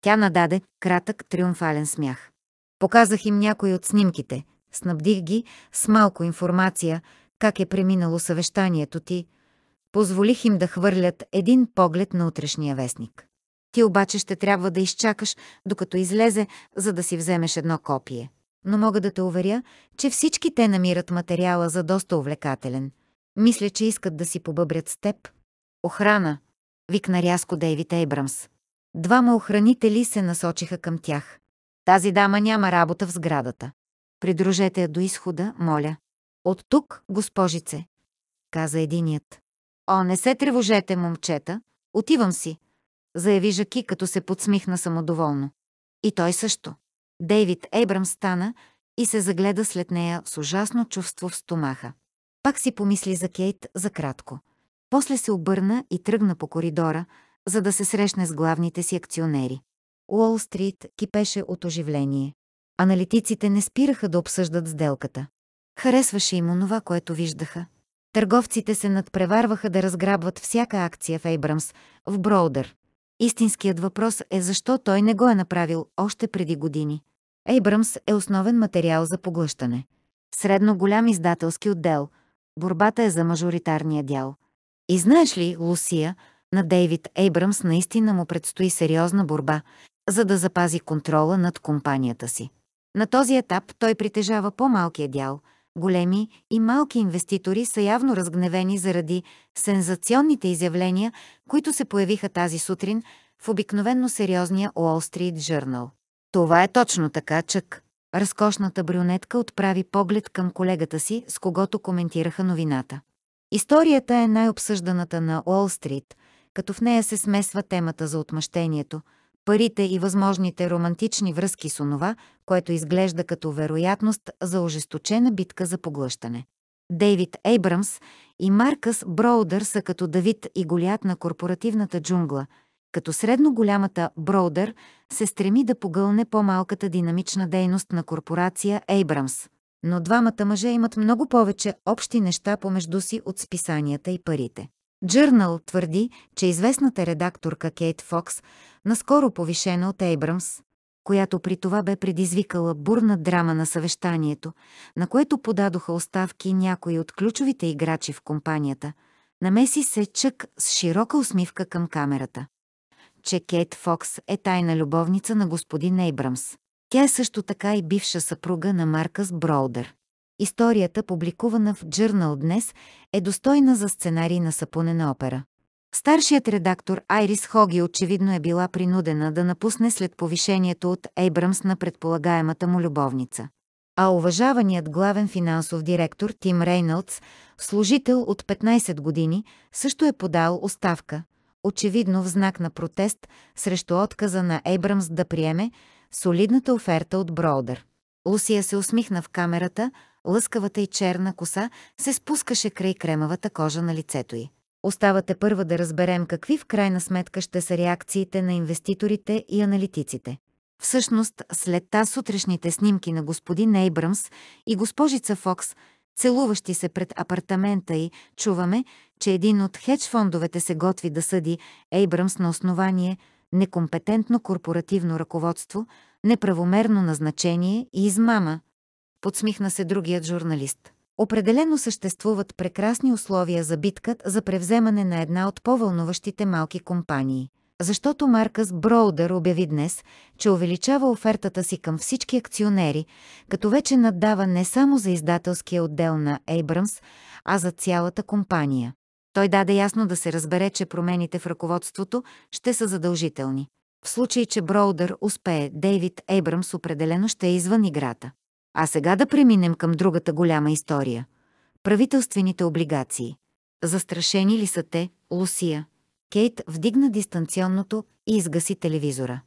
Speaker 1: Тя нададе кратък триумфален смях. Показах им някои от снимките, снабдих ги с малко информация, как е преминало съвещанието ти, позволих им да хвърлят един поглед на утрешния вестник. Ти обаче ще трябва да изчакаш, докато излезе, за да си вземеш едно копие. Но мога да те уверя, че всички те намират материала за доста увлекателен. Мисля, че искат да си побъбрят с теб. Охрана! Викна рязко Дейвид Ейбрамс. Двама охранители се насочиха към тях. Тази дама няма работа в сградата. Придружете я до изхода, моля. От тук, госпожице, каза единият. О, не се тревожете, момчета. Отивам си заяви Жаки, като се подсмихна самодоволно. И той също. Дейвид Ейбрам стана и се загледа след нея с ужасно чувство в стомаха. Пак си помисли за Кейт за кратко. После се обърна и тръгна по коридора, за да се срещне с главните си акционери. Уолл Стрит кипеше от оживление. Аналитиците не спираха да обсъждат сделката. Харесваше им онова, което виждаха. Търговците се надпреварваха да разграбват всяка акция в Ейбрамс, в Броудър, Истинският въпрос е защо той не го е направил още преди години. Ейбръмс е основен материал за поглъщане. Средно голям издателски отдел. Борбата е за мажоритарния дял. И знаеш ли, Лусия, на Дейвид Ейбръмс наистина му предстои сериозна борба, за да запази контрола над компанията си. На този етап той притежава по-малкия дял – големи и малки инвеститори са явно разгневени заради сензационните изявления, които се появиха тази сутрин в обикновенно сериозния Wall Street Journal. Това е точно така, Чък. Разкошната брюнетка отправи поглед към колегата си, с когото коментираха новината. Историята е най-обсъжданата на Уолл Стрит, като в нея се смесва темата за отмъщението – парите и възможните романтични връзки с онова, което изглежда като вероятност за ожесточена битка за поглъщане. Дейвид Ейбрамс и Маркъс Броудър са като Давид и Голят на корпоративната джунгла, като средно голямата Броудър се стреми да погълне по-малката динамична дейност на корпорация Ейбрамс. Но двамата мъже имат много повече общи неща помежду си от списанията и парите. Джърнал твърди, че известната редакторка Кейт Фокс, наскоро повишена от Ейбрамс, която при това бе предизвикала бурна драма на съвещанието, на което подадоха оставки някои от ключовите играчи в компанията, намеси се чък с широка усмивка към камерата. Че Кейт Фокс е тайна любовница на господин Ейбрамс. Тя е също така и бивша съпруга на Маркъс Броудър. Историята, публикувана в Journal днес, е достойна за сценарий на сапунена опера. Старшият редактор Айрис Хоги очевидно е била принудена да напусне след повишението от Ейбрамс на предполагаемата му любовница. А уважаваният главен финансов директор Тим Рейнолдс, служител от 15 години, също е подал оставка, очевидно в знак на протест срещу отказа на Ейбрамс да приеме солидната оферта от Броудър. Лусия се усмихна в камерата, лъскавата и черна коса се спускаше край кремавата кожа на лицето й. Оставате първа да разберем какви в крайна сметка ще са реакциите на инвеститорите и аналитиците. Всъщност, след тази сутрешните снимки на господин Ейбръмс и госпожица Фокс, целуващи се пред апартамента й, чуваме, че един от хедж фондовете се готви да съди Ейбръмс на основание некомпетентно корпоративно ръководство, неправомерно назначение и измама, подсмихна се другият журналист. Определено съществуват прекрасни условия за биткът за превземане на една от по-вълнуващите малки компании. Защото Маркъс Броудър обяви днес, че увеличава офертата си към всички акционери, като вече наддава не само за издателския отдел на Abrams, а за цялата компания. Той даде ясно да се разбере, че промените в ръководството ще са задължителни. В случай, че Броудър успее, Дейвид Ейбрамс определено ще е извън играта. А сега да преминем към другата голяма история. Правителствените облигации. Застрашени ли са те, Лусия? Кейт вдигна дистанционното и изгаси телевизора.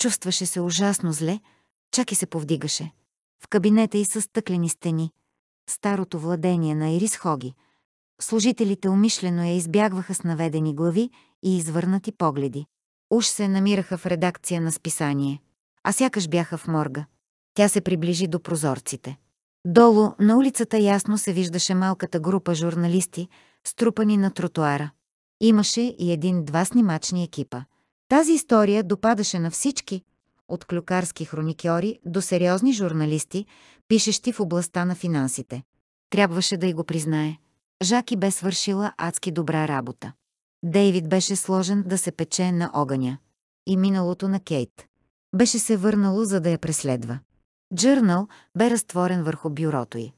Speaker 1: Чувстваше се ужасно зле, чак и се повдигаше. В кабинета и са стъклени стени. Старото владение на Ирис Хоги. Служителите умишлено я избягваха с наведени глави и извърнати погледи. Уж се намираха в редакция на списание, а сякаш бяха в морга. Тя се приближи до прозорците. Долу на улицата ясно се виждаше малката група журналисти, струпани на тротуара. Имаше и един-два снимачни екипа. Тази история допадаше на всички, от клюкарски хроникьори до сериозни журналисти, пишещи в областта на финансите. Трябваше да й го признае. Жаки бе свършила адски добра работа. Дейвид беше сложен да се пече на огъня. И миналото на Кейт. Беше се върнало, за да я преследва. Джърнал бе разтворен върху бюрото й.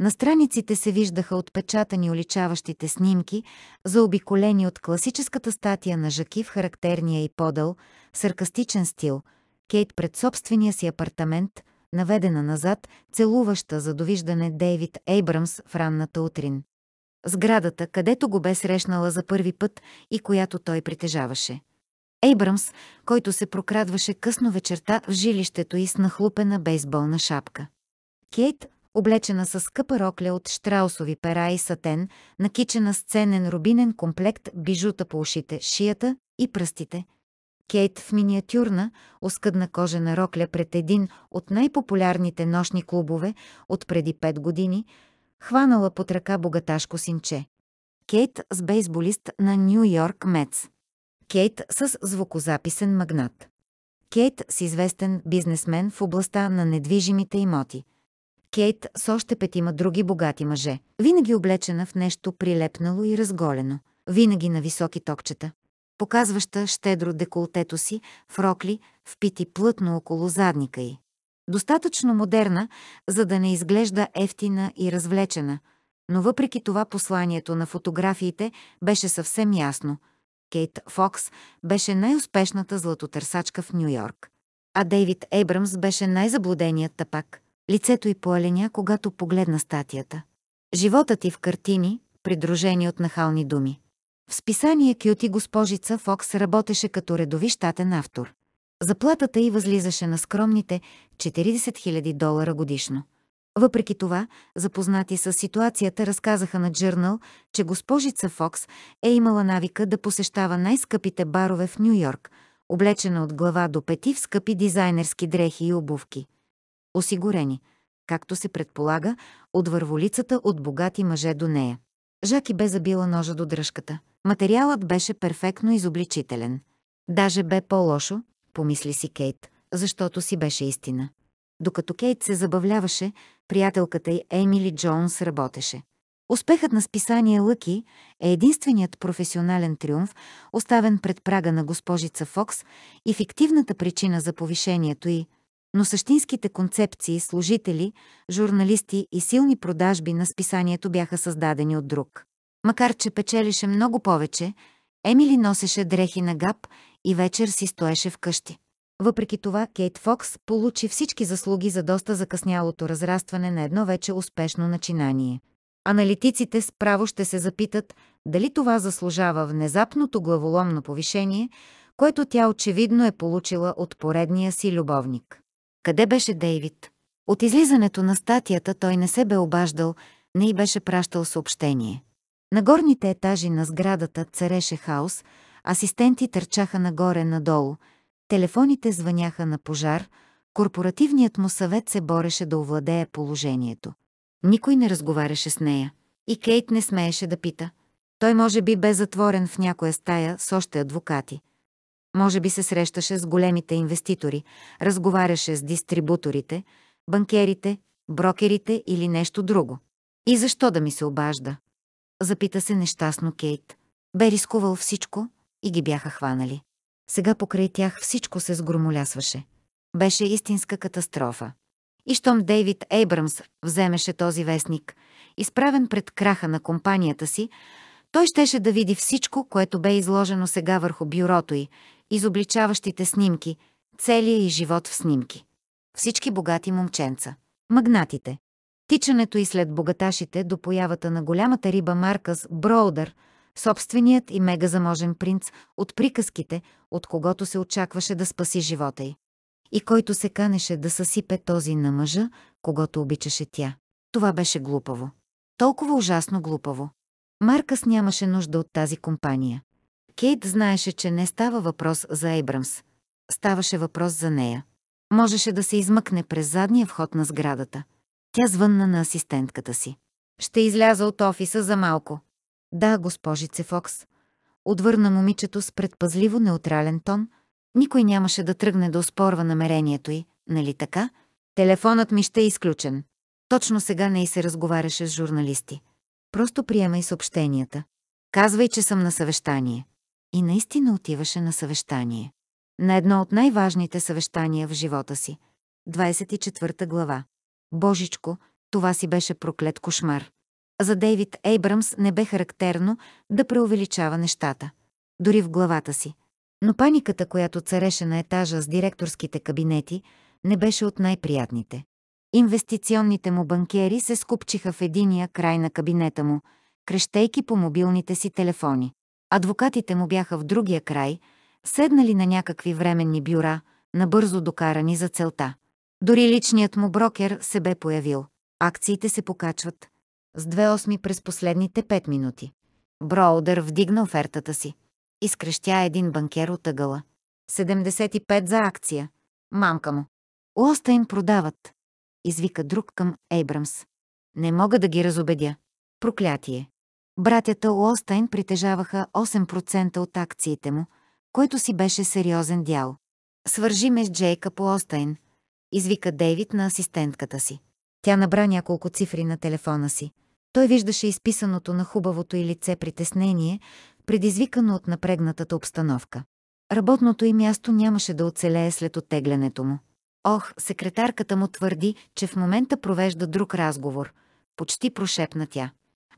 Speaker 1: На страниците се виждаха отпечатани уличаващите снимки, заобиколени от класическата статия на Жаки в характерния и подъл, саркастичен стил, Кейт пред собствения си апартамент, наведена назад, целуваща за довиждане Дейвид Ейбрамс в ранната утрин. Сградата, където го бе срещнала за първи път и която той притежаваше. Ейбрамс, който се прокрадваше късно вечерта в жилището и с нахлупена бейсболна шапка. Кейт, облечена с скъпа рокля от штраусови пера и сатен, накичена с ценен рубинен комплект бижута по ушите, шията и пръстите. Кейт в миниатюрна, оскъдна кожена рокля пред един от най-популярните нощни клубове от преди пет години, хванала под ръка богаташко синче. Кейт с бейсболист на Нью Йорк Мец. Кейт с звукозаписен магнат. Кейт с известен бизнесмен в областта на недвижимите имоти. Кейт с още петима други богати мъже, винаги облечена в нещо прилепнало и разголено, винаги на високи токчета, показваща щедро деколтето си в рокли, впити плътно около задника й. Достатъчно модерна, за да не изглежда ефтина и развлечена, но въпреки това посланието на фотографиите беше съвсем ясно – Кейт Фокс беше най-успешната златотърсачка в Нью Йорк. А Дейвид Ейбрамс беше най-заблуденият тапак. Лицето й поеленя, когато погледна статията. Животът й в картини, придружени от нахални думи. В списание Кюти госпожица Фокс работеше като редови щатен автор. Заплатата й възлизаше на скромните 40 000 долара годишно. Въпреки това, запознати с ситуацията разказаха на Джърнал, че госпожица Фокс е имала навика да посещава най-скъпите барове в Нью Йорк, облечена от глава до пети в скъпи дизайнерски дрехи и обувки. Осигурени, както се предполага, от върволицата от богати мъже до нея. Жаки бе забила ножа до дръжката. Материалът беше перфектно изобличителен. Даже бе по-лошо, помисли си Кейт, защото си беше истина. Докато Кейт се забавляваше, приятелката й Емили Джонс работеше. Успехът на списание Лъки е единственият професионален триумф, оставен пред прага на госпожица Фокс и фиктивната причина за повишението й, но същинските концепции, служители, журналисти и силни продажби на списанието бяха създадени от друг. Макар че печелише много повече, Емили носеше дрехи на гап и вечер си стоеше вкъщи. Въпреки това, Кейт Фокс получи всички заслуги за доста закъснялото разрастване на едно вече успешно начинание. Аналитиците справо ще се запитат дали това заслужава внезапното главоломно повишение, което тя очевидно е получила от поредния си любовник. Къде беше Дейвид? От излизането на статията той не се бе обаждал, не и беше пращал съобщение. На горните етажи на сградата цареше хаос, асистенти търчаха нагоре-надолу – телефоните звъняха на пожар, корпоративният му съвет се бореше да овладее положението. Никой не разговаряше с нея и Кейт не смееше да пита. Той може би бе затворен в някоя стая с още адвокати. Може би се срещаше с големите инвеститори, разговаряше с дистрибуторите, банкерите, брокерите или нещо друго. И защо да ми се обажда? Запита се нещастно Кейт. Бе рискувал всичко и ги бяха хванали. Сега покрай тях всичко се сгромолясваше. Беше истинска катастрофа. И щом Дейвид Ейбрамс вземеше този вестник, изправен пред краха на компанията си, той щеше да види всичко, което бе изложено сега върху бюрото й, изобличаващите снимки, целия и живот в снимки. Всички богати момченца. Магнатите. Тичането и след богаташите до появата на голямата риба Маркъс Броудър – собственият и мегазаможен принц от приказките, от когото се очакваше да спаси живота й. И който се канеше да съсипе този на мъжа, когато обичаше тя. Това беше глупаво. Толкова ужасно глупаво. Маркъс нямаше нужда от тази компания. Кейт знаеше, че не става въпрос за Ейбрамс. Ставаше въпрос за нея. Можеше да се измъкне през задния вход на сградата. Тя звънна на асистентката си. «Ще изляза от офиса за малко», да, госпожице Фокс, отвърна момичето с предпазливо неутрален тон. Никой нямаше да тръгне да успорва намерението й, нали така? Телефонът ми ще е изключен. Точно сега не и се разговаряше с журналисти. Просто приемай съобщенията. Казвай, че съм на съвещание. И наистина отиваше на съвещание. На едно от най-важните съвещания в живота си. 24 глава. Божичко, това си беше проклет кошмар. За Дейвид Ейбрамс не бе характерно да преувеличава нещата, дори в главата си. Но паниката, която цареше на етажа с директорските кабинети, не беше от най-приятните. Инвестиционните му банкери се скупчиха в единия край на кабинета му, крещейки по мобилните си телефони. Адвокатите му бяха в другия край, седнали на някакви временни бюра, набързо докарани за целта. Дори личният му брокер се бе появил. Акциите се покачват, с две осми през последните пет минути. Броудър вдигна офертата си. Изкрещя един банкер от ъгъла. 75 за акция. Мамка му. Лоста им продават. Извика друг към Ейбрамс. Не мога да ги разобедя. Проклятие. Братята Лостайн притежаваха 8% от акциите му, който си беше сериозен дял. Свържи ме с Джейка по Лостайн, извика Дейвид на асистентката си. Тя набра няколко цифри на телефона си. Той виждаше изписаното на хубавото и лице притеснение, предизвикано от напрегнатата обстановка. Работното й място нямаше да оцелее след оттеглянето му. Ох, секретарката му твърди, че в момента провежда друг разговор. Почти прошепна тя.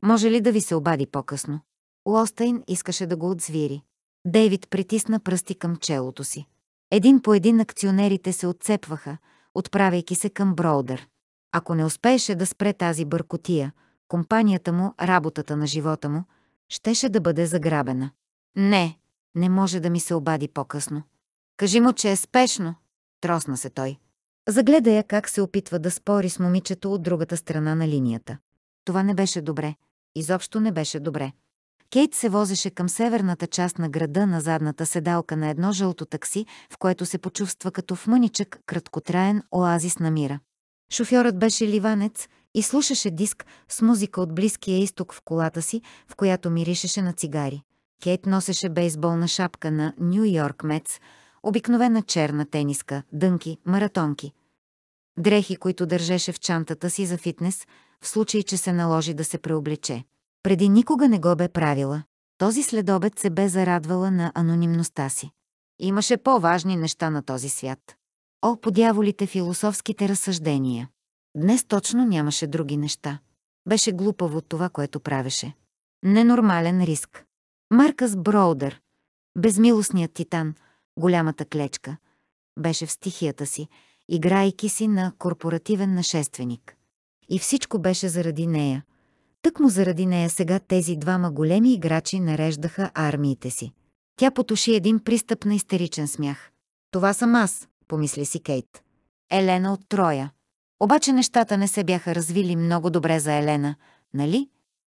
Speaker 1: Може ли да ви се обади по-късно? Лостейн искаше да го отзвири. Дейвид притисна пръсти към челото си. Един по един акционерите се отцепваха, отправяйки се към Броудър. Ако не успееше да спре тази бъркотия, компанията му, работата на живота му, щеше да бъде заграбена. Не, не може да ми се обади по-късно. Кажи му, че е спешно. Тросна се той. Загледа я как се опитва да спори с момичето от другата страна на линията. Това не беше добре. Изобщо не беше добре. Кейт се возеше към северната част на града на задната седалка на едно жълто такси, в което се почувства като в мъничък краткотраен оазис на мира. Шофьорът беше ливанец, и слушаше диск с музика от Близкия изток в колата си, в която миришеше на цигари. Кейт носеше бейсболна шапка на Нью Йорк Мец, обикновена черна тениска, дънки, маратонки. Дрехи, които държеше в чантата си за фитнес, в случай, че се наложи да се преоблече. Преди никога не го бе правила. Този следобед се бе зарадвала на анонимността си. Имаше по-важни неща на този свят. О, подяволите философските разсъждения! Днес точно нямаше други неща. Беше глупаво това, което правеше. Ненормален риск. Маркъс Броудър, безмилостният титан, голямата клечка, беше в стихията си, играйки си на корпоративен нашественик. И всичко беше заради нея. Тък му заради нея сега тези двама големи играчи нареждаха армиите си. Тя потуши един пристъп на истеричен смях. Това съм аз, помисли си Кейт. Елена от Троя. Обаче нещата не се бяха развили много добре за Елена, нали?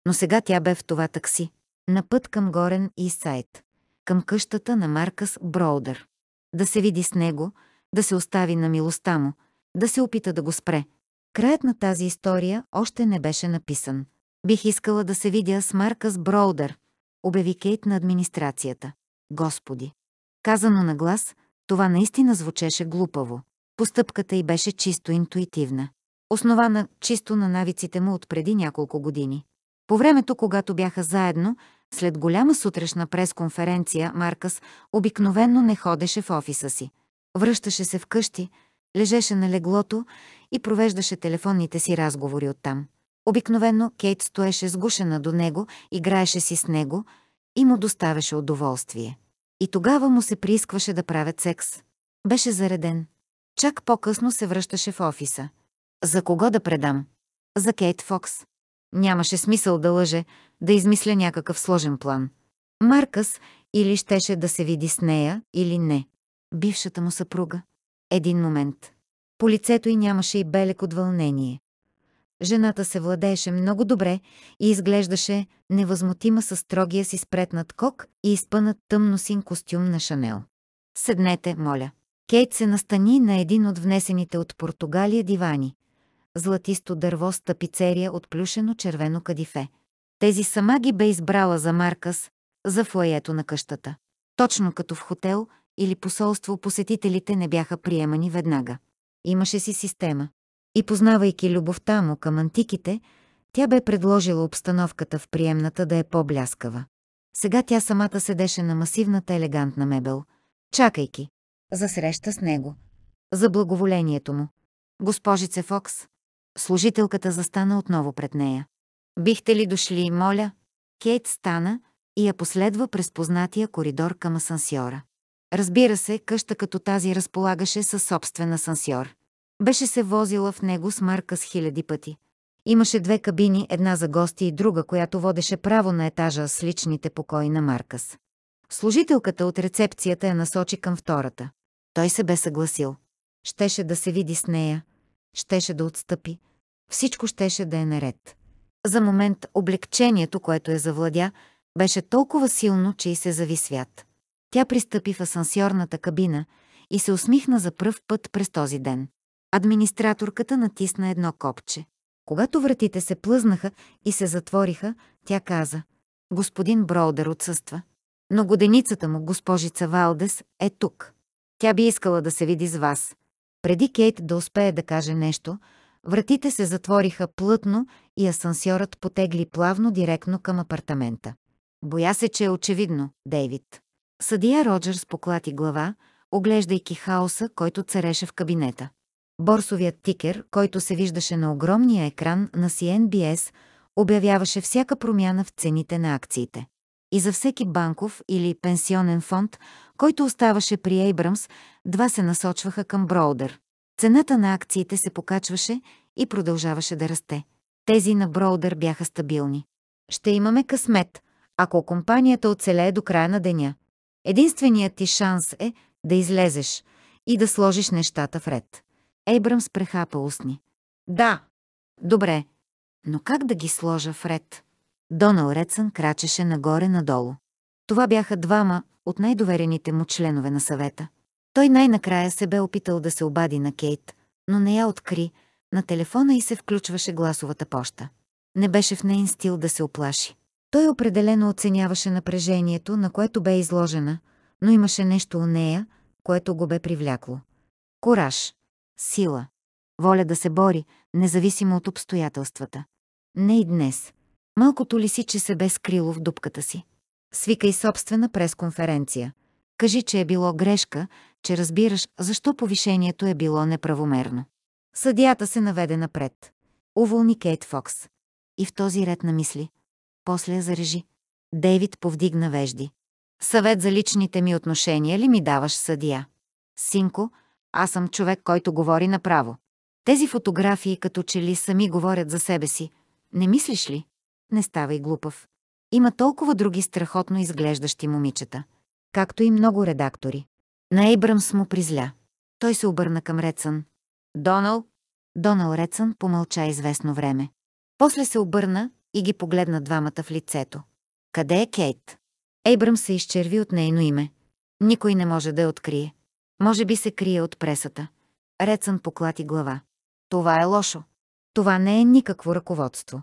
Speaker 1: Но сега тя бе в това такси. На път към Горен и Сайт. Към къщата на Маркъс Броудър. Да се види с него, да се остави на милостта му, да се опита да го спре. Краят на тази история още не беше написан. Бих искала да се видя с Маркъс Броудър, обяви Кейт на администрацията. Господи! Казано на глас, това наистина звучеше глупаво. Постъпката й беше чисто интуитивна. Основана чисто на навиците му от преди няколко години. По времето, когато бяха заедно, след голяма сутрешна пресконференция Маркъс обикновенно не ходеше в офиса си. Връщаше се вкъщи, лежеше на леглото и провеждаше телефонните си разговори оттам. Обикновенно Кейт стоеше сгушена до него, играеше си с него и му доставяше удоволствие. И тогава му се приискваше да правят секс. Беше зареден. Чак по-късно се връщаше в офиса. За кого да предам? За Кейт Фокс. Нямаше смисъл да лъже, да измисля някакъв сложен план. Маркъс или щеше да се види с нея, или не. Бившата му съпруга. Един момент. По лицето й нямаше и белек от вълнение. Жената се владееше много добре и изглеждаше невъзмутима със строгия си спретнат кок и изпънат тъмно син костюм на Шанел. Седнете, моля. Кейт се настани на един от внесените от Португалия дивани. Златисто дърво с тапицерия от плюшено червено кадифе. Тези сама ги бе избрала за Маркас, за флоето на къщата. Точно като в хотел или посолство посетителите не бяха приемани веднага. Имаше си система. И познавайки любовта му към антиките, тя бе предложила обстановката в приемната да е по-бляскава. Сега тя самата седеше на масивната елегантна мебел, чакайки, за среща с него. За благоволението му. Госпожице Фокс, служителката застана отново пред нея. Бихте ли дошли, моля? Кейт стана и я последва през познатия коридор към асансьора. Разбира се, къща като тази разполагаше със собствен асансьор. Беше се возила в него с марка с хиляди пъти. Имаше две кабини, една за гости и друга, която водеше право на етажа с личните покои на Маркас. Служителката от рецепцията я насочи към втората. Той се бе съгласил. Щеше да се види с нея, щеше да отстъпи. Всичко щеше да е наред. За момент облегчението, което е завладя, беше толкова силно, че и се зави свят. Тя пристъпи в асансьорната кабина и се усмихна за пръв път през този ден. Администраторката натисна едно копче. Когато вратите се плъзнаха и се затвориха, тя каза «Господин Броудер отсъства, но годеницата му, госпожица Валдес, е тук». Тя би искала да се види с вас. Преди Кейт да успее да каже нещо, вратите се затвориха плътно и асансьорът потегли плавно директно към апартамента. Боя се, че е очевидно, Дейвид. Съдия Роджерс поклати глава, оглеждайки хаоса, който цареше в кабинета. Борсовият тикер, който се виждаше на огромния екран на CNBS, обявяваше всяка промяна в цените на акциите и за всеки банков или пенсионен фонд, който оставаше при Ейбрамс, два се насочваха към Броудър. Цената на акциите се покачваше и продължаваше да расте. Тези на Броудър бяха стабилни. Ще имаме късмет, ако компанията оцелее до края на деня. Единственият ти шанс е да излезеш и да сложиш нещата в ред. Ейбрамс прехапа устни. Да, добре, но как да ги сложа в ред? Донал Редсън крачеше нагоре-надолу. Това бяха двама от най-доверените му членове на съвета. Той най-накрая се бе опитал да се обади на Кейт, но не я откри, на телефона и се включваше гласовата поща. Не беше в нейн стил да се оплаши. Той определено оценяваше напрежението, на което бе изложена, но имаше нещо у нея, което го бе привлякло. Кораж, сила, воля да се бори, независимо от обстоятелствата. Не и днес, Малкото лисиче се бе скрило в дупката си. Свикай собствена пресконференция. Кажи, че е било грешка, че разбираш защо повишението е било неправомерно. Съдията се наведе напред. Уволни Кейт Фокс. И в този ред на мисли. После я зарежи. Дейвид повдигна вежди. Съвет за личните ми отношения ли ми даваш съдия? Синко, аз съм човек, който говори направо. Тези фотографии като че ли сами говорят за себе си. Не мислиш ли? не ставай глупав. Има толкова други страхотно изглеждащи момичета, както и много редактори. На Ейбрамс му призля. Той се обърна към Рецън. Донал? Донал Рецън помълча известно време. После се обърна и ги погледна двамата в лицето. Къде е Кейт? Ейбрам се изчерви от нейно име. Никой не може да я открие. Може би се крие от пресата. Рецън поклати глава. Това е лошо. Това не е никакво ръководство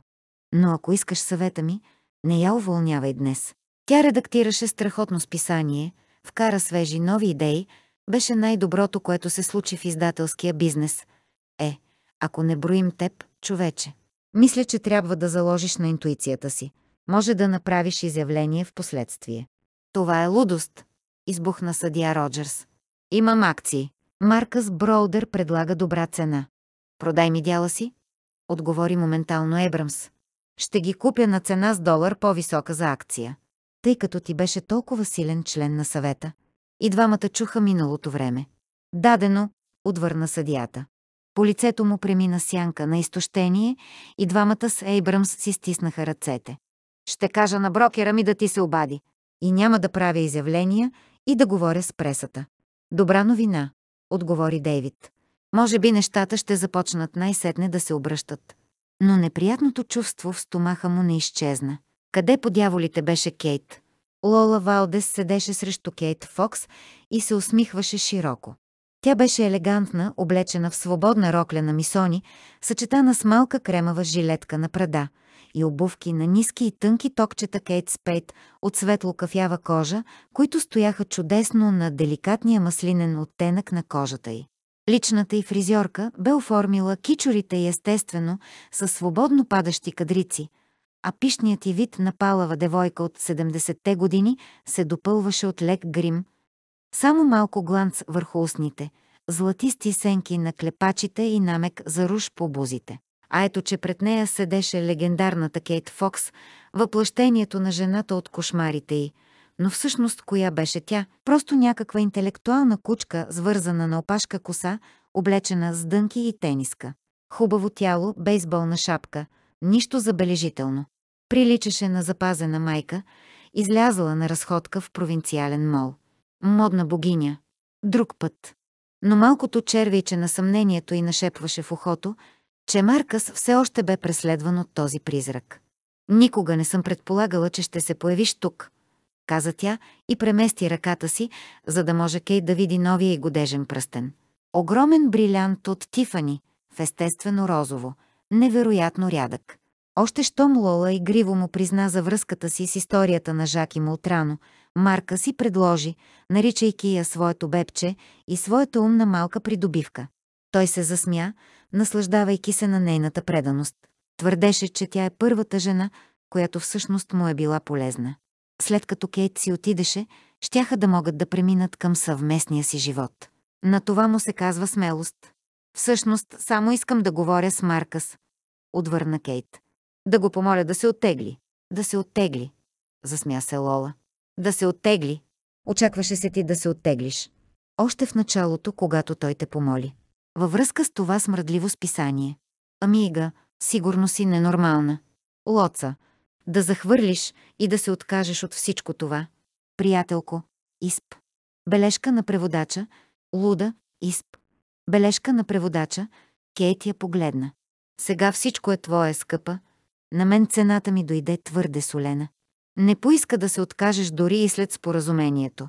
Speaker 1: но ако искаш съвета ми, не я уволнявай днес. Тя редактираше страхотно списание, вкара свежи нови идеи, беше най-доброто, което се случи в издателския бизнес. Е, ако не броим теб, човече. Мисля, че трябва да заложиш на интуицията си. Може да направиш изявление в последствие. Това е лудост, избухна съдия Роджерс. Имам акции. Маркъс Броудър предлага добра цена. Продай ми дяла си, отговори моментално Ебрамс. Ще ги купя на цена с долар по-висока за акция, тъй като ти беше толкова силен член на съвета. И двамата чуха миналото време. Дадено, отвърна съдията. По лицето му премина сянка на изтощение и двамата с Ейбръмс си стиснаха ръцете. Ще кажа на брокера ми да ти се обади. И няма да правя изявления и да говоря с пресата. Добра новина, отговори Дейвид. Може би нещата ще започнат най-сетне да се обръщат но неприятното чувство в стомаха му не изчезна. Къде по дяволите беше Кейт? Лола Валдес седеше срещу Кейт Фокс и се усмихваше широко. Тя беше елегантна, облечена в свободна рокля на мисони, съчетана с малка кремава жилетка на прада и обувки на ниски и тънки токчета Кейт Спейт от светло-кафява кожа, които стояха чудесно на деликатния маслинен оттенък на кожата й. Личната й фризьорка бе оформила кичорите и естествено с свободно падащи кадрици, а пишният й вид на палава девойка от 70-те години се допълваше от лек грим. Само малко гланц върху устните, златисти сенки на клепачите и намек за руш по бузите. А ето, че пред нея седеше легендарната Кейт Фокс, въплъщението на жената от кошмарите й – но всъщност коя беше тя? Просто някаква интелектуална кучка, свързана на опашка коса, облечена с дънки и тениска. Хубаво тяло, бейсболна шапка, нищо забележително. Приличаше на запазена майка, излязла на разходка в провинциален мол. Модна богиня. Друг път. Но малкото червейче на съмнението й нашепваше в ухото, че Маркъс все още бе преследван от този призрак. Никога не съм предполагала, че ще се появиш тук, каза тя и премести ръката си, за да може Кейт да види новия и годежен пръстен. Огромен брилянт от Тифани, в естествено розово, невероятно рядък. Още щом Лола игриво му призна за връзката си с историята на Жак и Молтрано, Марка си предложи, наричайки я своето бебче и своята умна малка придобивка. Той се засмя, наслаждавайки се на нейната преданост. Твърдеше, че тя е първата жена, която всъщност му е била полезна след като Кейт си отидеше, щяха да могат да преминат към съвместния си живот. На това му се казва смелост. Всъщност, само искам да говоря с Маркъс, отвърна Кейт. Да го помоля да се оттегли. Да се оттегли, засмя се Лола. Да се оттегли. Очакваше се ти да се оттеглиш. Още в началото, когато той те помоли. Във връзка с това смръдливо списание. Амига, сигурно си ненормална. Лоца, да захвърлиш и да се откажеш от всичко това. Приятелко, изп. Бележка на преводача, луда, Исп. Бележка на преводача, Кейт я погледна. Сега всичко е твое, скъпа. На мен цената ми дойде твърде солена. Не поиска да се откажеш дори и след споразумението.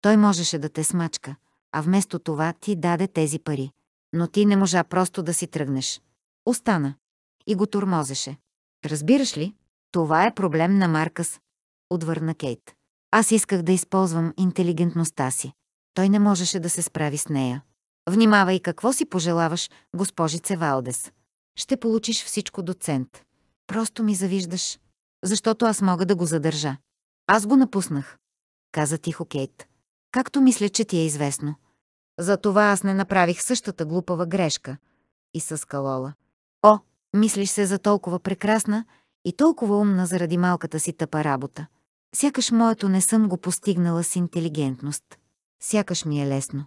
Speaker 1: Той можеше да те смачка, а вместо това ти даде тези пари. Но ти не можа просто да си тръгнеш. Остана. И го турмозеше. Разбираш ли? Това е проблем на Маркъс, отвърна Кейт. Аз исках да използвам интелигентността си. Той не можеше да се справи с нея. Внимавай какво си пожелаваш, госпожице Валдес. Ще получиш всичко, доцент. Просто ми завиждаш, защото аз мога да го задържа. Аз го напуснах, каза тихо Кейт. Както мисля, че ти е известно. Затова аз не направих същата глупава грешка. И с Калола. О, мислиш се за толкова прекрасна, и толкова умна заради малката си тъпа работа. Сякаш моето не съм го постигнала с интелигентност. Сякаш ми е лесно.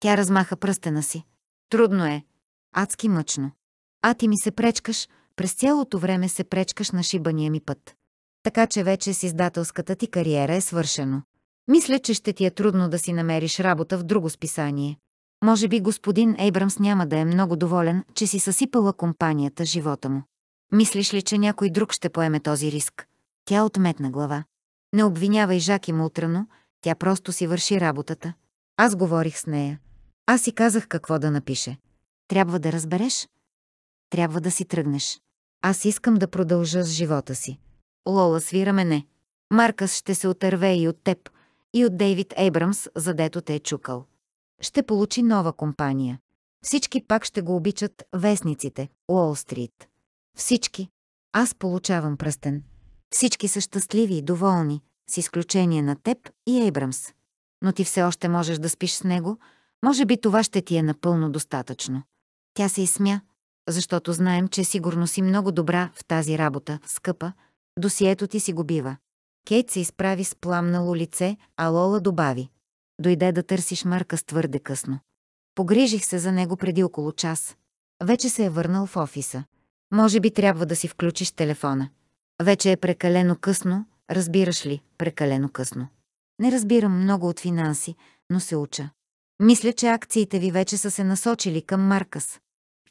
Speaker 1: Тя размаха пръстена си. Трудно е. Адски мъчно. А ти ми се пречкаш, през цялото време се пречкаш на шибания ми път. Така че вече с издателската ти кариера е свършено. Мисля, че ще ти е трудно да си намериш работа в друго списание. Може би господин Ейбрамс няма да е много доволен, че си съсипала компанията живота му. Мислиш ли, че някой друг ще поеме този риск? Тя отметна глава. Не обвинявай Жаки мутрано, тя просто си върши работата. Аз говорих с нея. Аз си казах какво да напише. Трябва да разбереш. Трябва да си тръгнеш. Аз искам да продължа с живота си. Лола свира мене. Маркъс ще се отърве и от теб, и от Дейвид Ейбрамс, задето те е чукал. Ще получи нова компания. Всички пак ще го обичат вестниците, Уолл Стрит. Всички. Аз получавам пръстен. Всички са щастливи и доволни, с изключение на теб и Ейбрамс. Но ти все още можеш да спиш с него. Може би това ще ти е напълно достатъчно. Тя се изсмя, защото знаем, че сигурно си много добра в тази работа, скъпа. Досието ти си го бива. Кейт се изправи с пламнало лице, а Лола добави. Дойде да търсиш с твърде късно. Погрижих се за него преди около час. Вече се е върнал в офиса. Може би трябва да си включиш телефона. Вече е прекалено късно, разбираш ли, прекалено късно. Не разбирам много от финанси, но се уча. Мисля, че акциите ви вече са се насочили към Маркас.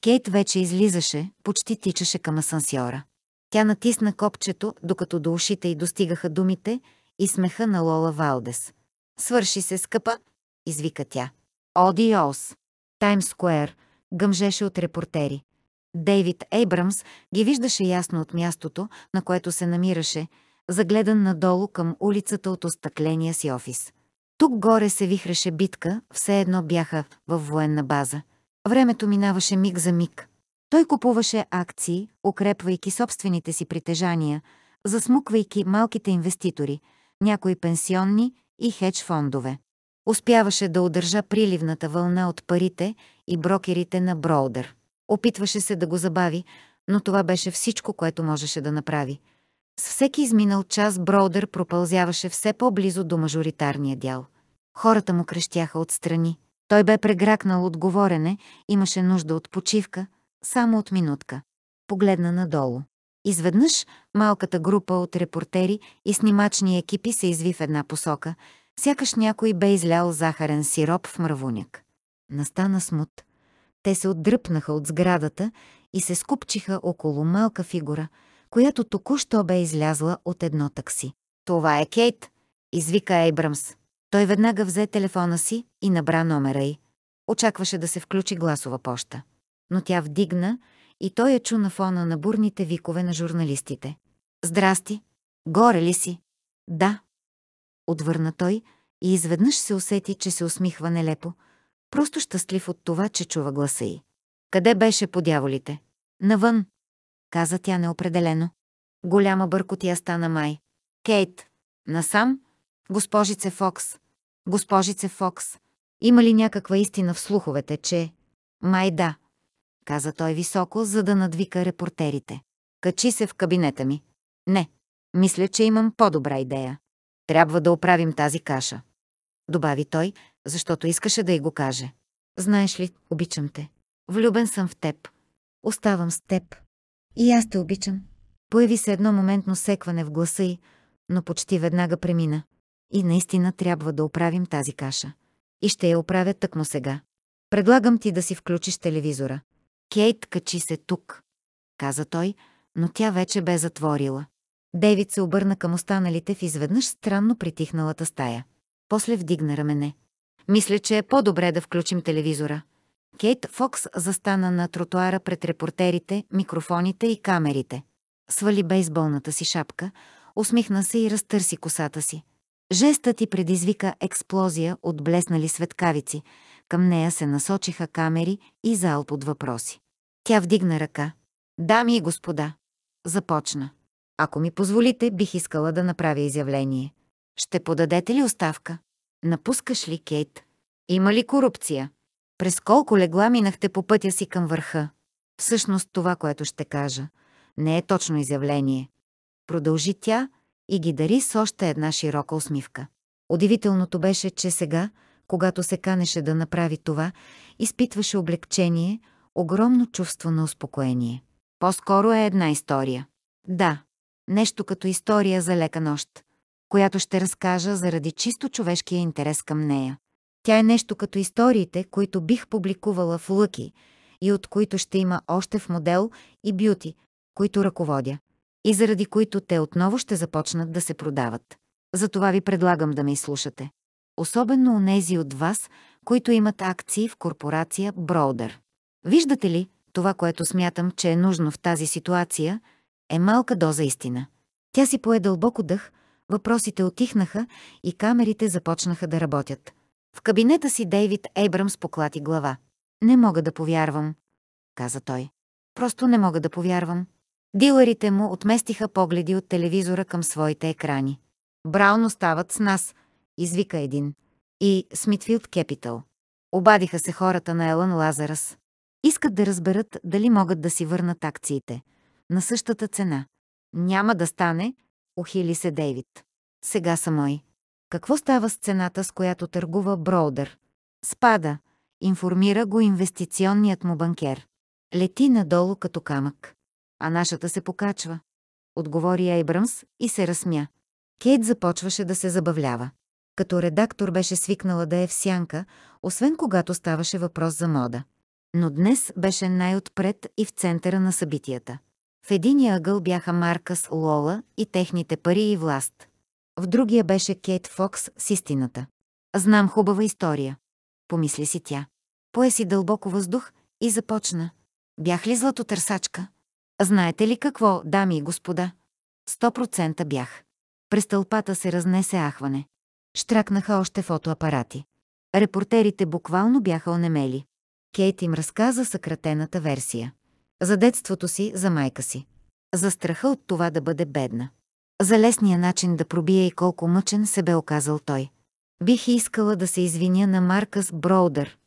Speaker 1: Кейт вече излизаше, почти тичаше към асансьора. Тя натисна копчето, докато до ушите й достигаха думите и смеха на Лола Валдес. «Свърши се, скъпа!» извика тя. «Одиос!» Таймс Скуер гъмжеше от репортери. Дейвид Ейбрамс ги виждаше ясно от мястото, на което се намираше, загледан надолу към улицата от остъкления си офис. Тук горе се вихреше битка, все едно бяха във военна база. Времето минаваше миг за миг. Той купуваше акции, укрепвайки собствените си притежания, засмуквайки малките инвеститори, някои пенсионни и хедж фондове. Успяваше да удържа приливната вълна от парите и брокерите на Броудър. Опитваше се да го забави, но това беше всичко, което можеше да направи. С всеки изминал час Броудър пропълзяваше все по-близо до мажоритарния дял. Хората му крещяха отстрани. Той бе прегракнал от говорене, имаше нужда от почивка, само от минутка. Погледна надолу. Изведнъж малката група от репортери и снимачни екипи се изви в една посока, сякаш някой бе излял захарен сироп в мравуняк. Настана смут. Те се отдръпнаха от сградата и се скупчиха около малка фигура, която току-що бе излязла от едно такси. «Това е Кейт!» извика Ейбрамс. Той веднага взе телефона си и набра номера й. Очакваше да се включи гласова поща. Но тя вдигна и той я чу на фона на бурните викове на журналистите. «Здрасти! Горе ли си?» «Да!» Отвърна той и изведнъж се усети, че се усмихва нелепо, Просто щастлив от това, че чува гласа й. Къде беше по дяволите? Навън, каза тя неопределено. Голяма бъркотия стана май. Кейт, насам? Госпожице Фокс. Госпожице Фокс, има ли някаква истина в слуховете, че... Май да, каза той високо, за да надвика репортерите. Качи се в кабинета ми. Не, мисля, че имам по-добра идея. Трябва да оправим тази каша. Добави той, защото искаше да й го каже. Знаеш ли, обичам те. Влюбен съм в теб. Оставам с теб. И аз те обичам. Появи се едно моментно секване в гласа й, но почти веднага премина. И наистина трябва да оправим тази каша. И ще я оправя тъкмо сега. Предлагам ти да си включиш телевизора. Кейт качи се тук, каза той, но тя вече бе затворила. Дейвид се обърна към останалите в изведнъж странно притихналата стая. После вдигна рамене. Мисля, че е по-добре да включим телевизора. Кейт Фокс застана на тротуара пред репортерите, микрофоните и камерите. Свали бейсболната си шапка, усмихна се и разтърси косата си. Жестът ти предизвика експлозия от блеснали светкавици. Към нея се насочиха камери и зал под въпроси. Тя вдигна ръка. Дами и господа, започна. Ако ми позволите, бих искала да направя изявление. Ще подадете ли оставка? Напускаш ли, Кейт? Има ли корупция? През колко легла минахте по пътя си към върха? Всъщност това, което ще кажа, не е точно изявление. Продължи тя и ги дари с още една широка усмивка. Удивителното беше, че сега, когато се канеше да направи това, изпитваше облегчение, огромно чувство на успокоение. По-скоро е една история. Да, нещо като история за лека нощ която ще разкажа заради чисто човешкия интерес към нея. Тя е нещо като историите, които бих публикувала в Лъки и от които ще има още в модел и бюти, които ръководя и заради които те отново ще започнат да се продават. Затова ви предлагам да ме изслушате. Особено у нези от вас, които имат акции в корпорация Броудър. Виждате ли, това, което смятам, че е нужно в тази ситуация, е малка доза истина. Тя си пое дълбоко дъх – Въпросите отихнаха и камерите започнаха да работят. В кабинета си Дейвид Ейбрамс поклати глава. «Не мога да повярвам», каза той. «Просто не мога да повярвам». Дилерите му отместиха погледи от телевизора към своите екрани. «Браун остават с нас», извика един. И Смитфилд Кепитал. Обадиха се хората на Елън Лазарас. Искат да разберат дали могат да си върнат акциите. На същата цена. Няма да стане, Ухили се Дейвид. Сега са мой. Какво става с цената, с която търгува Броудър? Спада, информира го инвестиционният му банкер. Лети надолу като камък. А нашата се покачва. Отговори Айбръмс и се разсмя. Кейт започваше да се забавлява. Като редактор беше свикнала да е в сянка, освен когато ставаше въпрос за мода. Но днес беше най-отпред и в центъра на събитията. В единия ъгъл бяха Маркас Лола и техните пари и власт. В другия беше Кейт Фокс с истината. Знам хубава история. Помисли си тя. Пое си дълбоко въздух и започна. Бях ли златотърсачка? Знаете ли какво, дами и господа? Сто процента бях. През тълпата се разнесе ахване. Штракнаха още фотоапарати. Репортерите буквално бяха онемели. Кейт им разказа съкратената версия за детството си, за майка си, за страха от това да бъде бедна, за лесния начин да пробие и колко мъчен се бе оказал той. Бих искала да се извиня на Маркъс Броудър,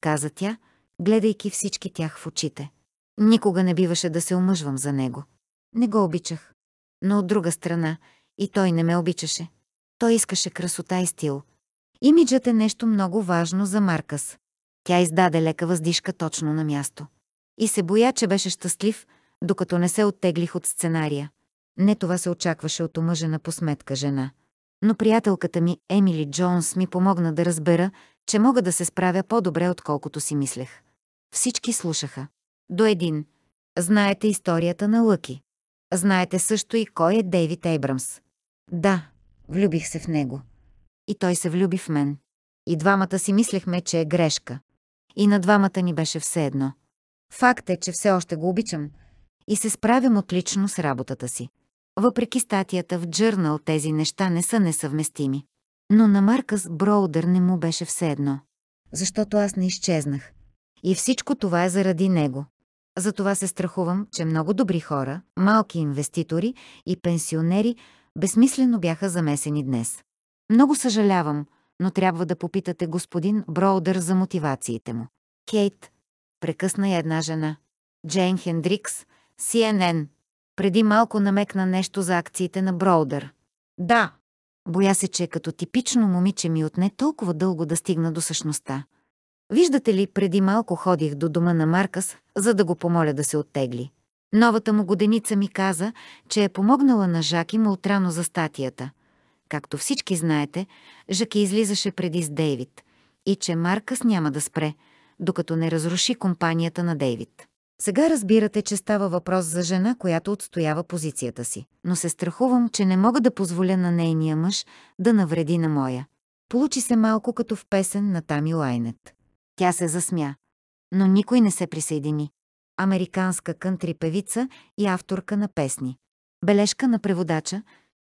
Speaker 1: каза тя, гледайки всички тях в очите. Никога не биваше да се омъжвам за него. Не го обичах. Но от друга страна, и той не ме обичаше. Той искаше красота и стил. Имиджът е нещо много важно за Маркъс. Тя издаде лека въздишка точно на място и се боя, че беше щастлив, докато не се оттеглих от сценария. Не това се очакваше от омъжена по сметка жена. Но приятелката ми, Емили Джонс, ми помогна да разбера, че мога да се справя по-добре, отколкото си мислех. Всички слушаха. До един. Знаете историята на Лъки. Знаете също и кой е Дейвид Ейбрамс. Да, влюбих се в него. И той се влюби в мен. И двамата си мислехме, че е грешка. И на двамата ни беше все едно. Факт е, че все още го обичам и се справям отлично с работата си. Въпреки статията в Journal тези неща не са несъвместими. Но на Маркъс Броудър не му беше все едно. Защото аз не изчезнах. И всичко това е заради него. Затова се страхувам, че много добри хора, малки инвеститори и пенсионери безсмислено бяха замесени днес. Много съжалявам, но трябва да попитате господин Броудър за мотивациите му. Кейт, прекъсна я една жена. Джейн Хендрикс, CNN. Преди малко намекна нещо за акциите на Броудър. Да. Боя се, че като типично момиче ми отне толкова дълго да стигна до същността. Виждате ли, преди малко ходих до дома на Маркас, за да го помоля да се оттегли. Новата му годеница ми каза, че е помогнала на Жаки Молтрано за статията. Както всички знаете, Жаки излизаше преди с Дейвид и че Маркас няма да спре – докато не разруши компанията на Дейвид. Сега разбирате, че става въпрос за жена, която отстоява позицията си, но се страхувам, че не мога да позволя на нейния мъж да навреди на моя. Получи се малко като в песен на Тами Лайнет. Тя се засмя, но никой не се присъедини. Американска кънтри певица и авторка на песни. Бележка на преводача.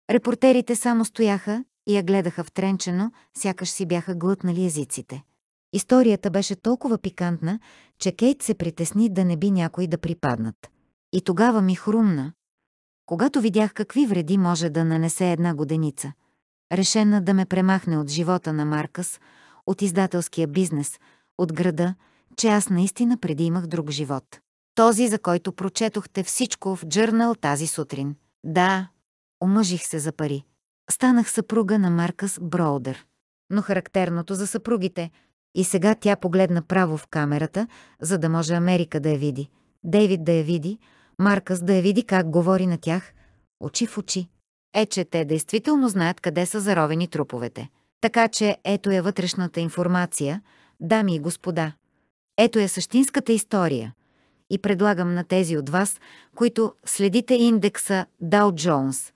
Speaker 1: Репортерите само стояха и я гледаха втренчено, сякаш си бяха глътнали езиците. Историята беше толкова пикантна, че Кейт се притесни да не би някой да припаднат. И тогава ми хрумна, когато видях какви вреди може да нанесе една годеница, решена да ме премахне от живота на Маркъс, от издателския бизнес, от града, че аз наистина преди имах друг живот. Този, за който прочетохте всичко в джърнал тази сутрин. Да, омъжих се за пари. Станах съпруга на Маркъс Броудър. Но характерното за съпругите – и сега тя погледна право в камерата, за да може Америка да я види, Дейвид да я види, Маркъс да я види как говори на тях, очи в очи. Е, че те действително знаят къде са заровени труповете. Така че ето е вътрешната информация, дами и господа. Ето е същинската история. И предлагам на тези от вас, които следите индекса Dow Jones,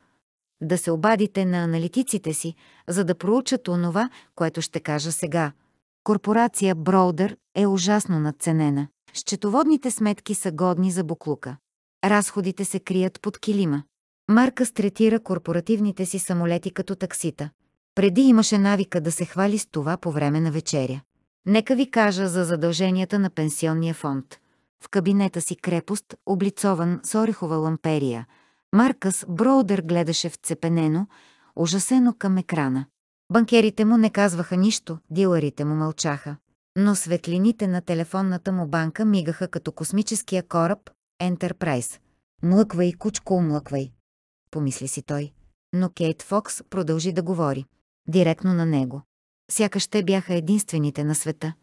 Speaker 1: да се обадите на аналитиците си, за да проучат онова, което ще кажа сега – Корпорация Броудър е ужасно надценена. Счетоводните сметки са годни за буклука. Разходите се крият под килима. Маркъс третира корпоративните си самолети като таксита. Преди имаше навика да се хвали с това по време на вечеря. Нека ви кажа за задълженията на пенсионния фонд. В кабинета си крепост, облицован с орехова ламперия, Маркъс Броудър гледаше вцепенено, ужасено към екрана. Банкерите му не казваха нищо, дилърите му мълчаха. Но светлините на телефонната му банка мигаха като космическия кораб Enterprise. Млъквай, кучко, умлъквай, помисли си той. Но Кейт Фокс продължи да говори. Директно на него. Сякаш те бяха единствените на света.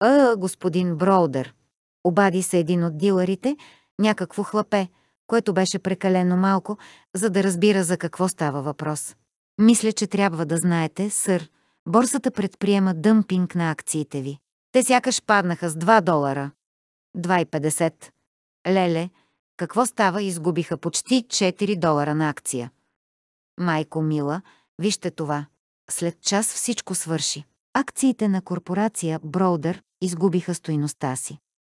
Speaker 1: А, господин Броудър. Обади се един от дилърите, някакво хлапе, което беше прекалено малко, за да разбира за какво става въпрос. Мисля, че трябва да знаете, сър, борсата предприема дъмпинг на акциите ви. Те сякаш паднаха с 2 долара. 2,50. Леле, какво става? Изгубиха почти 4 долара на акция. Майко мила, вижте това. След час всичко свърши. Акциите на корпорация Броудър изгубиха стойността си.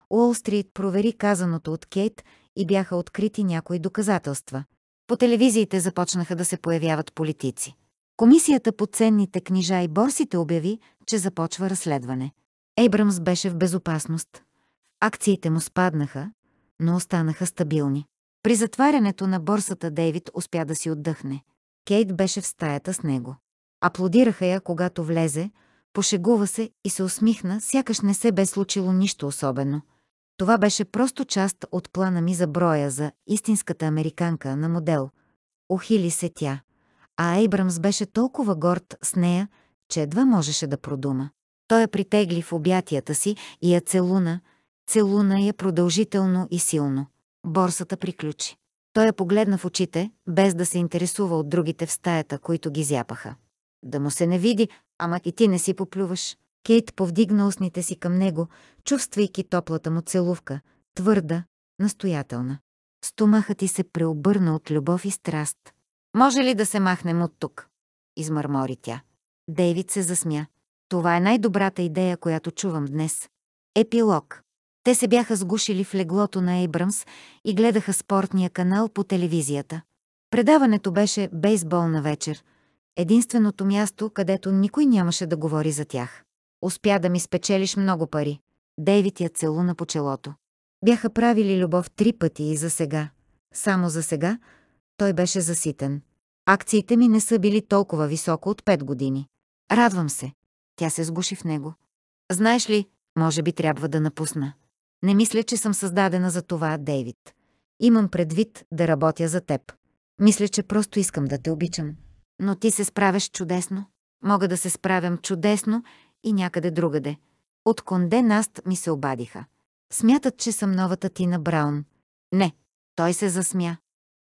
Speaker 1: Уолстрит провери казаното от Кейт и бяха открити някои доказателства – по телевизиите започнаха да се появяват политици. Комисията по ценните книжа и борсите обяви, че започва разследване. Ейбрамс беше в безопасност. Акциите му спаднаха, но останаха стабилни. При затварянето на борсата Дейвид успя да си отдъхне. Кейт беше в стаята с него. Аплодираха я, когато влезе, пошегува се и се усмихна, сякаш не се бе случило нищо особено. Това беше просто част от плана ми за броя за истинската американка на модел. Охили се тя, а Ейбрамс беше толкова горд с нея, че едва можеше да продума. Той я притегли в обятията си и я целуна, целуна я продължително и силно. Борсата приключи. Той я погледна в очите, без да се интересува от другите в стаята, които ги зяпаха. Да му се не види, ама и ти не си поплюваш. Кейт повдигна устните си към него, чувствайки топлата му целувка, твърда, настоятелна. Стомахът ти се преобърна от любов и страст. «Може ли да се махнем от тук?» измърмори тя. Дейвид се засмя. Това е най-добрата идея, която чувам днес. Епилог. Те се бяха сгушили в леглото на Ейбрамс и гледаха спортния канал по телевизията. Предаването беше бейсболна вечер. Единственото място, където никой нямаше да говори за тях. Успя да ми спечелиш много пари. Дейвид я целуна по челото. Бяха правили любов три пъти и за сега. Само за сега той беше заситен. Акциите ми не са били толкова високо от пет години. Радвам се. Тя се сгуши в него. Знаеш ли, може би трябва да напусна. Не мисля, че съм създадена за това, Дейвид. Имам предвид да работя за теб. Мисля, че просто искам да те обичам. Но ти се справяш чудесно. Мога да се справям чудесно и някъде другаде. От Конде Наст ми се обадиха. Смятат, че съм новата Тина Браун. Не, той се засмя.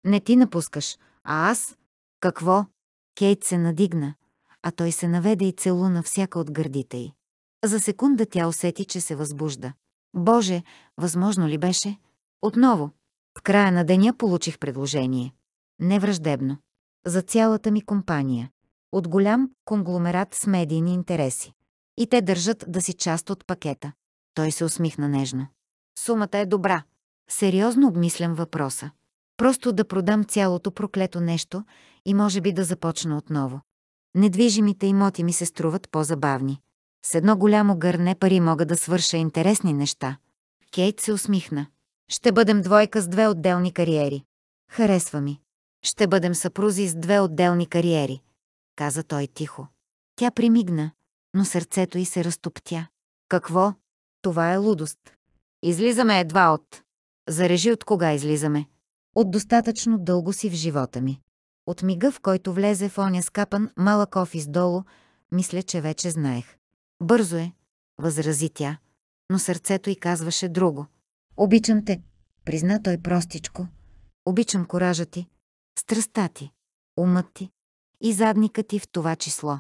Speaker 1: Не ти напускаш, а аз? Какво? Кейт се надигна, а той се наведе и целуна всяка от гърдите й. За секунда тя усети, че се възбужда. Боже, възможно ли беше? Отново. В края на деня получих предложение. Невраждебно. За цялата ми компания. От голям конгломерат с медийни интереси и те държат да си част от пакета. Той се усмихна нежно. Сумата е добра. Сериозно обмислям въпроса. Просто да продам цялото проклето нещо и може би да започна отново. Недвижимите имоти ми се струват по-забавни. С едно голямо гърне пари мога да свърша интересни неща. Кейт се усмихна. Ще бъдем двойка с две отделни кариери. Харесва ми. Ще бъдем съпрузи с две отделни кариери, каза той тихо. Тя примигна, но сърцето й се разтоптя. Какво? Това е лудост. Излизаме едва от... Зарежи от кога излизаме. От достатъчно дълго си в живота ми. От мига, в който влезе в оня скапан малък офис долу, мисля, че вече знаех. Бързо е, възрази тя, но сърцето й казваше друго. Обичам те, призна той простичко. Обичам коража ти, Страста ти, умът ти и задника ти в това число.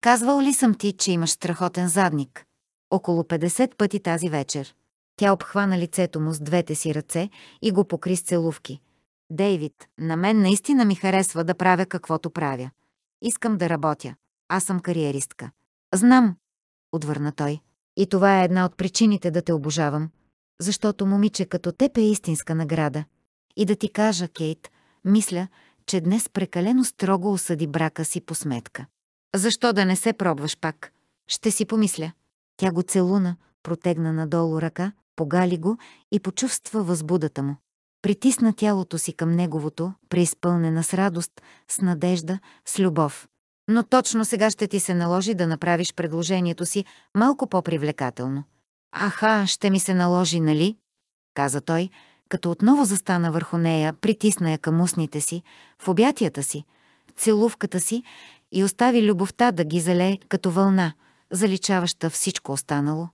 Speaker 1: Казвал ли съм ти, че имаш страхотен задник? Около 50 пъти тази вечер. Тя обхвана лицето му с двете си ръце и го покри с целувки. Дейвид, на мен наистина ми харесва да правя каквото правя. Искам да работя. Аз съм кариеристка. Знам, отвърна той. И това е една от причините да те обожавам. Защото момиче като теб е истинска награда. И да ти кажа, Кейт, мисля, че днес прекалено строго осъди брака си по сметка. Защо да не се пробваш пак? Ще си помисля. Тя го целуна, протегна надолу ръка, погали го и почувства възбудата му. Притисна тялото си към неговото, преизпълнена с радост, с надежда, с любов. Но точно сега ще ти се наложи да направиш предложението си малко по-привлекателно. Аха, ще ми се наложи, нали? каза той, като отново застана върху нея, притисна я към устните си, в обятията си, целувката си и остави любовта да ги залее като вълна, заличаваща всичко останало.